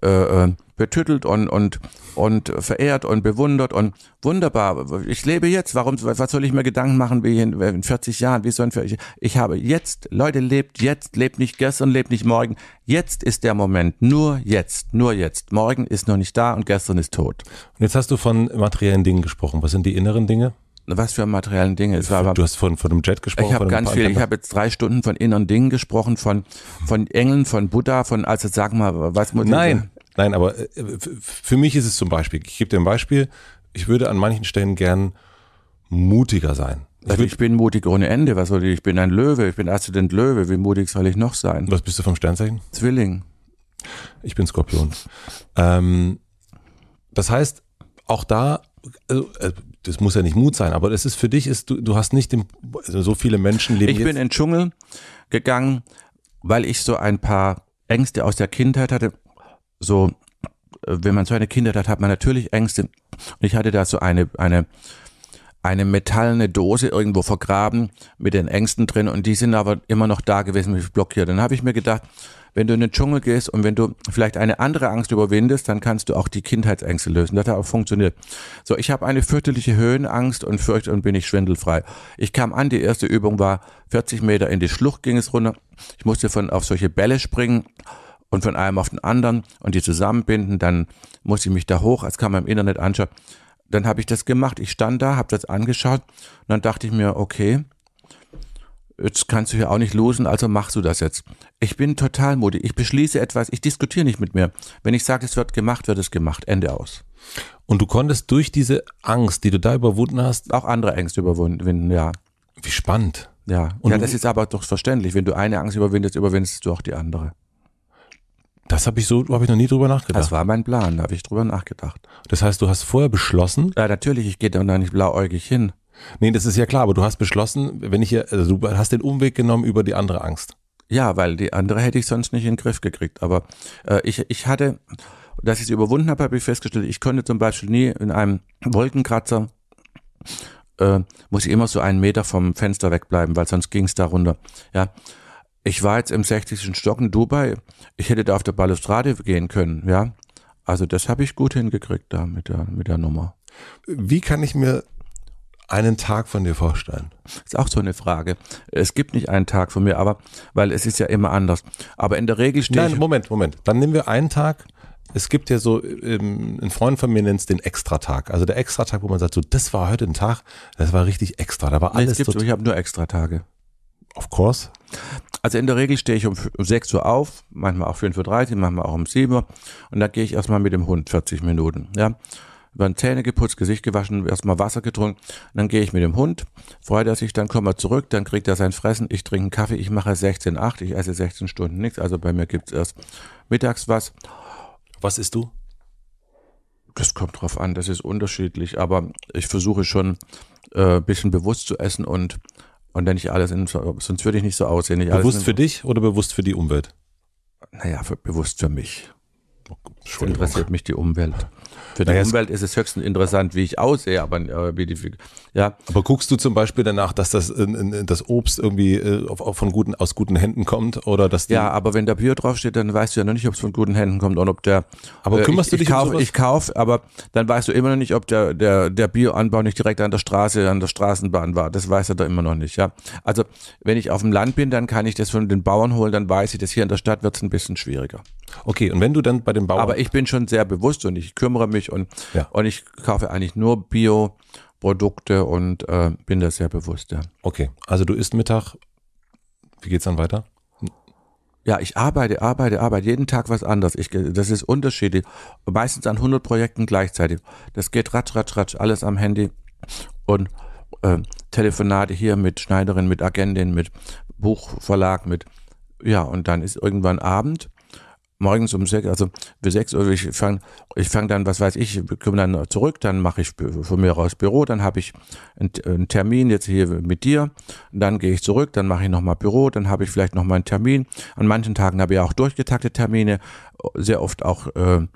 Speaker 3: äh, äh, betüttelt und, und, und verehrt und bewundert und wunderbar. Ich lebe jetzt. Warum, was soll ich mir Gedanken machen, wie in, in 40 Jahren, wie soll ich, ich habe jetzt, Leute, lebt jetzt, lebt nicht gestern, lebt nicht morgen. Jetzt ist der Moment. Nur jetzt, nur jetzt. Morgen ist noch nicht da und gestern ist tot. Und jetzt hast du von materiellen Dingen gesprochen. Was sind die inneren Dinge? was für materiellen Dinge. Es war aber, du hast von, von einem Jet gesprochen. Ich habe ganz viel. Ich habe jetzt drei Stunden von inneren Dingen gesprochen, von, von Engeln, von Buddha, von, also sag mal, was muss Nein, ich nein, aber äh, für mich ist es zum Beispiel, ich gebe dir ein Beispiel, ich würde an manchen Stellen gern mutiger sein. Also ich, ich, bin mutig ohne Ende. Was soll ich? Ich bin ein Löwe. Ich bin Aszendent Löwe. Wie mutig soll ich noch sein? Was bist du vom Sternzeichen? Zwilling. Ich bin Skorpion. Ähm, das heißt, auch da,
Speaker 2: also, äh, das muss ja nicht Mut sein, aber das ist für dich ist du, du hast nicht den, also so viele
Speaker 3: Menschen leben. Ich bin in den Dschungel gegangen, weil ich so ein paar Ängste aus der Kindheit hatte. So, äh, wenn man so eine Kindheit hat, hat man natürlich Ängste. Und ich hatte da so eine eine eine metallene Dose irgendwo vergraben mit den Ängsten drin und die sind aber immer noch da gewesen, mich blockiert. Dann habe ich mir gedacht, wenn du in den Dschungel gehst und wenn du vielleicht eine andere Angst überwindest, dann kannst du auch die Kindheitsängste lösen. Das hat auch funktioniert. So, ich habe eine fürchterliche Höhenangst und fürchte und bin ich schwindelfrei. Ich kam an, die erste Übung war 40 Meter in die Schlucht ging es runter. Ich musste von auf solche Bälle springen und von einem auf den anderen und die zusammenbinden. Dann musste ich mich da hoch, als kann man im Internet anschauen. Dann habe ich das gemacht. Ich stand da, habe das angeschaut und dann dachte ich mir, okay, jetzt kannst du hier auch nicht losen, also machst du das jetzt. Ich bin total modig. Ich beschließe etwas, ich diskutiere nicht mit mir. Wenn ich sage, es wird gemacht, wird es gemacht. Ende aus. Und du konntest durch diese Angst, die du da überwunden hast. Auch andere Ängste überwinden, ja. Wie spannend. Ja, und ja, das ist aber doch verständlich. Wenn du eine Angst überwindest, überwindest du auch die andere. Das habe ich so, habe ich noch nie drüber nachgedacht. Das war mein Plan, da habe ich drüber nachgedacht. Das heißt, du hast vorher beschlossen? Ja, natürlich, ich gehe da nicht blauäugig hin. Nee, das ist ja klar, aber du hast beschlossen, wenn ich hier, also du hast den Umweg genommen über die andere Angst. Ja, weil die andere hätte ich sonst nicht in den Griff gekriegt. Aber äh, ich, ich hatte, dass ich sie überwunden habe, habe ich festgestellt, ich konnte zum Beispiel nie in einem Wolkenkratzer, äh, muss ich immer so einen Meter vom Fenster wegbleiben, weil sonst ging es da runter. Ja. Ich war jetzt im 60. Stock in Dubai, ich hätte da auf der Balustrade gehen können, ja. Also das habe ich gut hingekriegt da mit der, mit der Nummer. Wie kann ich mir einen Tag von dir vorstellen? Ist auch so eine Frage. Es gibt nicht einen Tag von mir, aber weil es ist ja immer anders. Aber in der Regel steht. Nein, Moment, Moment.
Speaker 2: Dann nehmen wir einen Tag. Es gibt ja so, ähm, ein Freund von mir nennt es den Extratag. Also der
Speaker 3: Extratag, wo man sagt, so, das war heute ein Tag, das war richtig extra. Da war alles. Nee, es ich habe nur Extratage. Of course. Also in der Regel stehe ich um 6 Uhr auf, manchmal auch 5.30 Uhr, manchmal auch um 7 Uhr. Und dann gehe ich erstmal mit dem Hund 40 Minuten. Ja über Zähne geputzt, Gesicht gewaschen, erstmal Wasser getrunken. dann gehe ich mit dem Hund, freut er sich, dann kommen wir zurück, dann kriegt er sein Fressen, ich trinke einen Kaffee, ich mache 16,8, ich esse 16 Stunden nichts. Also bei mir gibt es erst mittags was. Was isst du? Das kommt drauf an, das ist unterschiedlich, aber ich versuche schon äh, bisschen bewusst zu essen und, und wenn ich alles in, sonst würde ich nicht so aussehen. bewusst für dich oder bewusst für die Umwelt? Naja, für, bewusst für mich. Es interessiert mich die Umwelt. Für die Umwelt ist es höchst interessant, wie ich aussehe, aber äh, wie die, ja. Aber guckst du zum Beispiel danach, dass das, in, in, das Obst irgendwie äh, auf, von guten, aus guten Händen kommt oder dass die, Ja, aber wenn der Bio draufsteht, dann weißt du ja noch nicht, ob es von guten Händen kommt und ob der. Aber äh, kümmerst äh, ich, du dich ich um kauf, Ich kauf, aber dann weißt du immer noch nicht, ob der, der, der Bioanbau nicht direkt an der Straße, an der Straßenbahn war. Das weißt du da immer noch nicht, ja. Also, wenn ich auf dem Land bin, dann kann ich das von den Bauern holen, dann weiß ich, dass hier in der Stadt wird es ein bisschen schwieriger. Okay, und wenn du dann bei dem Bauern. Aber ich bin schon sehr bewusst und ich kümmere mich und, ja. und ich kaufe eigentlich nur Bio-Produkte und äh, bin da sehr bewusst. Ja. Okay, also du isst Mittag. Wie geht's dann weiter? Ja, ich arbeite, arbeite, arbeite. Jeden Tag was anderes. Ich, das ist unterschiedlich. Meistens an 100 Projekten gleichzeitig. Das geht ratsch, ratsch, ratsch. Alles am Handy. Und äh, Telefonate hier mit Schneiderin, mit Agentin, mit Buchverlag, mit. Ja, und dann ist irgendwann Abend morgens um sechs, also bis sechs Uhr, ich fange ich fang dann, was weiß ich, komme dann zurück, dann mache ich von mir aus Büro, dann habe ich einen, Termin jetzt hier mit dir, dann gehe ich zurück, dann mache ich nochmal Büro, dann habe ich vielleicht nochmal einen Termin. An manchen Tagen habe ich auch durchgetakte Termine, sehr oft auch, äh,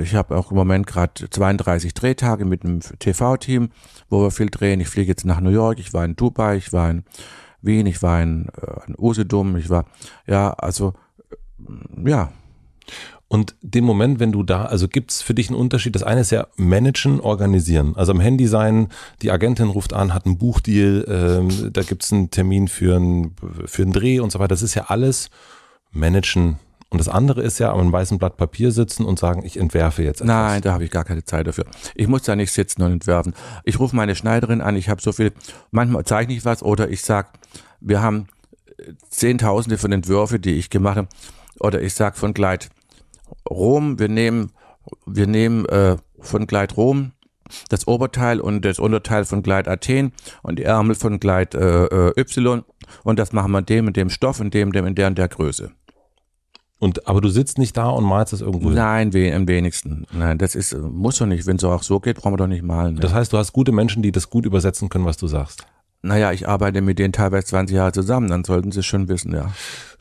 Speaker 3: ich habe auch im Moment gerade 32 Drehtage mit einem TV-Team, wo wir viel drehen. Ich fliege jetzt nach New York, ich war in Dubai, ich war in Wien, ich war in, äh, in Usedom, ich war, ja, also, ja,
Speaker 2: und den Moment, wenn du da, also gibt es für dich einen Unterschied? Das eine ist ja managen, organisieren. Also am Handy sein, die Agentin ruft an, hat einen Buchdeal, äh, da gibt es einen Termin für einen, für einen Dreh und so weiter. Das ist ja alles managen. Und das andere ist ja, am
Speaker 3: weißen Blatt Papier sitzen und sagen, ich entwerfe jetzt etwas. Nein, da habe ich gar keine Zeit dafür. Ich muss da nicht sitzen und entwerfen. Ich rufe meine Schneiderin an, ich habe so viel, manchmal zeichne ich was oder ich sage, wir haben äh, Zehntausende von Entwürfen, die ich gemacht habe oder ich sage von Gleit Rom, wir nehmen, wir nehmen äh, von Gleit Rom das Oberteil und das Unterteil von Gleit Athen und die Ärmel von Gleit äh, äh Y und das machen wir dem und dem Stoff, und dem, dem, in der und der Größe. Und, aber du sitzt nicht da und malst das irgendwo hin? Nein, we am wenigsten. Nein, das ist, äh, muss doch nicht. Wenn es auch so geht, brauchen wir doch nicht malen. Ne? Das heißt, du hast gute Menschen, die das gut übersetzen können, was du sagst? Naja, ich arbeite mit denen teilweise 20 Jahre zusammen, dann sollten sie es schon wissen, ja.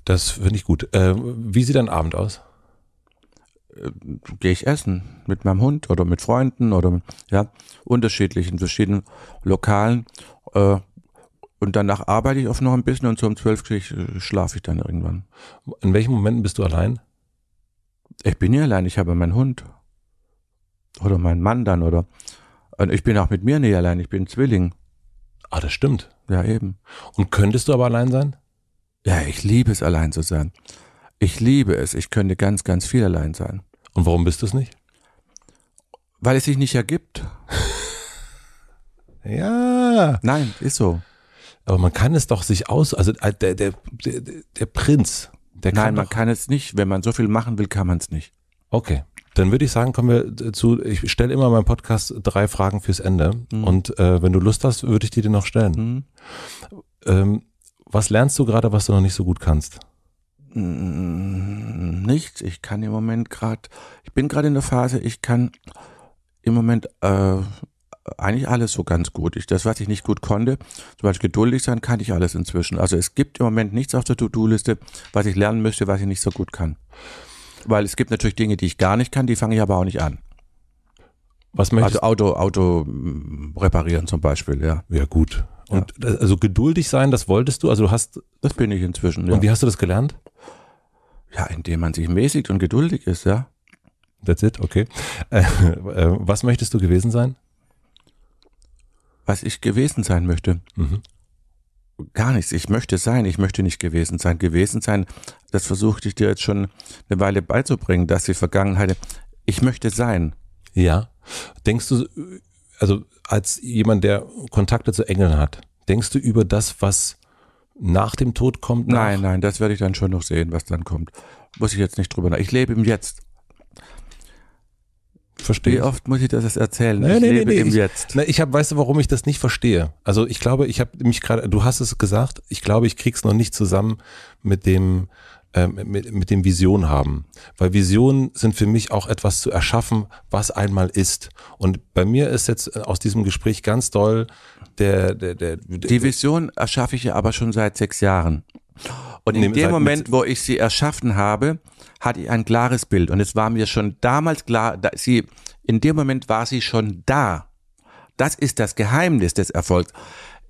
Speaker 3: Das finde ich gut. Äh, wie sieht dein Abend aus? Gehe ich essen mit meinem Hund oder mit Freunden oder mit, ja, unterschiedlichen, verschiedenen Lokalen. Äh, und danach arbeite ich oft noch ein bisschen und so um zwölf äh, schlafe ich dann irgendwann. In welchen Momenten bist du allein? Ich bin nie allein, ich habe meinen Hund. Oder meinen Mann dann, oder. Und ich bin auch mit mir nie allein, ich bin Zwilling. Ah, das stimmt. Ja, eben. Und könntest du aber allein sein? Ja, ich liebe es, allein zu sein. Ich liebe es. Ich könnte ganz, ganz viel allein sein. Und warum bist du es nicht? Weil es sich nicht ergibt. ja. Nein, ist so. Aber man kann es doch sich aus, also äh, der, der, der, der Prinz, der kann. Nein, man kann es nicht. Wenn man so viel machen will, kann
Speaker 2: man es nicht. Okay. Dann würde ich sagen, kommen wir äh, zu, ich stelle immer meinem Podcast drei Fragen fürs Ende. Mhm. Und äh, wenn du Lust hast, würde ich die dir noch stellen. Mhm. Ähm,
Speaker 3: was lernst du gerade, was du noch nicht so gut kannst? Mm, nichts. Ich kann im Moment gerade, ich bin gerade in der Phase, ich kann im Moment äh, eigentlich alles so ganz gut. Ich, das, was ich nicht gut konnte, zum Beispiel geduldig sein, kann ich alles inzwischen. Also es gibt im Moment nichts auf der To-Do-Liste, was ich lernen müsste, was ich nicht so gut kann. Weil es gibt natürlich Dinge, die ich gar nicht kann, die fange ich aber auch nicht an. Was möchtest also Auto, Auto mm, reparieren zum Beispiel, ja. Ja, gut. Und ja. Äh, also geduldig sein, das wolltest du? Also
Speaker 2: du hast. Das bin ich inzwischen. Ja. Und wie hast du das gelernt? Ja, indem man sich mäßigt und geduldig ist, ja. That's it, okay. Äh, äh, was möchtest du gewesen sein?
Speaker 3: Was ich gewesen sein möchte. Mhm. Gar nichts. Ich möchte sein, ich möchte nicht gewesen sein. Gewesen sein, das versuchte ich dir jetzt schon eine Weile beizubringen, dass die Vergangenheit. Ich möchte sein. Ja. Denkst du,
Speaker 2: also als jemand, der Kontakte zu Engeln hat, denkst du über das, was
Speaker 3: nach dem Tod kommt? Nach? Nein, nein, das werde ich dann schon noch sehen, was dann kommt. Muss ich jetzt nicht drüber nach. Ich lebe im Jetzt. Verstehe. Wie oft muss ich das erzählen? Nee, ich nee, lebe nee, im ich, Jetzt.
Speaker 2: Na, ich habe, weißt du, warum ich das nicht verstehe? Also ich glaube, ich habe mich gerade, du hast es gesagt, ich glaube, ich krieg's noch nicht zusammen mit dem, äh, mit, mit dem Vision haben. Weil Visionen sind für mich auch etwas zu erschaffen, was einmal ist. Und bei mir ist jetzt äh, aus
Speaker 3: diesem Gespräch ganz doll der, der, der, der Die Vision erschaffe ich ja aber schon seit sechs Jahren. Und in dem Moment, wo ich sie erschaffen habe, hatte ich ein klares Bild. Und es war mir schon damals klar, dass sie, in dem Moment war sie schon da. Das ist das Geheimnis des Erfolgs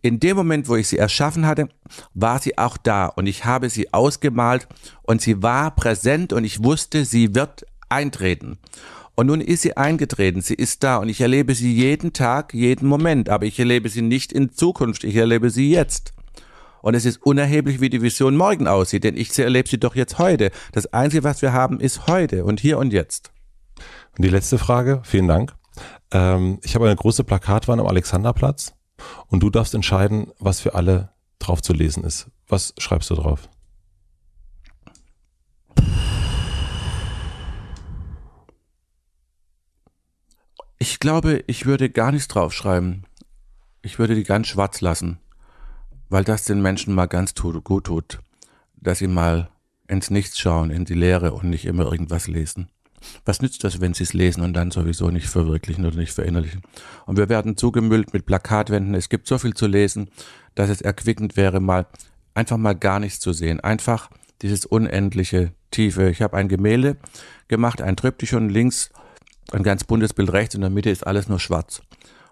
Speaker 3: in dem Moment, wo ich sie erschaffen hatte, war sie auch da und ich habe sie ausgemalt und sie war präsent und ich wusste, sie wird eintreten. Und nun ist sie eingetreten, sie ist da und ich erlebe sie jeden Tag, jeden Moment, aber ich erlebe sie nicht in Zukunft, ich erlebe sie jetzt. Und es ist unerheblich, wie die Vision morgen aussieht, denn ich erlebe sie doch jetzt heute. Das Einzige, was wir haben, ist heute und hier und jetzt. Und die letzte Frage, vielen Dank. Ähm, ich habe eine große
Speaker 2: Plakatwand am Alexanderplatz und du darfst entscheiden, was für alle drauf zu lesen ist.
Speaker 3: Was schreibst du drauf? Ich glaube, ich würde gar nichts draufschreiben. Ich würde die ganz schwarz lassen, weil das den Menschen mal ganz gut tut, dass sie mal ins Nichts schauen, in die Leere und nicht immer irgendwas lesen. Was nützt das, wenn sie es lesen und dann sowieso nicht verwirklichen oder nicht verinnerlichen? Und wir werden zugemüllt mit Plakatwänden. Es gibt so viel zu lesen, dass es erquickend wäre, mal einfach mal gar nichts zu sehen. Einfach dieses unendliche Tiefe. Ich habe ein Gemälde gemacht, ein Triptychon links, ein ganz buntes Bild rechts und in der Mitte ist alles nur schwarz.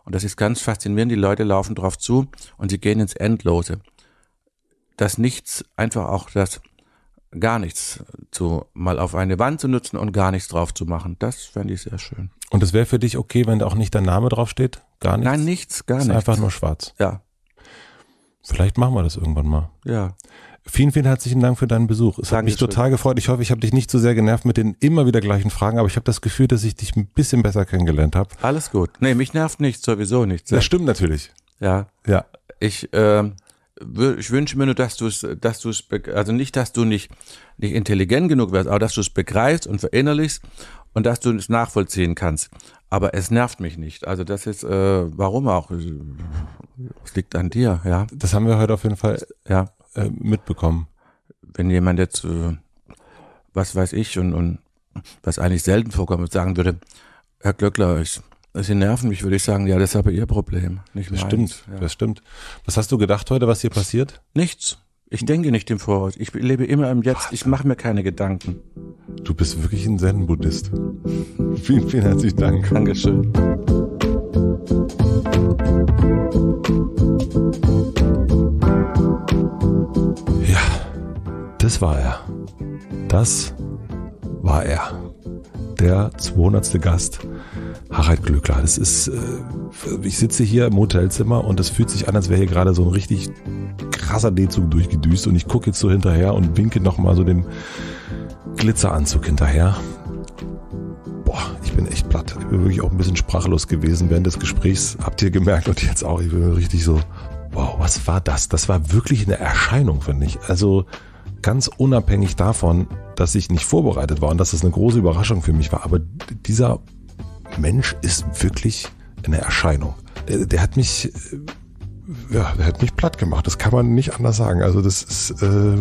Speaker 3: Und das ist ganz faszinierend. Die Leute laufen darauf zu und sie gehen ins Endlose. Das Nichts, einfach auch das gar nichts zu mal auf eine Wand zu nutzen und gar nichts drauf zu machen. Das fände ich sehr schön.
Speaker 2: Und es wäre für dich okay, wenn da auch nicht dein Name drauf steht? Gar nichts? Nein, nichts, gar nichts. ist Einfach nur schwarz.
Speaker 3: Ja. Vielleicht
Speaker 2: machen wir das irgendwann mal. Ja. Vielen, vielen herzlichen Dank für deinen Besuch. Es Dankeschön. hat mich total gefreut. Ich hoffe, ich habe dich nicht zu so sehr genervt mit den immer wieder gleichen Fragen, aber ich habe das Gefühl, dass ich dich ein bisschen besser kennengelernt habe.
Speaker 3: Alles gut. Nee, mich nervt nichts, sowieso nichts. Das stimmt natürlich. Ja. Ja. Ich, äh, ich wünsche mir nur, dass du es, dass du es, also nicht, dass du nicht, nicht intelligent genug wärst, aber dass du es begreifst und verinnerlichst und dass du es nachvollziehen kannst. Aber es nervt mich nicht. Also das ist, äh, warum auch? Es liegt an dir, ja. Das haben wir heute auf jeden Fall ja. Äh, mitbekommen. Wenn jemand jetzt, äh, was weiß ich, und, und was eigentlich selten vorkommt, sagen würde, Herr Glöckler, ich also sie nerven mich, würde ich sagen. Ja, das ist aber Ihr Problem. Nicht das stimmt, ja. das stimmt. Was hast du gedacht heute, was hier passiert? Nichts. Ich denke nicht im Voraus. Ich lebe immer im Jetzt. Ich mache mir keine Gedanken. Du bist wirklich ein Zen-Buddhist. vielen, vielen herzlichen Dank. Dankeschön.
Speaker 2: Ja, das war er. Das war er. Der 200. Gast, Harald Glückler. Das ist, äh, ich sitze hier im Hotelzimmer und es fühlt sich an, als wäre hier gerade so ein richtig krasser D-Zug durchgedüst und ich gucke jetzt so hinterher und winke nochmal so dem Glitzeranzug hinterher. Boah, ich bin echt platt. Ich bin wirklich auch ein bisschen sprachlos gewesen während des Gesprächs. Habt ihr gemerkt und jetzt auch. Ich bin richtig so, wow, was war das? Das war wirklich eine Erscheinung, finde ich. Also, ganz unabhängig davon, dass ich nicht vorbereitet war und dass das eine große Überraschung für mich war. Aber dieser Mensch ist wirklich eine Erscheinung. Der, der hat mich, äh, ja, der hat mich platt gemacht. Das kann man nicht anders sagen. Also das ist, äh,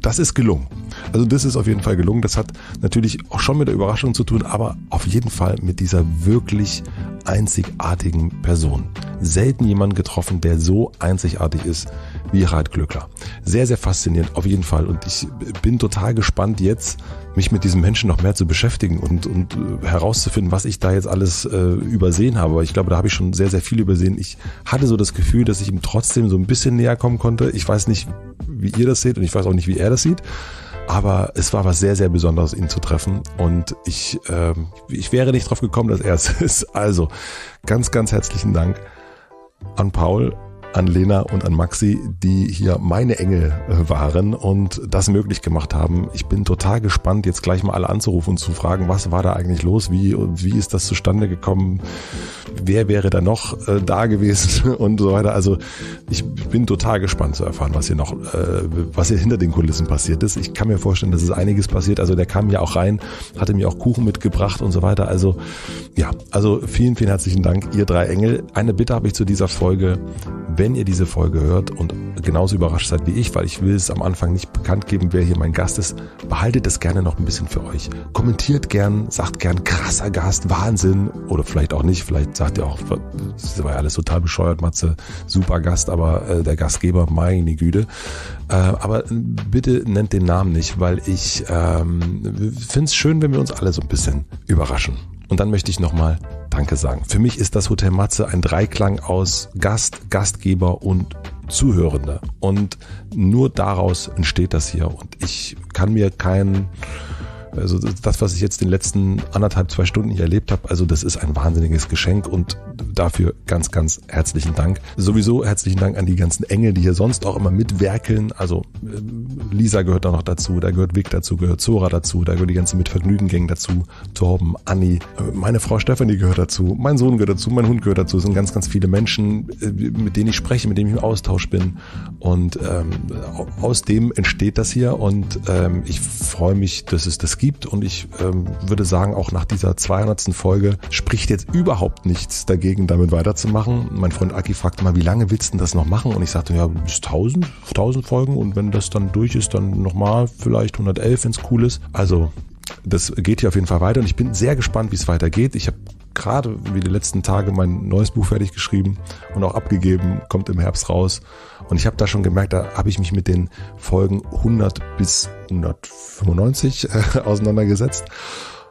Speaker 2: das ist gelungen. Also das ist auf jeden Fall gelungen. Das hat natürlich auch schon mit der Überraschung zu tun, aber auf jeden Fall mit dieser wirklich einzigartigen Person. Selten jemanden getroffen, der so einzigartig ist wie Reit Glückler. Sehr, sehr faszinierend, auf jeden Fall. Und ich bin total gespannt jetzt, mich mit diesem Menschen noch mehr zu beschäftigen und, und äh, herauszufinden, was ich da jetzt alles äh, übersehen habe. Ich glaube, da habe ich schon sehr, sehr viel übersehen. Ich hatte so das Gefühl, dass ich ihm trotzdem so ein bisschen näher kommen konnte. Ich weiß nicht, wie ihr das seht und ich weiß auch nicht, wie er das sieht. Aber es war was sehr, sehr Besonderes, ihn zu treffen. Und ich, äh, ich wäre nicht drauf gekommen, dass er es ist. Also, ganz, ganz herzlichen Dank an Paul an Lena und an Maxi, die hier meine Engel äh, waren und das möglich gemacht haben. Ich bin total gespannt, jetzt gleich mal alle anzurufen und zu fragen, was war da eigentlich los? Wie, wie ist das zustande gekommen? Wer wäre da noch äh, da gewesen und so weiter? Also ich bin total gespannt zu erfahren, was hier noch, äh, was hier hinter den Kulissen passiert ist. Ich kann mir vorstellen, dass es einiges passiert. Also der kam ja auch rein, hatte mir auch Kuchen mitgebracht und so weiter. Also ja, also vielen, vielen herzlichen Dank, ihr drei Engel. Eine Bitte habe ich zu dieser Folge. Wenn wenn ihr diese Folge hört und genauso überrascht seid wie ich, weil ich will es am Anfang nicht bekannt geben, wer hier mein Gast ist, behaltet es gerne noch ein bisschen für euch. Kommentiert gern, sagt gern krasser Gast, Wahnsinn oder vielleicht auch nicht, vielleicht sagt ihr auch, das war ja alles total bescheuert, Matze, super Gast, aber äh, der Gastgeber, meine Güte. Äh, aber bitte nennt den Namen nicht, weil ich ähm, finde es schön, wenn wir uns alle so ein bisschen überraschen. Und dann möchte ich nochmal Danke sagen. Für mich ist das Hotel Matze ein Dreiklang aus Gast, Gastgeber und Zuhörende. Und nur daraus entsteht das hier. Und ich kann mir keinen also das, was ich jetzt in den letzten anderthalb, zwei Stunden hier erlebt habe, also das ist ein wahnsinniges Geschenk und dafür ganz, ganz herzlichen Dank. Sowieso herzlichen Dank an die ganzen Engel, die hier sonst auch immer mitwerkeln. Also äh, Lisa gehört da noch dazu, da gehört Vic dazu, gehört Zora dazu, da gehört die ganze Mitvergnügen-Gang dazu, Torben, Anni, äh, meine Frau Stephanie gehört dazu, mein Sohn gehört dazu, mein Hund gehört dazu. Es sind ganz, ganz viele Menschen, äh, mit denen ich spreche, mit denen ich im Austausch bin. Und ähm, aus dem entsteht das hier und ähm, ich freue mich, dass es das gibt gibt. Und ich ähm, würde sagen, auch nach dieser 200. Folge spricht jetzt überhaupt nichts dagegen, damit weiterzumachen. Mein Freund Aki fragte mal, wie lange willst du denn das noch machen? Und ich sagte, ja, bis 1000, 1000 Folgen. Und wenn das dann durch ist, dann nochmal vielleicht 111, wenn es cool ist. Also das geht hier auf jeden Fall weiter und ich bin sehr gespannt, wie es weitergeht. Ich habe gerade wie die letzten Tage mein neues Buch fertig geschrieben und auch abgegeben, kommt im Herbst raus. Und ich habe da schon gemerkt, da habe ich mich mit den Folgen 100 bis 195 äh, auseinandergesetzt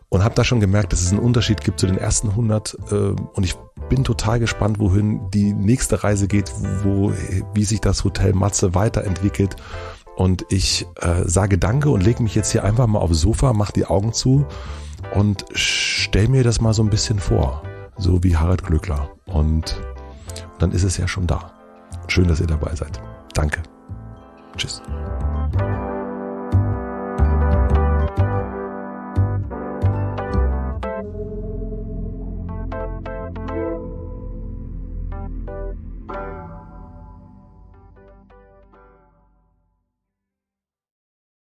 Speaker 2: und habe da schon gemerkt, dass es einen Unterschied gibt zu den ersten 100 äh, und ich bin total gespannt, wohin die nächste Reise geht, wo, wie sich das Hotel Matze weiterentwickelt. Und ich äh, sage Danke und lege mich jetzt hier einfach mal aufs Sofa, mach die Augen zu und stell mir das mal so ein bisschen vor, so wie Harald Glückler. Und dann ist es ja schon da. Schön, dass ihr dabei seid. Danke. Tschüss.